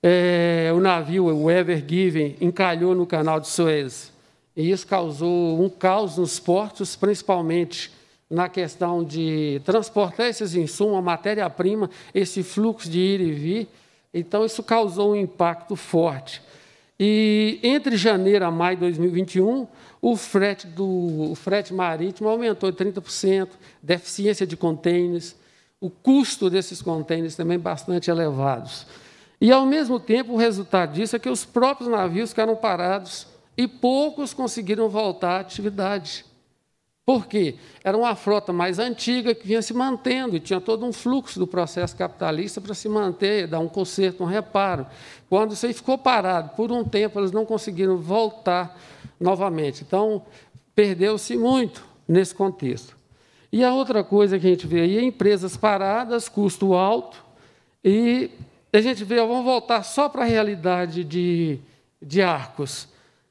[SPEAKER 9] É, o navio, o Ever Given, encalhou no canal de Suez. E isso causou um caos nos portos, principalmente na questão de transportar esses insumos, a matéria-prima, esse fluxo de ir e vir. Então, isso causou um impacto forte. E entre janeiro a maio de 2021, o frete, do, o frete marítimo aumentou 30%, deficiência de contêineres, o custo desses contêineres também bastante elevados. E, ao mesmo tempo, o resultado disso é que os próprios navios ficaram parados e poucos conseguiram voltar à atividade. Por quê? Era uma frota mais antiga que vinha se mantendo e tinha todo um fluxo do processo capitalista para se manter, dar um conserto, um reparo. Quando isso aí ficou parado por um tempo, eles não conseguiram voltar novamente. Então, perdeu-se muito nesse contexto. E a outra coisa que a gente vê aí é empresas paradas, custo alto, e a gente vê, vamos voltar só para a realidade de, de Arcos.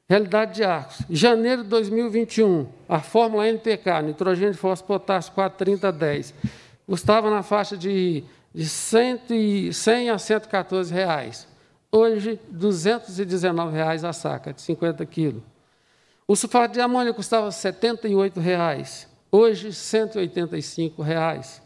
[SPEAKER 9] Realidade de Arcos. Janeiro de 2021, a fórmula NPK, nitrogênio, fósforo, potássio, 43010. Custava na faixa de, de 100, 100 a 114 reais. Hoje, 219 reais a saca, de 50 quilos. O sulfato de amônia custava R$ 78,00. Hoje, R$ 185,00.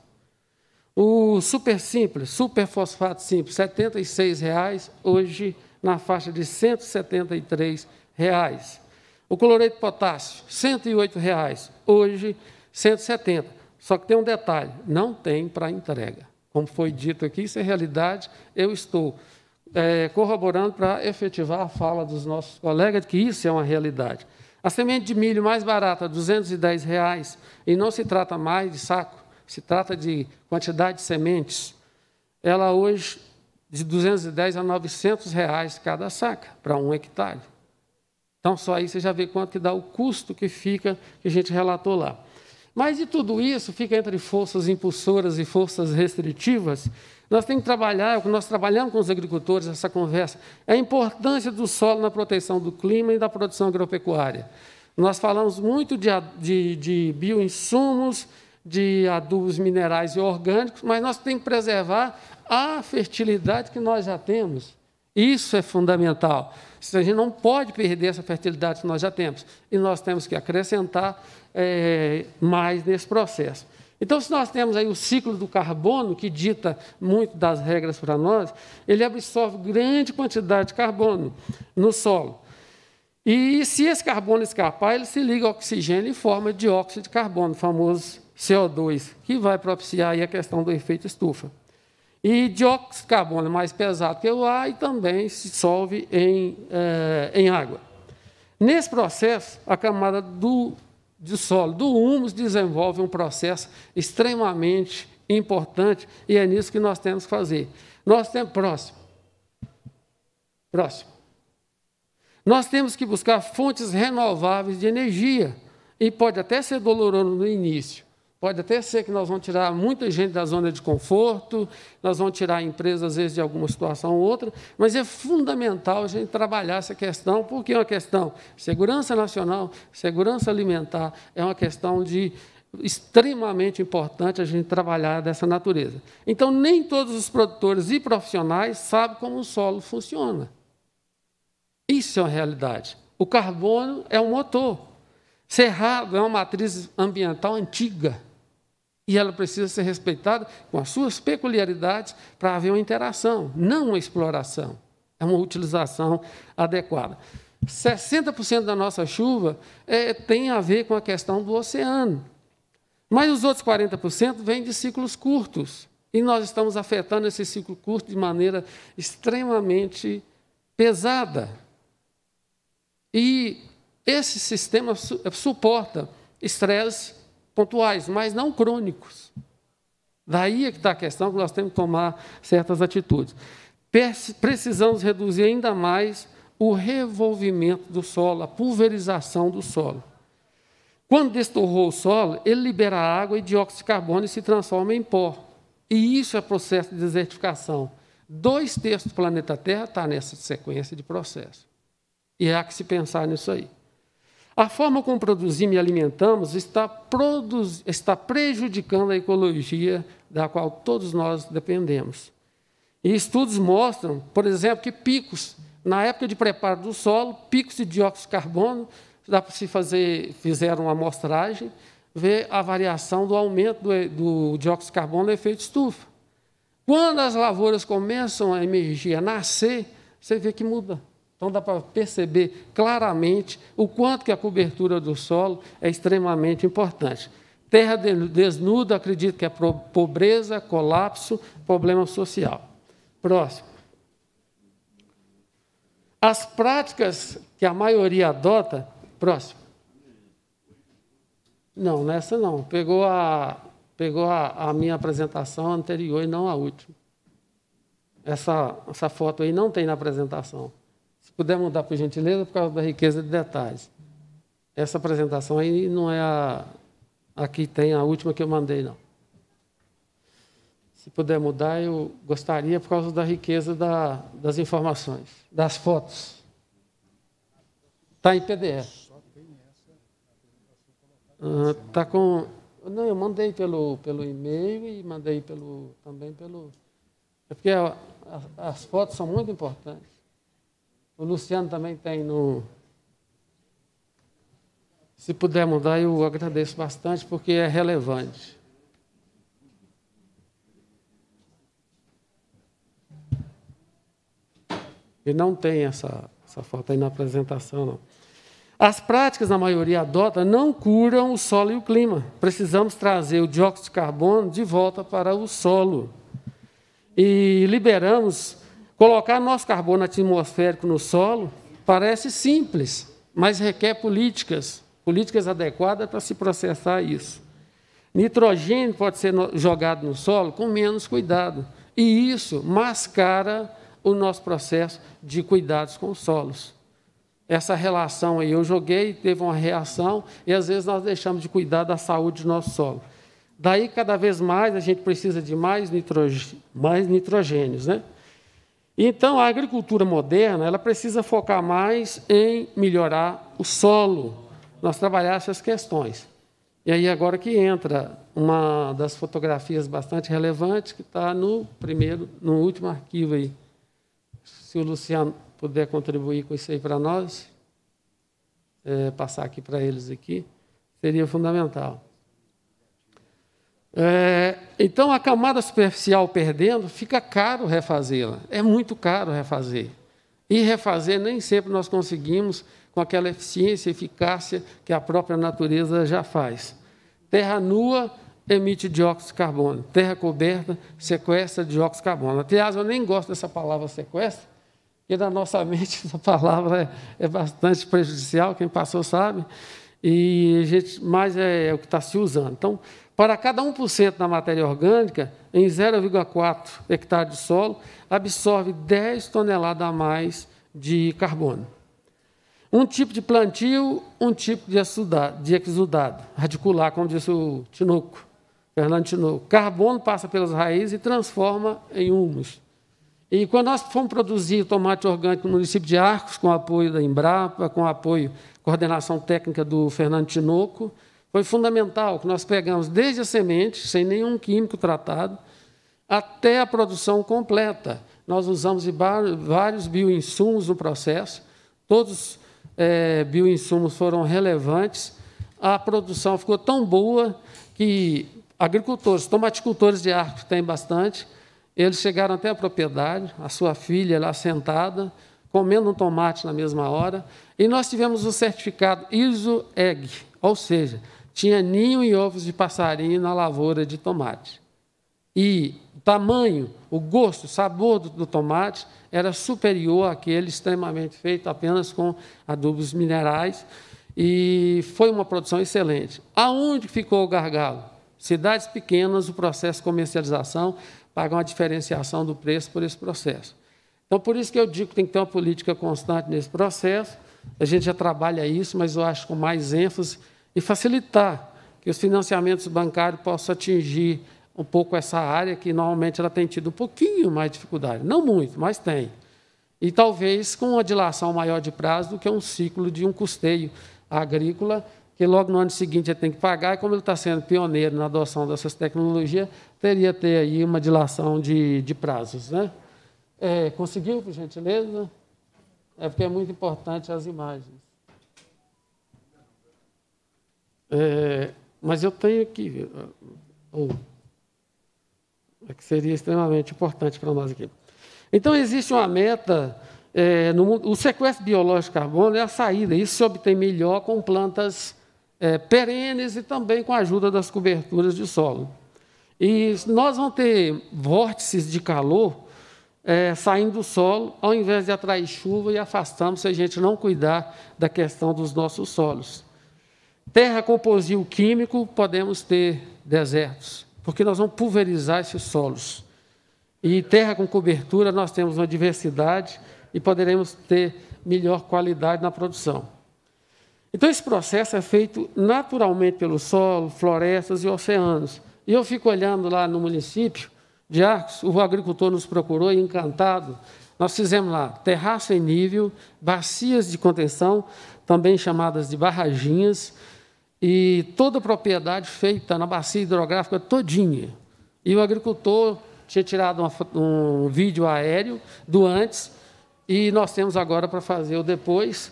[SPEAKER 9] O super simples, super fosfato simples, R$ 76,00. Hoje, na faixa de R$ 173,00 reais. O cloreto de potássio, 108 reais. Hoje, 170. Só que tem um detalhe, não tem para entrega. Como foi dito aqui, isso é realidade. Eu estou é, corroborando para efetivar a fala dos nossos colegas de que isso é uma realidade. A semente de milho mais barata, R$ 210, reais, e não se trata mais de saco, se trata de quantidade de sementes. Ela hoje de 210 a 900 reais cada saca para um hectare. Então, só aí você já vê quanto que dá o custo que fica, que a gente relatou lá. Mas de tudo isso, fica entre forças impulsoras e forças restritivas. Nós temos que trabalhar, é o que nós trabalhamos com os agricultores, essa conversa, é a importância do solo na proteção do clima e da produção agropecuária. Nós falamos muito de, de, de bioinsumos, de adubos minerais e orgânicos, mas nós temos que preservar a fertilidade que nós já temos. Isso é fundamental. A gente não pode perder essa fertilidade que nós já temos. E nós temos que acrescentar é, mais nesse processo. Então, se nós temos aí o ciclo do carbono, que dita muito das regras para nós, ele absorve grande quantidade de carbono no solo. E se esse carbono escapar, ele se liga ao oxigênio e forma dióxido de carbono, famoso CO2, que vai propiciar a questão do efeito estufa. E dióxido de carbono é mais pesado que o ar e também se dissolve em, é, em água. Nesse processo, a camada do, de solo do humus desenvolve um processo extremamente importante e é nisso que nós temos que fazer. Nós temos próximo. Próximo. Nós temos que buscar fontes renováveis de energia e pode até ser doloroso no início, Pode até ser que nós vamos tirar muita gente da zona de conforto, nós vamos tirar empresas, às vezes, de alguma situação ou outra, mas é fundamental a gente trabalhar essa questão, porque é uma questão de segurança nacional, segurança alimentar, é uma questão de extremamente importante a gente trabalhar dessa natureza. Então, nem todos os produtores e profissionais sabem como o solo funciona. Isso é uma realidade. O carbono é um motor. Cerrado é uma matriz ambiental antiga e ela precisa ser respeitada com as suas peculiaridades para haver uma interação, não uma exploração. É uma utilização adequada. 60% da nossa chuva é, tem a ver com a questão do oceano. Mas os outros 40% vêm de ciclos curtos. E nós estamos afetando esse ciclo curto de maneira extremamente pesada. E esse sistema eh, suporta estresse, pontuais, mas não crônicos. Daí é que está a questão que nós temos que tomar certas atitudes. Precisamos reduzir ainda mais o revolvimento do solo, a pulverização do solo. Quando destorrou o solo, ele libera água e dióxido de carbono e se transforma em pó. E isso é processo de desertificação. Dois terços do planeta Terra está nessa sequência de processo. E há que se pensar nisso aí. A forma como produzimos e alimentamos está, produz, está prejudicando a ecologia da qual todos nós dependemos. E estudos mostram, por exemplo, que picos, na época de preparo do solo, picos de dióxido de carbono, dá para se fazer, fizeram uma amostragem, ver a variação do aumento do, do dióxido de carbono no efeito estufa. Quando as lavouras começam a emergir, a nascer, você vê que muda. Então dá para perceber claramente o quanto que a cobertura do solo é extremamente importante. Terra desnuda, acredito que é pobreza, colapso, problema social. Próximo. As práticas que a maioria adota. Próximo. Não, nessa não. Pegou a, pegou a, a minha apresentação anterior e não a última. Essa, essa foto aí não tem na apresentação puder mudar por gentileza por causa da riqueza de detalhes. Essa apresentação aí não é a, a que tem a última que eu mandei, não. Se puder mudar, eu gostaria por causa da riqueza da, das informações, das fotos. Está em PDF. Está ah, com. Não, eu mandei pelo, pelo e-mail e mandei pelo, também pelo. É porque a, a, as fotos são muito importantes. O Luciano também tem no. Se puder mudar, eu agradeço bastante, porque é relevante. E não tem essa, essa foto aí na apresentação, não. As práticas, na maioria adota, não curam o solo e o clima. Precisamos trazer o dióxido de carbono de volta para o solo. E liberamos Colocar nosso carbono atmosférico no solo parece simples, mas requer políticas, políticas adequadas para se processar isso. Nitrogênio pode ser jogado no solo com menos cuidado, e isso mascara o nosso processo de cuidados com os solos. Essa relação aí, eu joguei, teve uma reação, e às vezes nós deixamos de cuidar da saúde do nosso solo. Daí, cada vez mais, a gente precisa de mais, mais nitrogênios, né? Então, a agricultura moderna ela precisa focar mais em melhorar o solo, nós trabalhar essas questões. E aí agora que entra uma das fotografias bastante relevantes que está no primeiro, no último arquivo aí. Se o Luciano puder contribuir com isso aí para nós, é, passar aqui para eles aqui, seria fundamental. É, então, a camada superficial perdendo, fica caro refazê-la. É muito caro refazer. E refazer nem sempre nós conseguimos com aquela eficiência e eficácia que a própria natureza já faz. Terra nua emite dióxido de carbono, terra coberta sequestra dióxido de carbono. Aliás, eu nem gosto dessa palavra sequestra, porque na nossa mente essa palavra é, é bastante prejudicial, quem passou sabe, e a gente, mais é, é o que está se usando. Então, para cada 1% da matéria orgânica, em 0,4 hectare de solo, absorve 10 toneladas a mais de carbono. Um tipo de plantio, um tipo de exudado, radicular, como disse o Tinoco, Fernando Tinoco. Carbono passa pelas raízes e transforma em humus. E quando nós fomos produzir tomate orgânico no município de Arcos, com apoio da Embrapa, com apoio, coordenação técnica do Fernando Tinoco, foi fundamental que nós pegamos desde a semente, sem nenhum químico tratado, até a produção completa. Nós usamos vários bioinsumos no processo, todos é, bioinsumos foram relevantes. A produção ficou tão boa que agricultores, tomaticultores de Arco tem bastante, eles chegaram até a propriedade, a sua filha lá sentada, comendo um tomate na mesma hora, e nós tivemos o certificado ISO-EG, ou seja, tinha ninho e ovos de passarinho na lavoura de tomate. E o tamanho, o gosto, o sabor do, do tomate era superior àquele extremamente feito apenas com adubos minerais. E foi uma produção excelente. Aonde ficou o gargalo? Cidades pequenas, o processo de comercialização paga uma diferenciação do preço por esse processo. Então, por isso que eu digo que tem que ter uma política constante nesse processo. A gente já trabalha isso, mas eu acho com mais ênfase e facilitar que os financiamentos bancários possam atingir um pouco essa área que normalmente ela tem tido um pouquinho mais dificuldade, não muito, mas tem. E talvez com uma dilação maior de prazo do que um ciclo de um custeio agrícola, que logo no ano seguinte ele tem que pagar, e como ele está sendo pioneiro na adoção dessas tecnologias, teria ter aí uma dilação de, de prazos. Né? É, conseguiu, por gentileza? É porque é muito importante as imagens. É, mas eu tenho aqui um é que seria extremamente importante para nós aqui. Então, existe uma meta. É, no, o sequestro biológico de carbono é a saída. Isso se obtém melhor com plantas é, perenes e também com a ajuda das coberturas de solo. E nós vamos ter vórtices de calor é, saindo do solo, ao invés de atrair chuva e afastando se a gente não cuidar da questão dos nossos solos. Terra com pousio químico, podemos ter desertos, porque nós vamos pulverizar esses solos. E terra com cobertura, nós temos uma diversidade e poderemos ter melhor qualidade na produção. Então, esse processo é feito naturalmente pelo solo, florestas e oceanos. E eu fico olhando lá no município de Arcos, o agricultor nos procurou, encantado. Nós fizemos lá terraço em nível, bacias de contenção, também chamadas de barraginhas, e toda a propriedade feita na bacia hidrográfica todinha. E o agricultor tinha tirado uma, um vídeo aéreo do antes e nós temos agora para fazer o depois.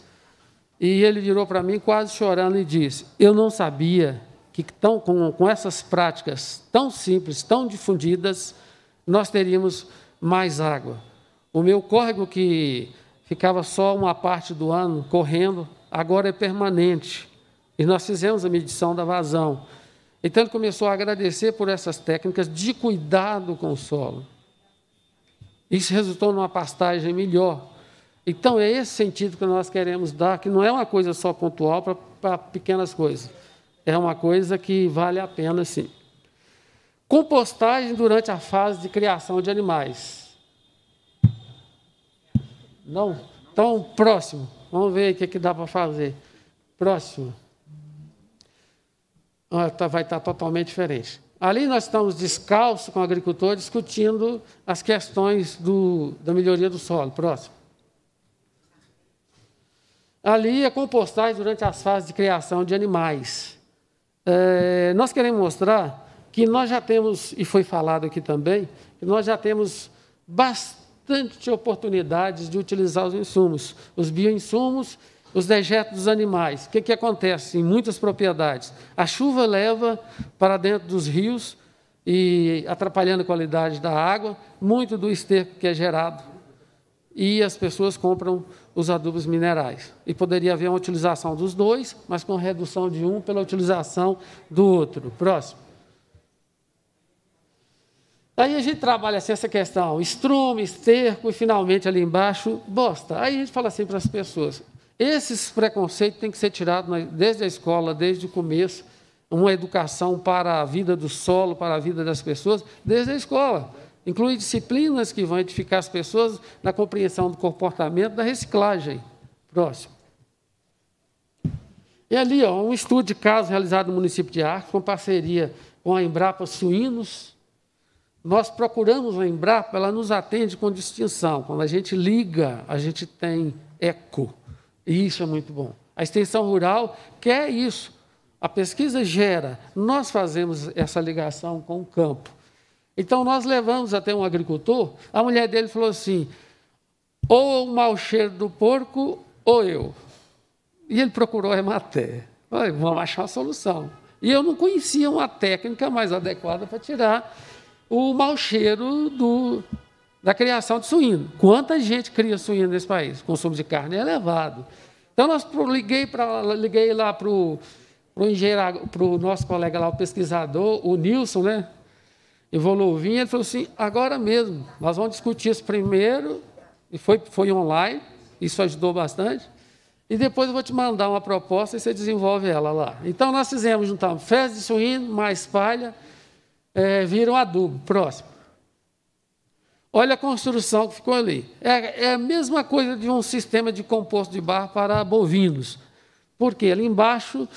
[SPEAKER 9] E ele virou para mim quase chorando e disse: Eu não sabia que tão, com, com essas práticas tão simples, tão difundidas, nós teríamos mais água. O meu córrego, que ficava só uma parte do ano correndo, agora é permanente. E nós fizemos a medição da vazão. Então ele começou a agradecer por essas técnicas de cuidado com o solo. Isso resultou numa pastagem melhor. Então é esse sentido que nós queremos dar, que não é uma coisa só pontual para pequenas coisas. É uma coisa que vale a pena sim. Compostagem durante a fase de criação de animais. Não? Então, próximo. Vamos ver o que, é que dá para fazer. Próximo. Tá, vai estar totalmente diferente. Ali nós estamos descalço com o agricultor discutindo as questões do, da melhoria do solo. Próximo. Ali é compostagem durante as fases de criação de animais. É, nós queremos mostrar que nós já temos, e foi falado aqui também, que nós já temos bastante oportunidades de utilizar os insumos. Os bioinsumos os dejetos dos animais. O que, que acontece em muitas propriedades? A chuva leva para dentro dos rios e atrapalhando a qualidade da água, muito do esterco que é gerado. E as pessoas compram os adubos minerais. E poderia haver uma utilização dos dois, mas com redução de um pela utilização do outro. Próximo. Aí a gente trabalha assim, essa questão, estrume, esterco e finalmente ali embaixo, bosta. Aí a gente fala assim para as pessoas: esses preconceitos têm que ser tirados desde a escola, desde o começo, uma educação para a vida do solo, para a vida das pessoas, desde a escola. Inclui disciplinas que vão edificar as pessoas na compreensão do comportamento, da reciclagem. Próximo. E ali, ó, um estudo de caso realizado no município de Arcos, com parceria com a Embrapa Suínos. Nós procuramos a Embrapa, ela nos atende com distinção. Quando a gente liga, a gente tem eco. E isso é muito bom. A extensão rural quer é isso. A pesquisa gera, nós fazemos essa ligação com o campo. Então, nós levamos até um agricultor, a mulher dele falou assim: ou o mau cheiro do porco, ou eu. E ele procurou a Ematé. Vamos achar uma solução. E eu não conhecia uma técnica mais adequada para tirar o mau cheiro do, da criação de suíno. Quanta gente cria suíno nesse país? O consumo de carne é elevado. Então, nós liguei, pra, liguei lá para o nosso colega lá, o pesquisador, o Nilson, né? Evoluvinho, ele falou assim, agora mesmo, nós vamos discutir isso primeiro, e foi, foi online, isso ajudou bastante, e depois eu vou te mandar uma proposta e você desenvolve ela lá. Então, nós fizemos, juntamos fezes de suíno, mais palha, é, viram adubo, próximo. Olha a construção que ficou ali. É, é a mesma coisa de um sistema de composto de barro para bovinos. Porque ali embaixo,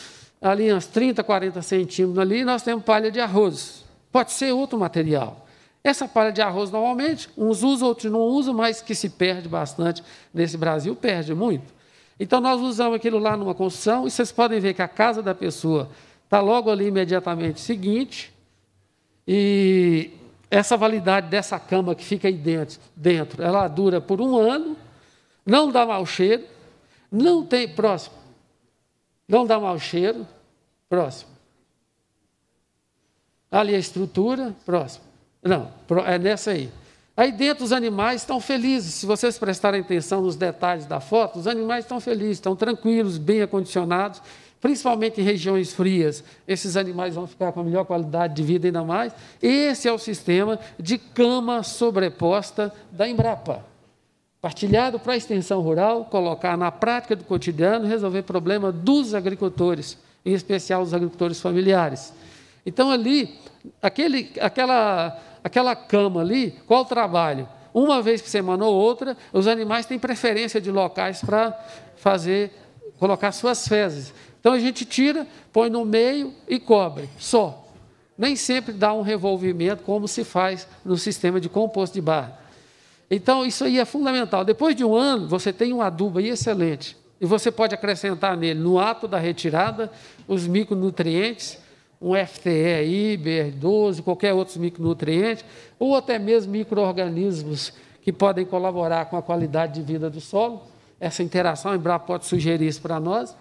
[SPEAKER 9] ali uns 30, 40 centímetros ali, nós temos palha de arroz. Pode ser outro material. Essa palha de arroz, normalmente, uns usam, outros não usam, mas que se perde bastante nesse Brasil, perde muito. Então, nós usamos aquilo lá numa construção, e vocês podem ver que a casa da pessoa está logo ali imediatamente seguinte, e essa validade dessa cama que fica aí dentro, dentro, ela dura por um ano, não dá mau cheiro, não tem. Próximo. Não dá mau cheiro. Próximo. Ali a estrutura. Próximo. Não, é nessa aí. Aí dentro os animais estão felizes. Se vocês prestarem atenção nos detalhes da foto, os animais estão felizes, estão tranquilos, bem acondicionados principalmente em regiões frias, esses animais vão ficar com a melhor qualidade de vida ainda mais. Esse é o sistema de cama sobreposta da Embrapa. Partilhado para a extensão rural, colocar na prática do cotidiano, resolver problema dos agricultores, em especial os agricultores familiares. Então, ali, aquele, aquela, aquela cama ali, qual o trabalho? Uma vez por semana ou outra, os animais têm preferência de locais para fazer colocar suas fezes. Então a gente tira, põe no meio e cobre, só. Nem sempre dá um revolvimento como se faz no sistema de composto de barra. Então isso aí é fundamental. Depois de um ano, você tem um adubo aí excelente. E você pode acrescentar nele, no ato da retirada, os micronutrientes, um FTE aí, BR12, qualquer outro micronutriente, ou até mesmo micro-organismos que podem colaborar com a qualidade de vida do solo. Essa interação, a Embrapa pode sugerir isso para nós.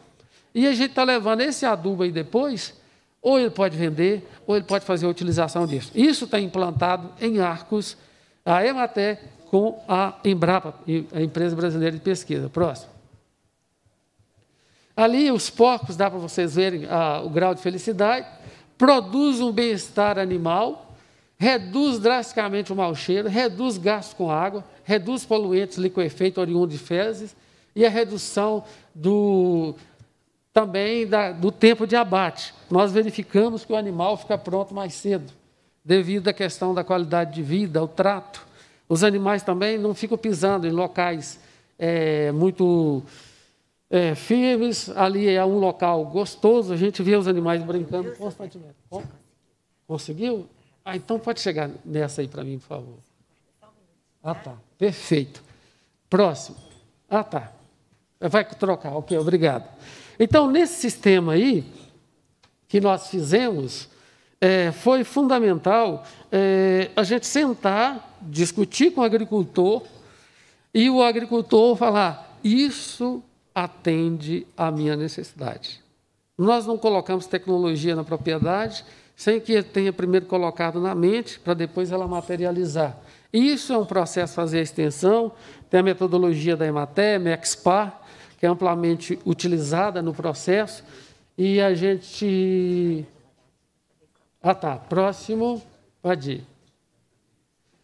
[SPEAKER 9] E a gente está levando esse adubo aí depois, ou ele pode vender, ou ele pode fazer a utilização disso. Isso está implantado em Arcos, a EMATE com a Embrapa, a Empresa Brasileira de Pesquisa. Próximo. Ali, os porcos, dá para vocês verem ah, o grau de felicidade, produz um bem-estar animal, reduz drasticamente o mau cheiro, reduz gasto com água, reduz poluentes liquefeitos oriundos de fezes e a redução do, também da, do tempo de abate. Nós verificamos que o animal fica pronto mais cedo, devido à questão da qualidade de vida, ao trato. Os animais também não ficam pisando em locais é, muito é, firmes. Ali é um local gostoso, a gente vê os animais brincando constantemente. Bom, conseguiu? Ah, então pode chegar nessa aí para mim, por favor. Ah, tá. Perfeito. Próximo. Ah, tá. Vai trocar. Ok, obrigado. Então, nesse sistema aí que nós fizemos, é, foi fundamental é, a gente sentar, discutir com o agricultor e o agricultor falar: isso atende à minha necessidade. Nós não colocamos tecnologia na propriedade sem que tenha primeiro colocado na mente para depois ela materializar. Isso é um processo fazer a extensão, tem a metodologia da Emater, MEXPA, que é amplamente utilizada no processo. E a gente. Ah, tá. Próximo. Pode ir.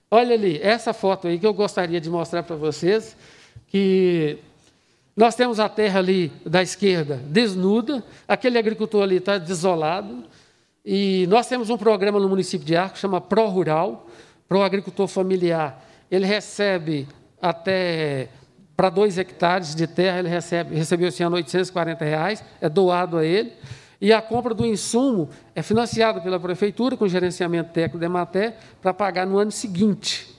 [SPEAKER 9] Olha ali, essa foto aí que eu gostaria de mostrar para vocês, que nós temos a terra ali da esquerda desnuda, aquele agricultor ali está desolado, e nós temos um programa no município de Arco, chama Pro Rural, o Agricultor Familiar. Ele recebe até para dois hectares de terra, ele recebe, recebeu esse ano R$ 840, reais, é doado a ele. E a compra do insumo é financiada pela prefeitura, com gerenciamento técnico dematé para pagar no ano seguinte.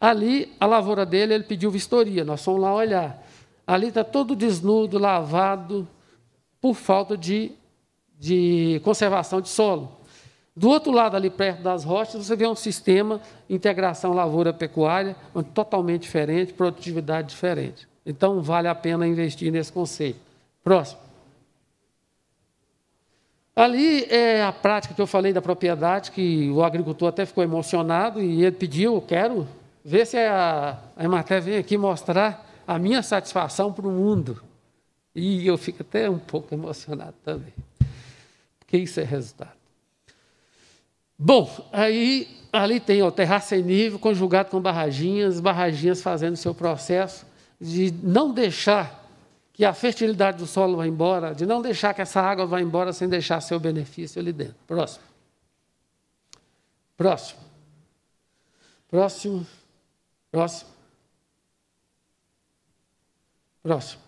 [SPEAKER 9] Ali, a lavoura dele, ele pediu vistoria, nós fomos lá olhar. Ali está todo desnudo, lavado, por falta de, de conservação de solo. Do outro lado, ali perto das rochas, você vê um sistema integração lavoura-pecuária totalmente diferente, produtividade diferente. Então, vale a pena investir nesse conceito. Próximo. Ali é a prática que eu falei da propriedade, que o agricultor até ficou emocionado e ele pediu, quero ver se a, a Emater vem aqui mostrar a minha satisfação para o mundo. E eu fico até um pouco emocionado também, porque isso é resultado. Bom, aí ali tem o terraço sem nível, conjugado com barraginhas, barraginhas fazendo seu processo de não deixar que a fertilidade do solo vá embora, de não deixar que essa água vá embora sem deixar seu benefício ali dentro. Próximo. Próximo. Próximo. Próximo. Próximo.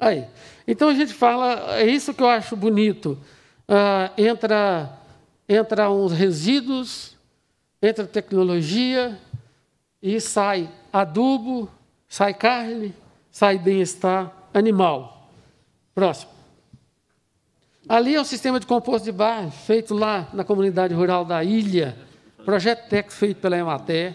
[SPEAKER 9] Aí. Então a gente fala, é isso que eu acho bonito. Ah, entra entra uns resíduos, entra tecnologia e sai adubo, sai carne, sai bem-estar animal. Próximo. Ali é o sistema de composto de bar feito lá na comunidade rural da ilha, projeto Tex feito pela Emater,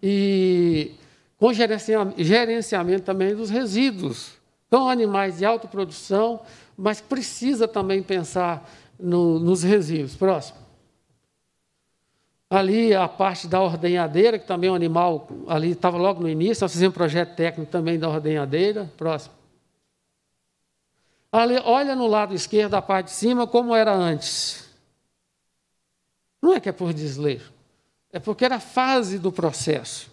[SPEAKER 9] e com gerenciamento também dos resíduos. São então, animais de autoprodução, produção, mas precisa também pensar no, nos resíduos. Próximo. Ali a parte da ordenhadeira, que também é um animal, ali estava logo no início, nós fizemos um projeto técnico também da ordenhadeira. Próximo. Ali, olha no lado esquerdo, a parte de cima, como era antes. Não é que é por desleixo, é porque era a fase do processo.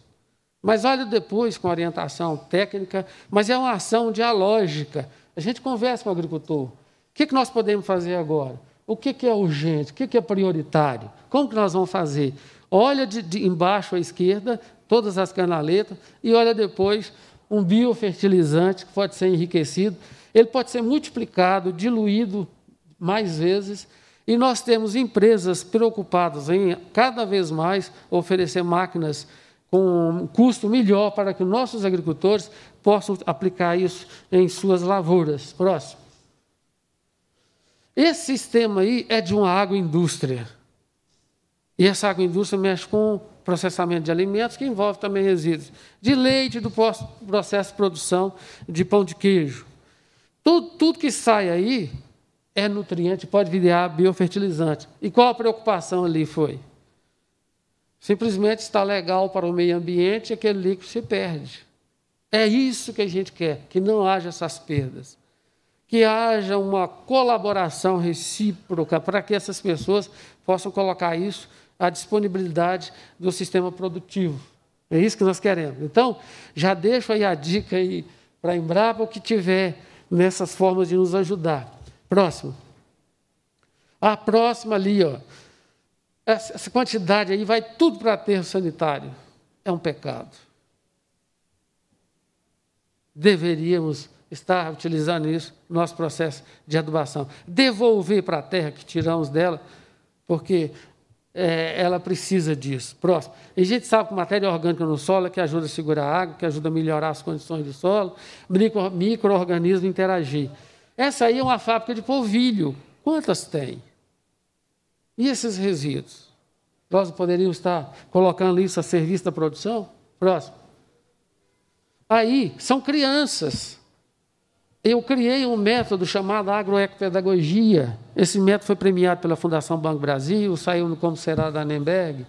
[SPEAKER 9] Mas olha depois com orientação técnica, mas é uma ação dialógica. A gente conversa com o agricultor. O que, que nós podemos fazer agora? O que, que é urgente? O que, que é prioritário? Como que nós vamos fazer? Olha de, de embaixo à esquerda, todas as canaletas, e olha depois um biofertilizante que pode ser enriquecido. Ele pode ser multiplicado, diluído mais vezes, e nós temos empresas preocupadas em cada vez mais oferecer máquinas com um custo melhor para que nossos agricultores possam aplicar isso em suas lavouras. Próximo. Esse sistema aí é de uma agroindústria. E essa agroindústria mexe com processamento de alimentos, que envolve também resíduos de leite, do processo de produção de pão de queijo. Tudo, tudo que sai aí é nutriente, pode virar biofertilizante. E qual a preocupação ali foi? Simplesmente está legal para o meio ambiente e aquele líquido se perde. É isso que a gente quer, que não haja essas perdas que haja uma colaboração recíproca para que essas pessoas possam colocar isso à disponibilidade do sistema produtivo. É isso que nós queremos. Então, já deixo aí a dica aí para a Embrapa, o que tiver nessas formas de nos ajudar. Próximo. A próxima ali, ó. Essa quantidade aí vai tudo para aterro sanitário. É um pecado. Deveríamos estar utilizando isso no nosso processo de adubação. Devolver para a terra que tiramos dela, porque é, ela precisa disso. Próximo. E a gente sabe que matéria orgânica no solo é que ajuda a segurar a água, que ajuda a melhorar as condições do solo, micro-organismo micro interagir. Essa aí é uma fábrica de polvilho. Quantas tem? E esses resíduos? Nós poderíamos estar colocando isso a serviço da produção? Próximo. Aí são crianças eu criei um método chamado agroecopedagogia. Esse método foi premiado pela Fundação Banco Brasil, saiu no Como Será da Nemberg,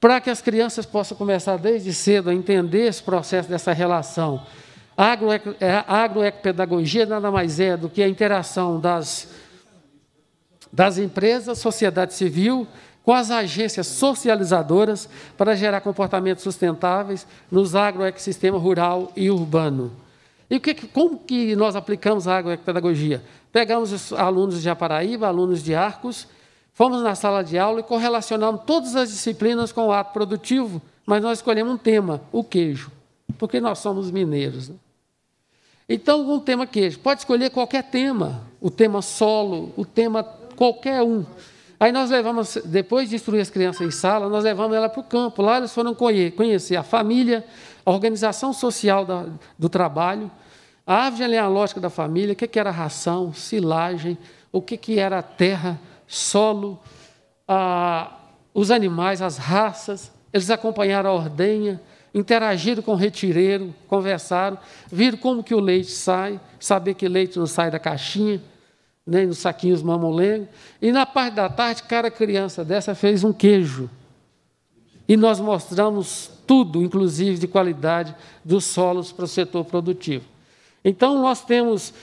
[SPEAKER 9] para que as crianças possam começar desde cedo a entender esse processo dessa relação. A é, agroecopedagogia nada mais é do que a interação das, das empresas, sociedade civil, com as agências socializadoras para gerar comportamentos sustentáveis nos agroecossistemas rural e urbano. E que, como que nós aplicamos a agropedagogia? Pegamos os alunos de Japaraíba, alunos de Arcos, fomos na sala de aula e correlacionamos todas as disciplinas com o ato produtivo, mas nós escolhemos um tema, o queijo, porque nós somos mineiros. Né? Então, um tema queijo. Pode escolher qualquer tema, o tema solo, o tema qualquer um. Aí nós levamos, depois de instruir as crianças em sala, nós levamos ela para o campo. Lá eles foram conhecer a família, a organização social do trabalho, a árvore genealógica da família, o que, era ração, silagem, o que, era terra, solo, os animais, as raças. Eles acompanharam a ordenha, interagiram com o retireiro, conversaram, viram como que o leite sai, saber que leite não sai da caixinha, nem nos saquinhos mamulengos. E na parte da tarde, cada criança dessa fez um queijo. E nós mostramos tudo, inclusive de qualidade dos solos para o setor produtivo. Então, nós temos,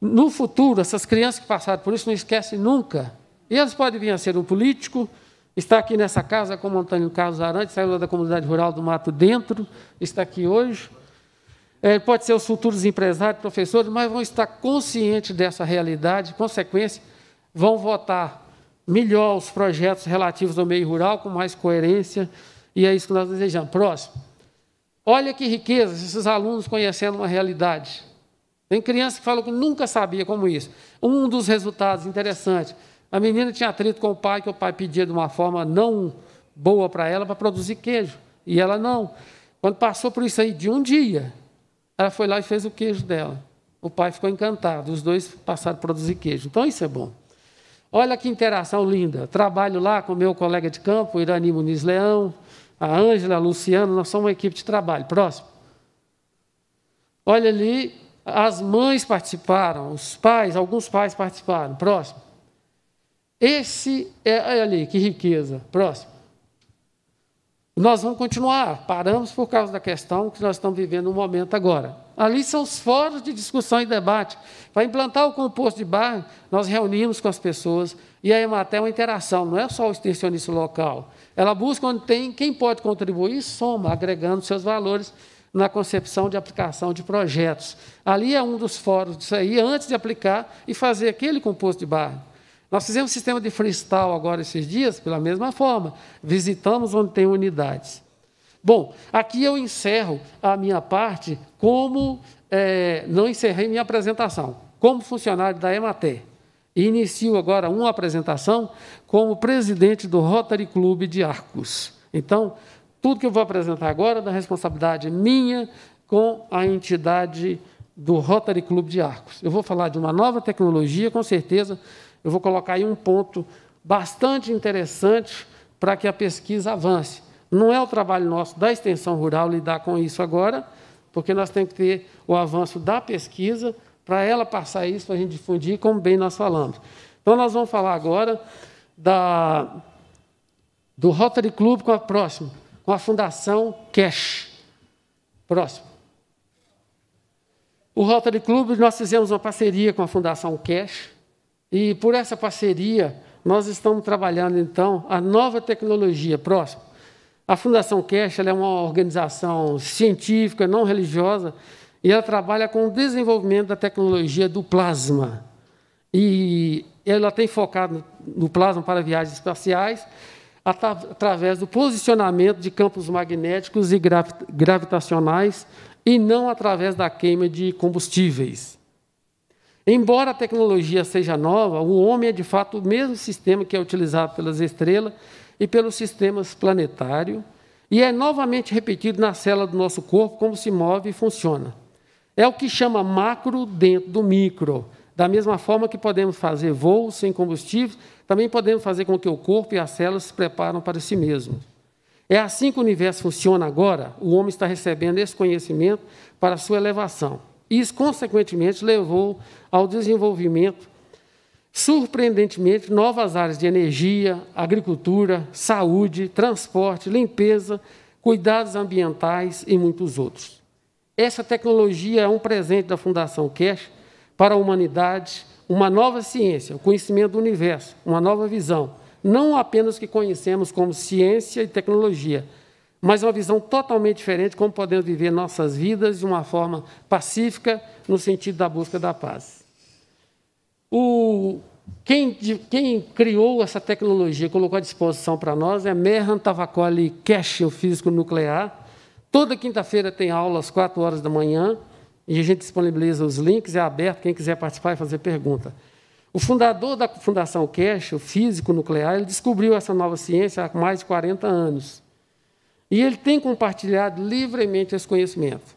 [SPEAKER 9] no futuro, essas crianças que passaram por isso não esquecem nunca. E elas podem vir a ser um político, está aqui nessa casa o Antônio Carlos Arantes, saiu da comunidade rural do Mato Dentro, está aqui hoje. É, pode ser os futuros empresários, professores, mas vão estar conscientes dessa realidade, consequência, vão votar melhor os projetos relativos ao meio rural, com mais coerência, e é isso que nós desejamos. Próximo. Olha que riqueza, esses alunos conhecendo uma realidade. Tem criança que falou que nunca sabia como isso. Um dos resultados interessantes: a menina tinha atrito com o pai, que o pai pedia de uma forma não boa para ela para produzir queijo, e ela não. Quando passou por isso aí de um dia, ela foi lá e fez o queijo dela. O pai ficou encantado, os dois passaram a produzir queijo. Então isso é bom. Olha que interação linda. Trabalho lá com meu colega de campo, Irani Muniz Leão, a Ângela, a Luciano, nós somos uma equipe de trabalho. Próximo. Olha ali as mães participaram, os pais, alguns pais participaram. Próximo. Esse é, olha é ali, que riqueza. Próximo. Nós vamos continuar, paramos por causa da questão que nós estamos vivendo no momento agora. Ali são os fóruns de discussão e debate. Para implantar o composto de bar. nós reunimos com as pessoas e a Emater é uma interação, não é só o extensionista local. Ela busca onde tem, quem pode contribuir, soma, agregando seus valores na concepção de aplicação de projetos. Ali é um dos fóruns disso aí, antes de aplicar e fazer aquele composto de barro. Nós fizemos sistema de freestyle agora esses dias, pela mesma forma. Visitamos onde tem unidades. Bom, aqui eu encerro a minha parte como... É, não encerrei minha apresentação, como funcionário da EMATER. E inicio agora uma apresentação como presidente do Rotary Clube de Arcos. Então, tudo que eu vou apresentar agora é da responsabilidade minha com a entidade do Rotary Club de Arcos. Eu vou falar de uma nova tecnologia, com certeza. Eu vou colocar aí um ponto bastante interessante para que a pesquisa avance. Não é o trabalho nosso da extensão rural lidar com isso agora, porque nós temos que ter o avanço da pesquisa para ela passar isso, para a gente difundir, como bem nós falamos. Então, nós vamos falar agora da, do Rotary Club com a próxima uma fundação cash. Próximo. O Rotary Club, nós fizemos uma parceria com a Fundação Cash, e por essa parceria, nós estamos trabalhando, então, a nova tecnologia. Próximo. A Fundação Cash é uma organização científica, não religiosa, e ela trabalha com o desenvolvimento da tecnologia do plasma. E ela tem focado no plasma para viagens espaciais através do posicionamento de campos magnéticos e gravitacionais e não através da queima de combustíveis. Embora a tecnologia seja nova, o homem é de fato o mesmo sistema que é utilizado pelas estrelas e pelos sistemas planetários, e é novamente repetido na célula do nosso corpo como se move e funciona. É o que chama macro dentro do micro. Da mesma forma que podemos fazer voos sem combustível, também podemos fazer com que o corpo e as células se preparem para si mesmos. É assim que o universo funciona agora, o homem está recebendo esse conhecimento para sua elevação. Isso, consequentemente, levou ao desenvolvimento, surpreendentemente, novas áreas de energia, agricultura, saúde, transporte, limpeza, cuidados ambientais e muitos outros. Essa tecnologia é um presente da Fundação Cash para a humanidade uma nova ciência, o conhecimento do universo, uma nova visão, não apenas o que conhecemos como ciência e tecnologia, mas uma visão totalmente diferente como podemos viver nossas vidas de uma forma pacífica no sentido da busca da paz. O quem, quem, criou essa tecnologia, colocou à disposição para nós, é Mehan Tavakoli Kesh, o físico nuclear. Toda quinta-feira tem aula às 4 horas da manhã e a gente disponibiliza os links, é aberto, quem quiser participar e fazer pergunta. O fundador da Fundação Cash, o físico nuclear, ele descobriu essa nova ciência há mais de 40 anos. E ele tem compartilhado livremente esse conhecimento.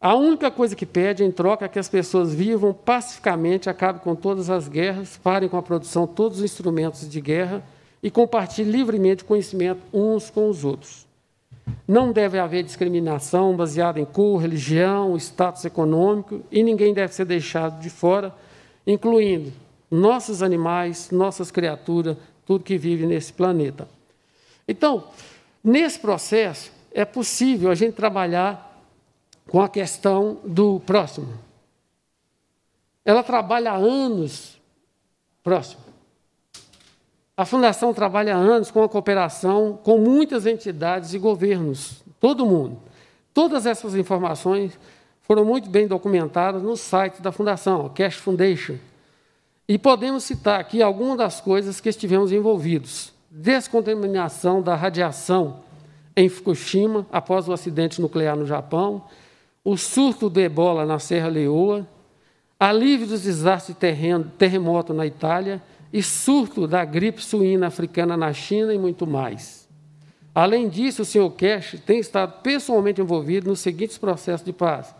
[SPEAKER 9] A única coisa que pede em troca é que as pessoas vivam pacificamente, acabem com todas as guerras, parem com a produção de todos os instrumentos de guerra e compartilhem livremente conhecimento uns com os outros. Não deve haver discriminação baseada em cor, religião, status econômico e ninguém deve ser deixado de fora, incluindo nossos animais, nossas criaturas, tudo que vive nesse planeta. Então, nesse processo, é possível a gente trabalhar com a questão do próximo. Ela trabalha há anos próximo. A Fundação trabalha há anos com a cooperação com muitas entidades e governos, todo mundo. Todas essas informações foram muito bem documentadas no site da Fundação, Cash Foundation. E podemos citar aqui algumas das coisas que estivemos envolvidos. Descontaminação da radiação em Fukushima, após o acidente nuclear no Japão, o surto do ebola na Serra Leoa, alívio dos desastres de terreno, terremoto na Itália, e surto da gripe suína africana na China e muito mais. Além disso, o Sr. Cash tem estado pessoalmente envolvido nos seguintes processos de paz: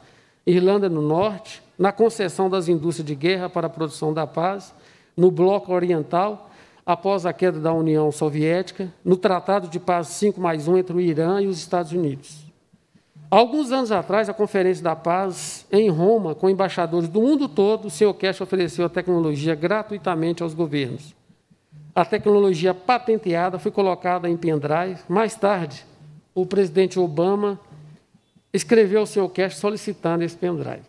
[SPEAKER 9] Irlanda no Norte, na concessão das indústrias de guerra para a produção da paz, no Bloco Oriental, após a queda da União Soviética, no Tratado de Paz 5 mais 1 entre o Irã e os Estados Unidos. Alguns anos atrás, a Conferência da Paz em Roma, com embaixadores do mundo todo, o Cash ofereceu a tecnologia gratuitamente aos governos. A tecnologia patenteada foi colocada em pendrive. Mais tarde, o presidente Obama escreveu ao Cash solicitando esse pendrive.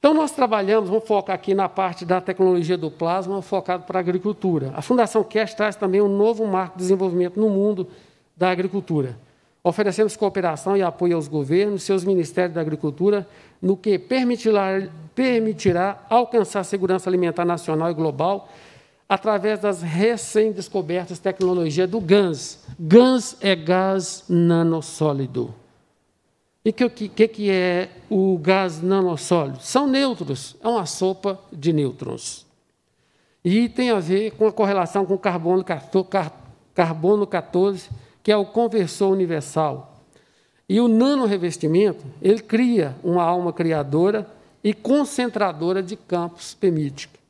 [SPEAKER 9] Então, nós trabalhamos, vamos focar aqui na parte da tecnologia do plasma, focado para a agricultura. A Fundação Cash traz também um novo marco de desenvolvimento no mundo da agricultura. Oferecemos cooperação e apoio aos governos, seus ministérios da Agricultura, no que permitirá, permitirá alcançar a segurança alimentar nacional e global através das recém-descobertas tecnologias do GANS. GANS é gás nanosólido. E o que, que, que é o gás nanossólido? São nêutrons, é uma sopa de nêutrons. E tem a ver com a correlação com o carbono, carbono 14 que é o conversor universal. E o nano revestimento ele cria uma alma criadora e concentradora de campos PEMITIC.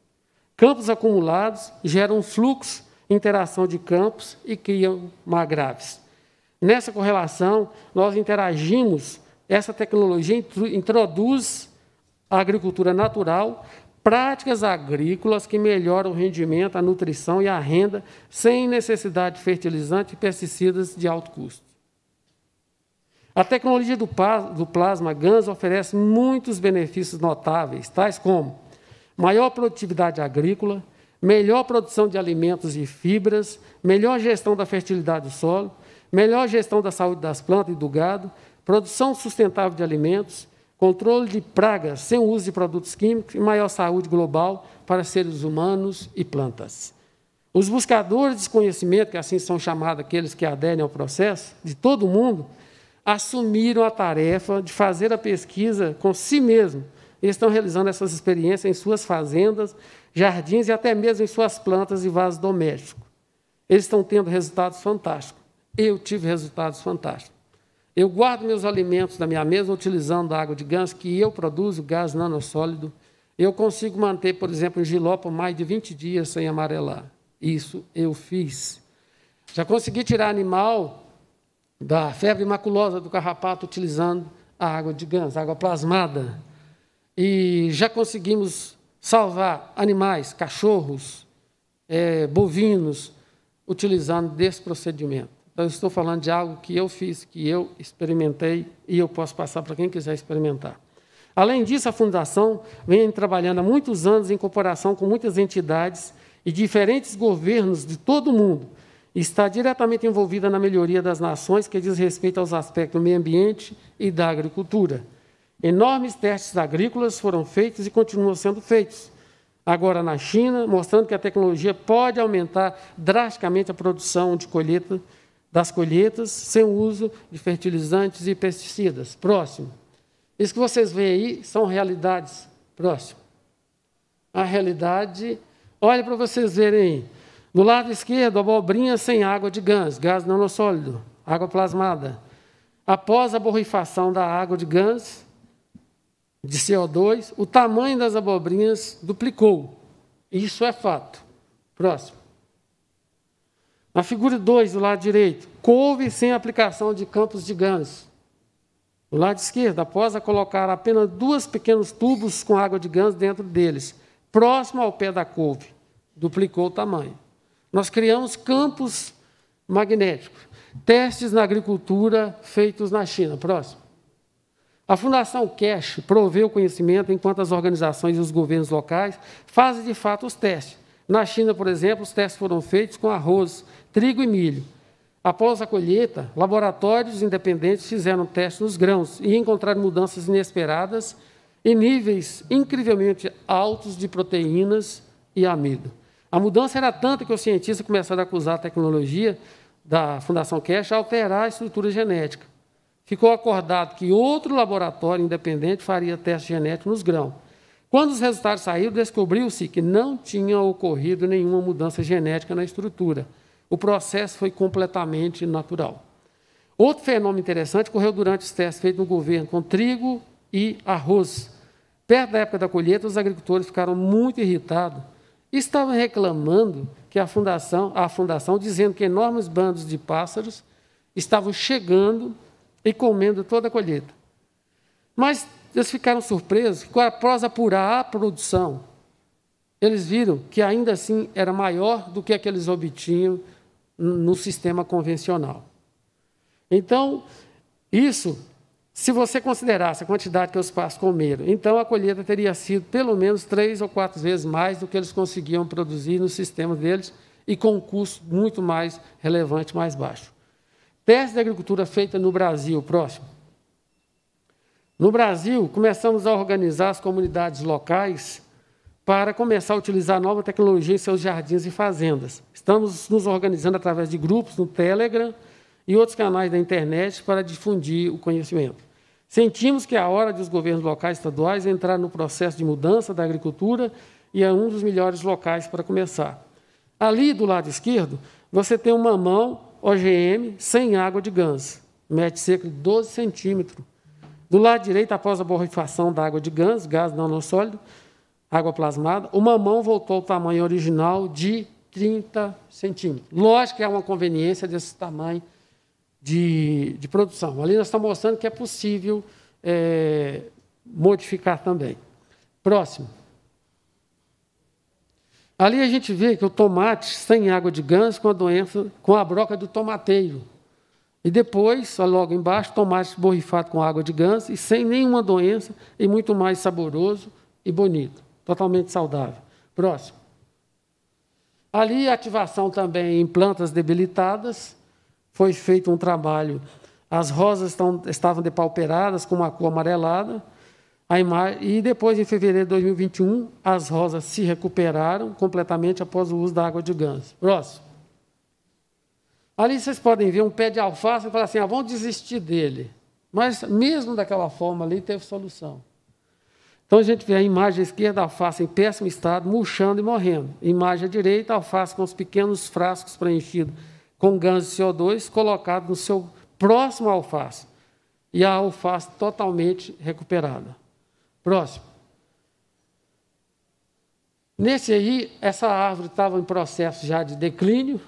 [SPEAKER 9] Campos acumulados geram fluxo, interação de campos e criam magraves. Nessa correlação, nós interagimos, essa tecnologia introduz a agricultura natural práticas agrícolas que melhoram o rendimento, a nutrição e a renda sem necessidade de fertilizante e pesticidas de alto custo. A tecnologia do, plasma GANS oferece muitos benefícios notáveis, tais como maior produtividade agrícola, melhor produção de alimentos e fibras, melhor gestão da fertilidade do solo, melhor gestão da saúde das plantas e do gado, produção sustentável de alimentos, controle de pragas sem o uso de produtos químicos e maior saúde global para seres humanos e plantas. Os buscadores de conhecimento, que assim são chamados aqueles que aderem ao processo, de todo o mundo, assumiram a tarefa de fazer a pesquisa com si mesmo. e estão realizando essas experiências em suas fazendas, jardins e até mesmo em suas plantas e vasos domésticos. Eles estão tendo resultados fantásticos. Eu tive resultados fantásticos. Eu guardo meus alimentos na minha mesa utilizando a água de gás que eu produzo, gás nanossólido. Eu consigo manter, por exemplo, um giló por mais de 20 dias sem amarelar. Isso eu fiz. Já consegui tirar animal da febre maculosa do carrapato utilizando a água de gás, água plasmada. E já conseguimos salvar animais, cachorros, é, bovinos, utilizando desse procedimento. Então, eu estou falando de algo que eu fiz, que eu experimentei e eu posso passar para quem quiser experimentar. Além disso, a Fundação vem trabalhando há muitos anos em cooperação com muitas entidades e diferentes governos de todo o mundo. está diretamente envolvida na melhoria das nações que diz respeito aos aspectos do meio ambiente e da agricultura. Enormes testes agrícolas foram feitos e continuam sendo feitos agora na China, mostrando que a tecnologia pode aumentar drasticamente a produção de colheita das colheitas sem uso de fertilizantes e pesticidas. Próximo. Isso que vocês veem aí são realidades. Próximo. A realidade. Olha para vocês verem aí. Do lado esquerdo, abobrinha sem água de GANS, gás nanossólido, água plasmada. Após a borrifação da água de GANS, de CO2, o tamanho das abobrinhas duplicou. Isso é fato. Próximo. Na figura 2, do lado direito, couve sem aplicação de campos de ganso. Do lado esquerdo, após a colocar apenas dois pequenos tubos com água de ganso dentro deles, próximo ao pé da couve, duplicou o tamanho. Nós criamos campos magnéticos. Testes na agricultura feitos na China. Próximo. A Fundação Cash proveu conhecimento enquanto as organizações e os governos locais fazem de fato os testes. Na China, por exemplo, os testes foram feitos com arroz trigo e milho. Após a colheita, laboratórios independentes fizeram testes nos grãos e encontraram mudanças inesperadas em níveis incrivelmente altos de proteínas e amido. A mudança era tanta que os cientistas começaram a acusar a tecnologia da Fundação Cash a alterar a estrutura genética. Ficou acordado que outro laboratório independente faria teste genético nos grãos. Quando os resultados saíram, descobriu-se que não tinha ocorrido nenhuma mudança genética na estrutura. O processo foi completamente natural. Outro fenômeno interessante ocorreu durante os testes feitos no governo com trigo e arroz. Perto da época da colheita, os agricultores ficaram muito irritados e estavam reclamando que a fundação, a fundação dizendo que enormes bandos de pássaros estavam chegando e comendo toda a colheita. Mas eles ficaram surpresos que, após apurar a produção, eles viram que ainda assim era maior do que aqueles obtinham no sistema convencional. Então, isso, se você considerasse a quantidade que os pastos comeram, então a colheita teria sido pelo menos três ou quatro vezes mais do que eles conseguiam produzir no sistema deles e com um custo muito mais relevante, mais baixo. Teste de agricultura feita no Brasil, próximo. No Brasil, começamos a organizar as comunidades locais para começar a utilizar nova tecnologia em seus jardins e fazendas. Estamos nos organizando através de grupos no Telegram e outros canais da internet para difundir o conhecimento. Sentimos que é a hora de os governos locais e estaduais entrar no processo de mudança da agricultura e é um dos melhores locais para começar. Ali do lado esquerdo, você tem um mamão OGM sem água de ganso, mete cerca de 12 centímetros. Do lado direito, após a borrifação da água de ganso, gás não sólido, água plasmada, uma mão voltou ao tamanho original de 30 centímetros. Lógico que é uma conveniência desse tamanho de, de produção. Ali nós estamos mostrando que é possível é, modificar também. Próximo. Ali a gente vê que o tomate sem água de ganso com a doença, com a broca do tomateiro. E depois, logo embaixo, tomate borrifado com água de ganso e sem nenhuma doença e muito mais saboroso e bonito totalmente saudável. Próximo. Ali, ativação também em plantas debilitadas. Foi feito um trabalho. As rosas estão, estavam depauperadas, com uma cor amarelada. Imagem, e depois, em fevereiro de 2021, as rosas se recuperaram completamente após o uso da água de ganso. Próximo. Ali vocês podem ver um pé de alface e falar assim: ah, vamos desistir dele. Mas, mesmo daquela forma ali, teve solução. Então a gente vê a imagem esquerda, a alface em péssimo estado, murchando e morrendo. Imagem à direita, a alface com os pequenos frascos preenchidos com gás de CO2 colocado no seu próximo alface. E a alface totalmente recuperada. Próximo. Nesse aí, essa árvore estava em processo já de declínio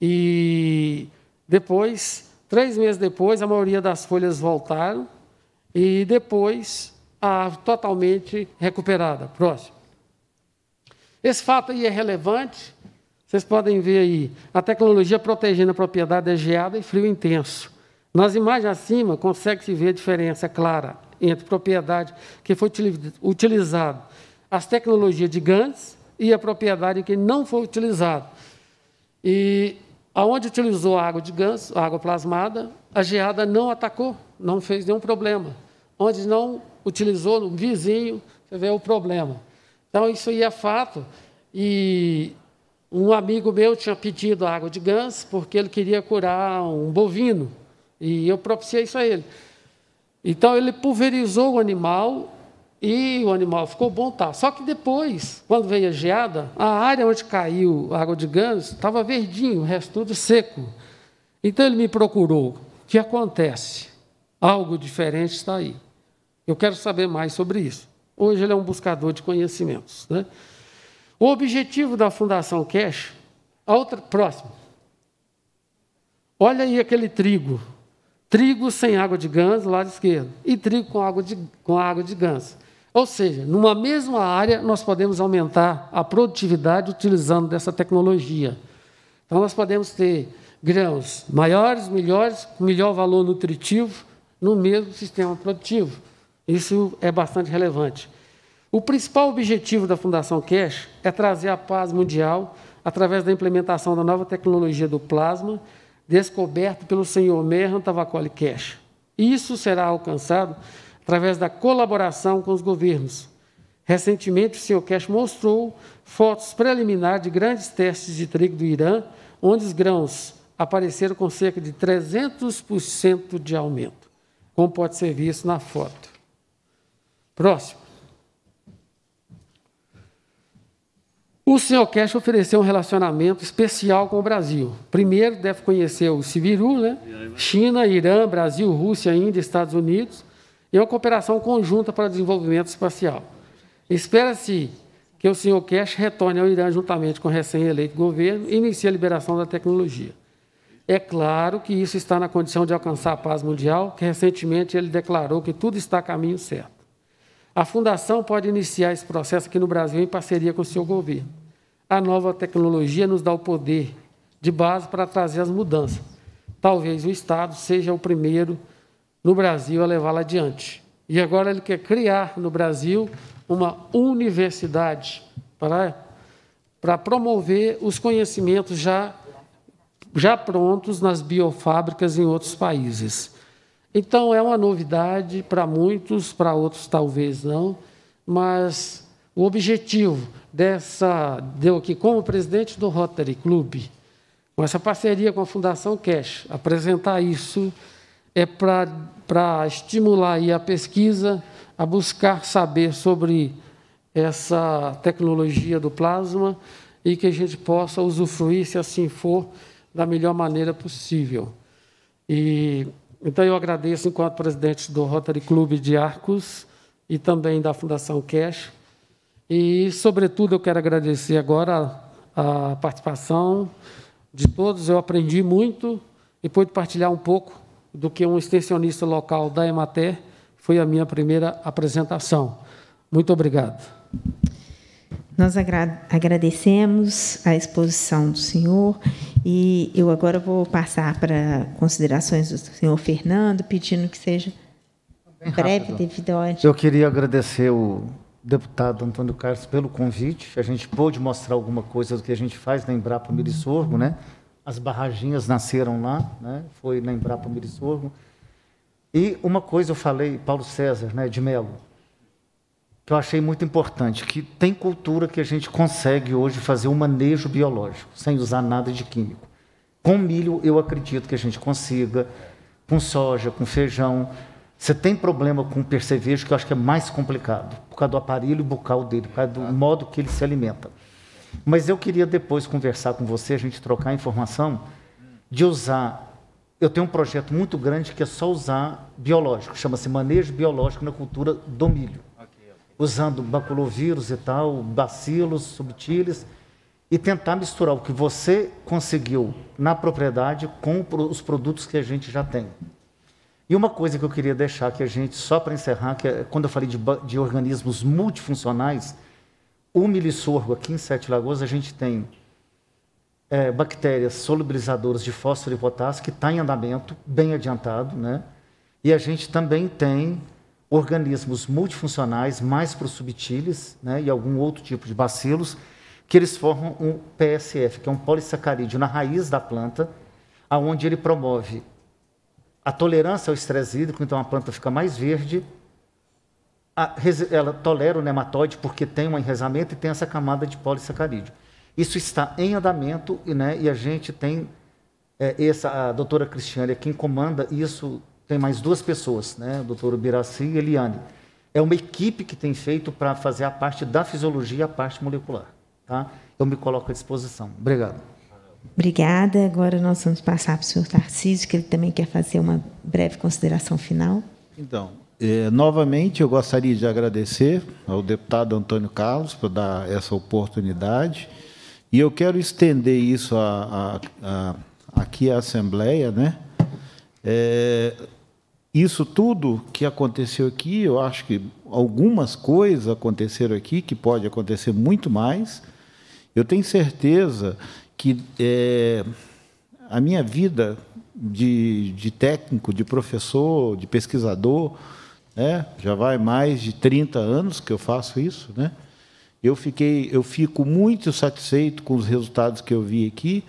[SPEAKER 9] e depois, três meses depois, a maioria das folhas voltaram e depois ah, totalmente recuperada. Próximo. Esse fato aí é relevante. Vocês podem ver aí a tecnologia protegendo a propriedade da é geada e frio intenso. Nas imagens acima, consegue-se ver a diferença clara entre propriedade que foi utilizada, as tecnologias de GANS e a propriedade que não foi utilizada. E aonde utilizou a água de GANS, a água plasmada, a geada não atacou, não fez nenhum problema. Onde não utilizou um vizinho, você vê o problema. Então, isso aí é fato. E um amigo meu tinha pedido água de ganso porque ele queria curar um bovino. E eu propiciei isso a ele. Então, ele pulverizou o animal e o animal ficou bom, tá. Só que depois, quando veio a geada, a área onde caiu a água de ganso estava verdinho, o resto tudo seco. Então, ele me procurou. O que acontece? Algo diferente está aí. Eu quero saber mais sobre isso. Hoje ele é um buscador de conhecimentos. Né? O objetivo da Fundação Cash, outra, próximo. Olha aí aquele trigo. Trigo sem água de ganso, lado esquerdo, e trigo com água de, com água de ganso. Ou seja, numa mesma área, nós podemos aumentar a produtividade utilizando dessa tecnologia. Então, nós podemos ter grãos maiores, melhores, com melhor valor nutritivo, no mesmo sistema produtivo. Isso é bastante relevante. O principal objetivo da Fundação Cash é trazer a paz mundial através da implementação da nova tecnologia do plasma, descoberto pelo senhor Merhan Tavakoli Cash. Isso será alcançado através da colaboração com os governos. Recentemente, o senhor Cash mostrou fotos preliminares de grandes testes de trigo do Irã, onde os grãos apareceram com cerca de 300% de aumento, como pode ser visto na foto. Próximo. O senhor Cash ofereceu um relacionamento especial com o Brasil. Primeiro, deve conhecer o Sibiru, né? China, Irã, Brasil, Rússia, Índia, Estados Unidos. E uma cooperação conjunta para desenvolvimento espacial. Espera-se que o senhor Cash retorne ao Irã juntamente com o recém-eleito governo e inicie a liberação da tecnologia. É claro que isso está na condição de alcançar a paz mundial, que recentemente ele declarou que tudo está a caminho certo. A Fundação pode iniciar esse processo aqui no Brasil em parceria com o seu governo. A nova tecnologia nos dá o poder de base para trazer as mudanças. Talvez o Estado seja o primeiro no Brasil a levá-la adiante. E agora ele quer criar no Brasil uma universidade para, para promover os conhecimentos já, já prontos nas biofábricas em outros países. Então é uma novidade para muitos, para outros talvez não, mas o objetivo dessa deu aqui como presidente do Rotary Club, com essa parceria com a Fundação Cash, apresentar isso é para estimular aí a pesquisa, a buscar saber sobre essa tecnologia do plasma e que a gente possa usufruir, se assim for, da melhor maneira possível. E então, eu agradeço, enquanto presidente do Rotary Clube de Arcos e também da Fundação Cash. E, sobretudo, eu quero agradecer agora a, a participação de todos. Eu aprendi muito e pude partilhar um pouco do que um extensionista local da Emater foi a minha primeira apresentação.
[SPEAKER 1] Muito obrigado. Nós agradecemos a exposição do senhor e eu agora vou passar para considerações do senhor Fernando, pedindo que seja Bem breve devido ao...
[SPEAKER 4] Eu queria agradecer o deputado Antônio Carlos pelo convite. A gente pôde mostrar alguma coisa do que a gente faz na Embrapa Mirissorgo, né? As barraginhas nasceram lá, né? Foi na Embrapa Mirissorgo. E uma coisa eu falei, Paulo César, né, de Melo, que eu achei muito importante, que tem cultura que a gente consegue hoje fazer um manejo biológico, sem usar nada de químico. Com milho, eu acredito que a gente consiga, com soja, com feijão. Você tem problema com percevejo, que eu acho que é mais complicado, por causa do aparelho bucal dele, por causa do modo que ele se alimenta. Mas eu queria depois conversar com você, a gente trocar informação, de usar. Eu tenho um projeto muito grande que é só usar biológico, chama-se Manejo Biológico na Cultura do Milho usando baculovírus e tal, bacilos subtilis, e tentar misturar o que você conseguiu na propriedade com os produtos que a gente já tem. E uma coisa que eu queria deixar que a gente, só para encerrar, que é, quando eu falei de, de organismos multifuncionais, o milissorgo aqui em Sete Lagoas, a gente tem é, bactérias solubilizadoras de fósforo e potássio, que está em andamento, bem adiantado, né? E a gente também tem organismos multifuncionais, mais para os subtiles né, e algum outro tipo de bacilos, que eles formam um PSF, que é um polissacarídeo na raiz da planta, aonde ele promove a tolerância ao estresse hídrico, então a planta fica mais verde, a, ela tolera o nematóide porque tem um enrezamento e tem essa camada de polissacarídeo. Isso está em andamento né, e a gente tem é, essa, a doutora Cristiane, é quem comanda isso tem mais duas pessoas, né? o doutor Biraci e Eliane. É uma equipe que tem feito para fazer a parte da fisiologia e a parte molecular. Tá? Eu me coloco à disposição.
[SPEAKER 5] Obrigado.
[SPEAKER 1] Obrigada. Agora nós vamos passar para o senhor Tarcísio, que ele também quer fazer uma breve consideração final.
[SPEAKER 5] Então, eh, novamente, eu gostaria de agradecer ao deputado Antônio Carlos por dar essa oportunidade. E eu quero estender isso a, a, a, aqui à Assembleia, né? Eh, isso tudo que aconteceu aqui, eu acho que algumas coisas aconteceram aqui, que pode acontecer muito mais. Eu tenho certeza que é, a minha vida de, de, técnico, de professor, de pesquisador, né, já vai mais de 30 anos que eu faço isso, né? Eu fiquei, eu fico muito satisfeito com os resultados que eu vi aqui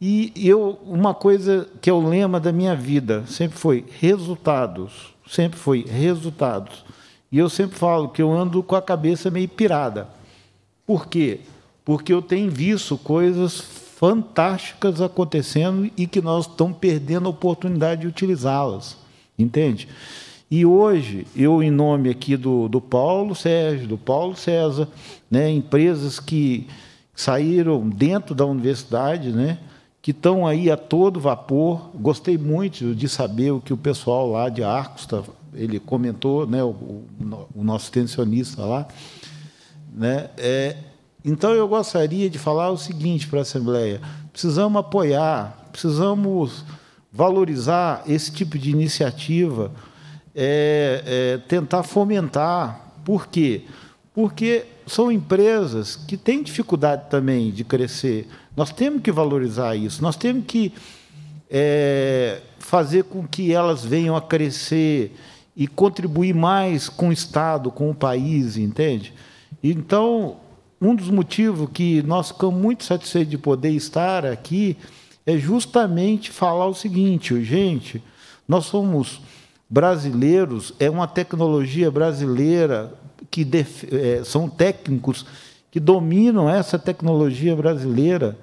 [SPEAKER 5] e eu, uma coisa que é o lema da minha vida sempre foi resultados, sempre foi resultados. E eu sempre falo que eu ando com a cabeça meio pirada. Por quê? Porque eu tenho visto coisas fantásticas acontecendo e que nós estamos perdendo a oportunidade de utilizá-las. Entende? E hoje, eu, em nome aqui do, do Paulo Sérgio, do Paulo César, né, empresas que saíram dentro da universidade, né, que estão aí a todo vapor. Gostei muito de saber o que o pessoal lá de Arcos, ele comentou, né, o, o nosso tensionista lá. Né, é, então, eu gostaria de falar o seguinte para a Assembleia: precisamos apoiar, precisamos valorizar esse tipo de iniciativa, é, é, tentar fomentar. Por quê? Porque são empresas que têm dificuldade também de crescer nós temos que valorizar isso, nós temos que é, fazer com que elas venham a crescer e contribuir mais com o Estado, com o país, entende? Então, um dos motivos que nós ficamos muito satisfeitos de poder estar aqui é justamente falar o seguinte, gente, nós somos brasileiros, é uma tecnologia brasileira que def... É, são técnicos que dominam essa tecnologia brasileira.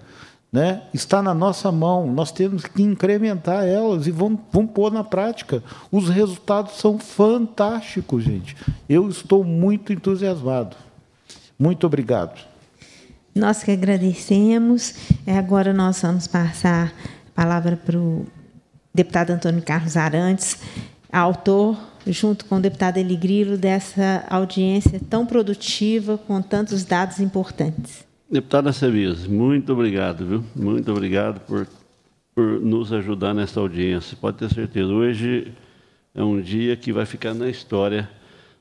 [SPEAKER 5] Né? Está na nossa mão, nós temos que incrementar elas e vamos, vamos pôr na prática. Os resultados são fantásticos, gente. Eu estou muito entusiasmado. Muito obrigado.
[SPEAKER 1] Nós que agradecemos. É agora nós vamos passar a palavra para o deputado Antônio Carlos Arantes, autor, junto com o deputado Eli dessa audiência tão produtiva, com tantos dados importantes.
[SPEAKER 2] Deputada Semias, muito obrigado, viu? Muito obrigado por, por nos ajudar nesta audiência. Pode ter certeza, hoje é um dia que vai ficar na história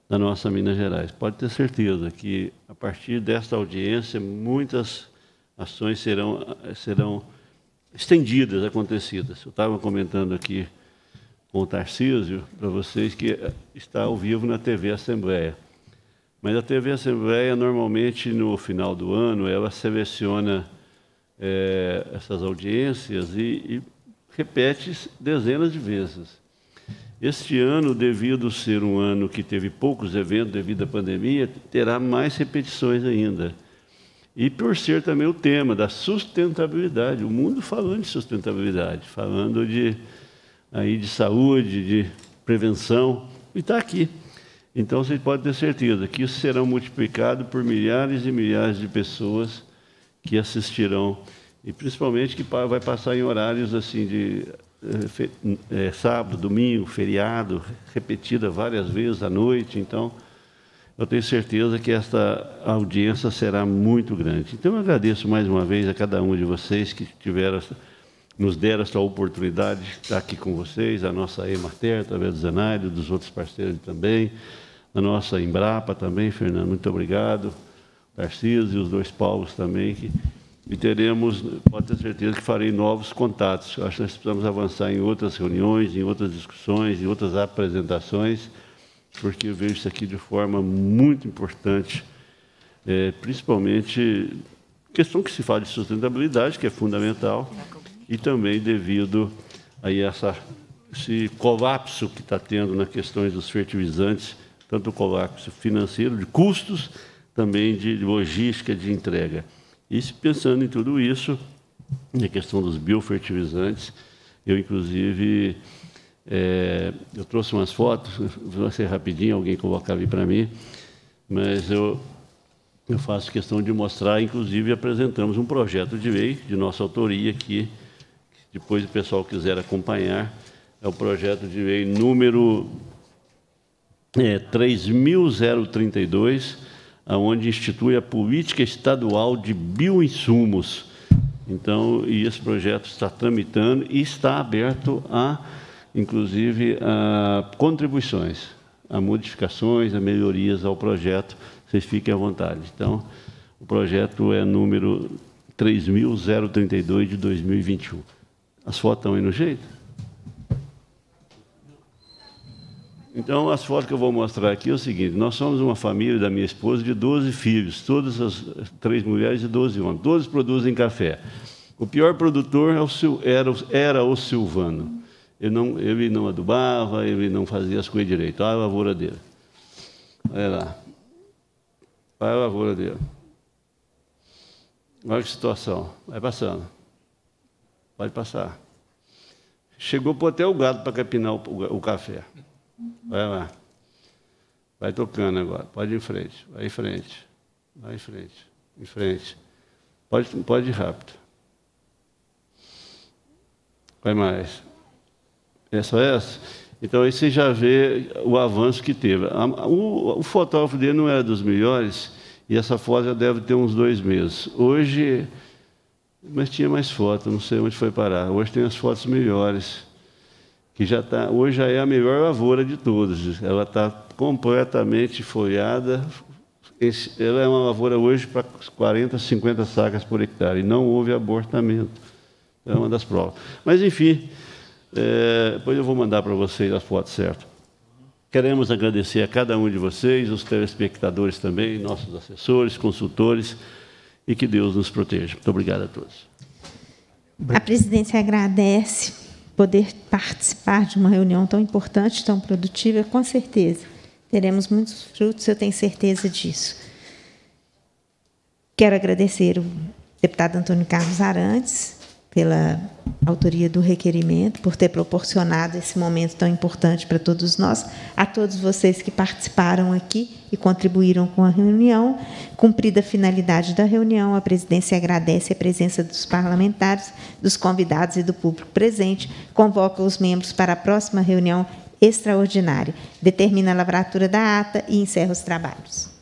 [SPEAKER 2] da nossa Minas Gerais. Pode ter certeza que, a partir desta audiência, muitas ações serão, serão estendidas, acontecidas. Eu estava comentando aqui com o Tarcísio, para vocês que está ao vivo na TV Assembleia. Mas a TV Assembleia, normalmente, no final do ano, ela seleciona é, essas audiências e, e repete dezenas de vezes. Este ano, devido ser um ano que teve poucos eventos devido à pandemia, terá mais repetições ainda. E por ser também o tema da sustentabilidade, o mundo falando de sustentabilidade, falando de, aí de saúde, de prevenção, e está aqui. Então vocês podem ter certeza que isso será multiplicado por milhares e milhares de pessoas que assistirão e principalmente que vai passar em horários assim de é, sábado, domingo, feriado, repetida várias vezes à noite. Então, eu tenho certeza que esta audiência será muito grande. Então, eu agradeço mais uma vez a cada um de vocês que tiveram, nos deram esta oportunidade de estar aqui com vocês, a nossa EMATER, através do Zenário, dos outros parceiros também a nossa Embrapa também, Fernando, muito obrigado. Tarcísio e os dois Paulos também, que, e teremos, pode ter certeza, que farei novos contatos. Eu acho que nós precisamos avançar em outras reuniões, em outras discussões, em outras apresentações, porque eu vejo isso aqui de forma muito importante, é, principalmente questão que se fala de sustentabilidade, que é fundamental, e também devido a essa, esse colapso que está tendo nas questões dos fertilizantes, tanto o colapso financeiro, de custos, também de logística de entrega. E pensando em tudo isso, na questão dos biofertilizantes, eu, inclusive, é, eu trouxe umas fotos, vai ser rapidinho, alguém colocar ali para mim, mas eu, eu faço questão de mostrar, inclusive apresentamos um projeto de lei de nossa autoria que, depois o pessoal quiser acompanhar, é o projeto de lei número é, 3.032, onde institui a política estadual de bioinsumos. Então, e esse projeto está tramitando e está aberto a, inclusive, a contribuições, a modificações, a melhorias ao projeto. Vocês fiquem à vontade. Então, o projeto é número 3.032 de 2021. As fotos estão aí no jeito? Então, as fotos que eu vou mostrar aqui é o seguinte: nós somos uma família da minha esposa de 12 filhos, todas as três mulheres e 12 homens. Todos produzem café. O pior produtor é era o Silvano. Ele não, ele não adubava, ele não fazia as coisas direito. Olha a lavoura dele. Olha lá. Olha a lavoura dele. Olha que situação. Vai passando. Pode passar. Chegou para até o gado para capinar o, o café. Vai lá. Vai tocando agora. Pode ir em frente. Vai em frente. Vai em frente. Em frente. Pode, pode ir rápido. Vai mais. É só essa? Então aí você já vê o avanço que teve. O, o fotógrafo dele não era dos melhores, e essa foto já deve ter uns dois meses. Hoje, mas tinha mais foto, não sei onde foi parar. Hoje tem as fotos melhores que já tá, hoje já é a melhor lavoura de todas. Ela está completamente folhada. Esse, ela é uma lavoura hoje para 40, 50 sacas por hectare. E não houve abortamento. É uma das provas. Mas, enfim, é, depois eu vou mandar para vocês as fotos certo? Queremos agradecer a cada um de vocês, os telespectadores também, nossos assessores, consultores, e que Deus nos proteja. Muito obrigado a todos.
[SPEAKER 1] A presidência agradece poder participar de uma reunião tão importante, tão produtiva, com certeza teremos muitos frutos, eu tenho certeza disso. Quero agradecer o deputado Antônio Carlos Arantes pela autoria do requerimento, por ter proporcionado esse momento tão importante para todos nós, a todos vocês que participaram aqui e contribuíram com a reunião. Cumprida a finalidade da reunião, a presidência agradece a presença dos parlamentares, dos convidados e do público presente, convoca os membros para a próxima reunião extraordinária, determina a lavratura da ata e encerra os trabalhos.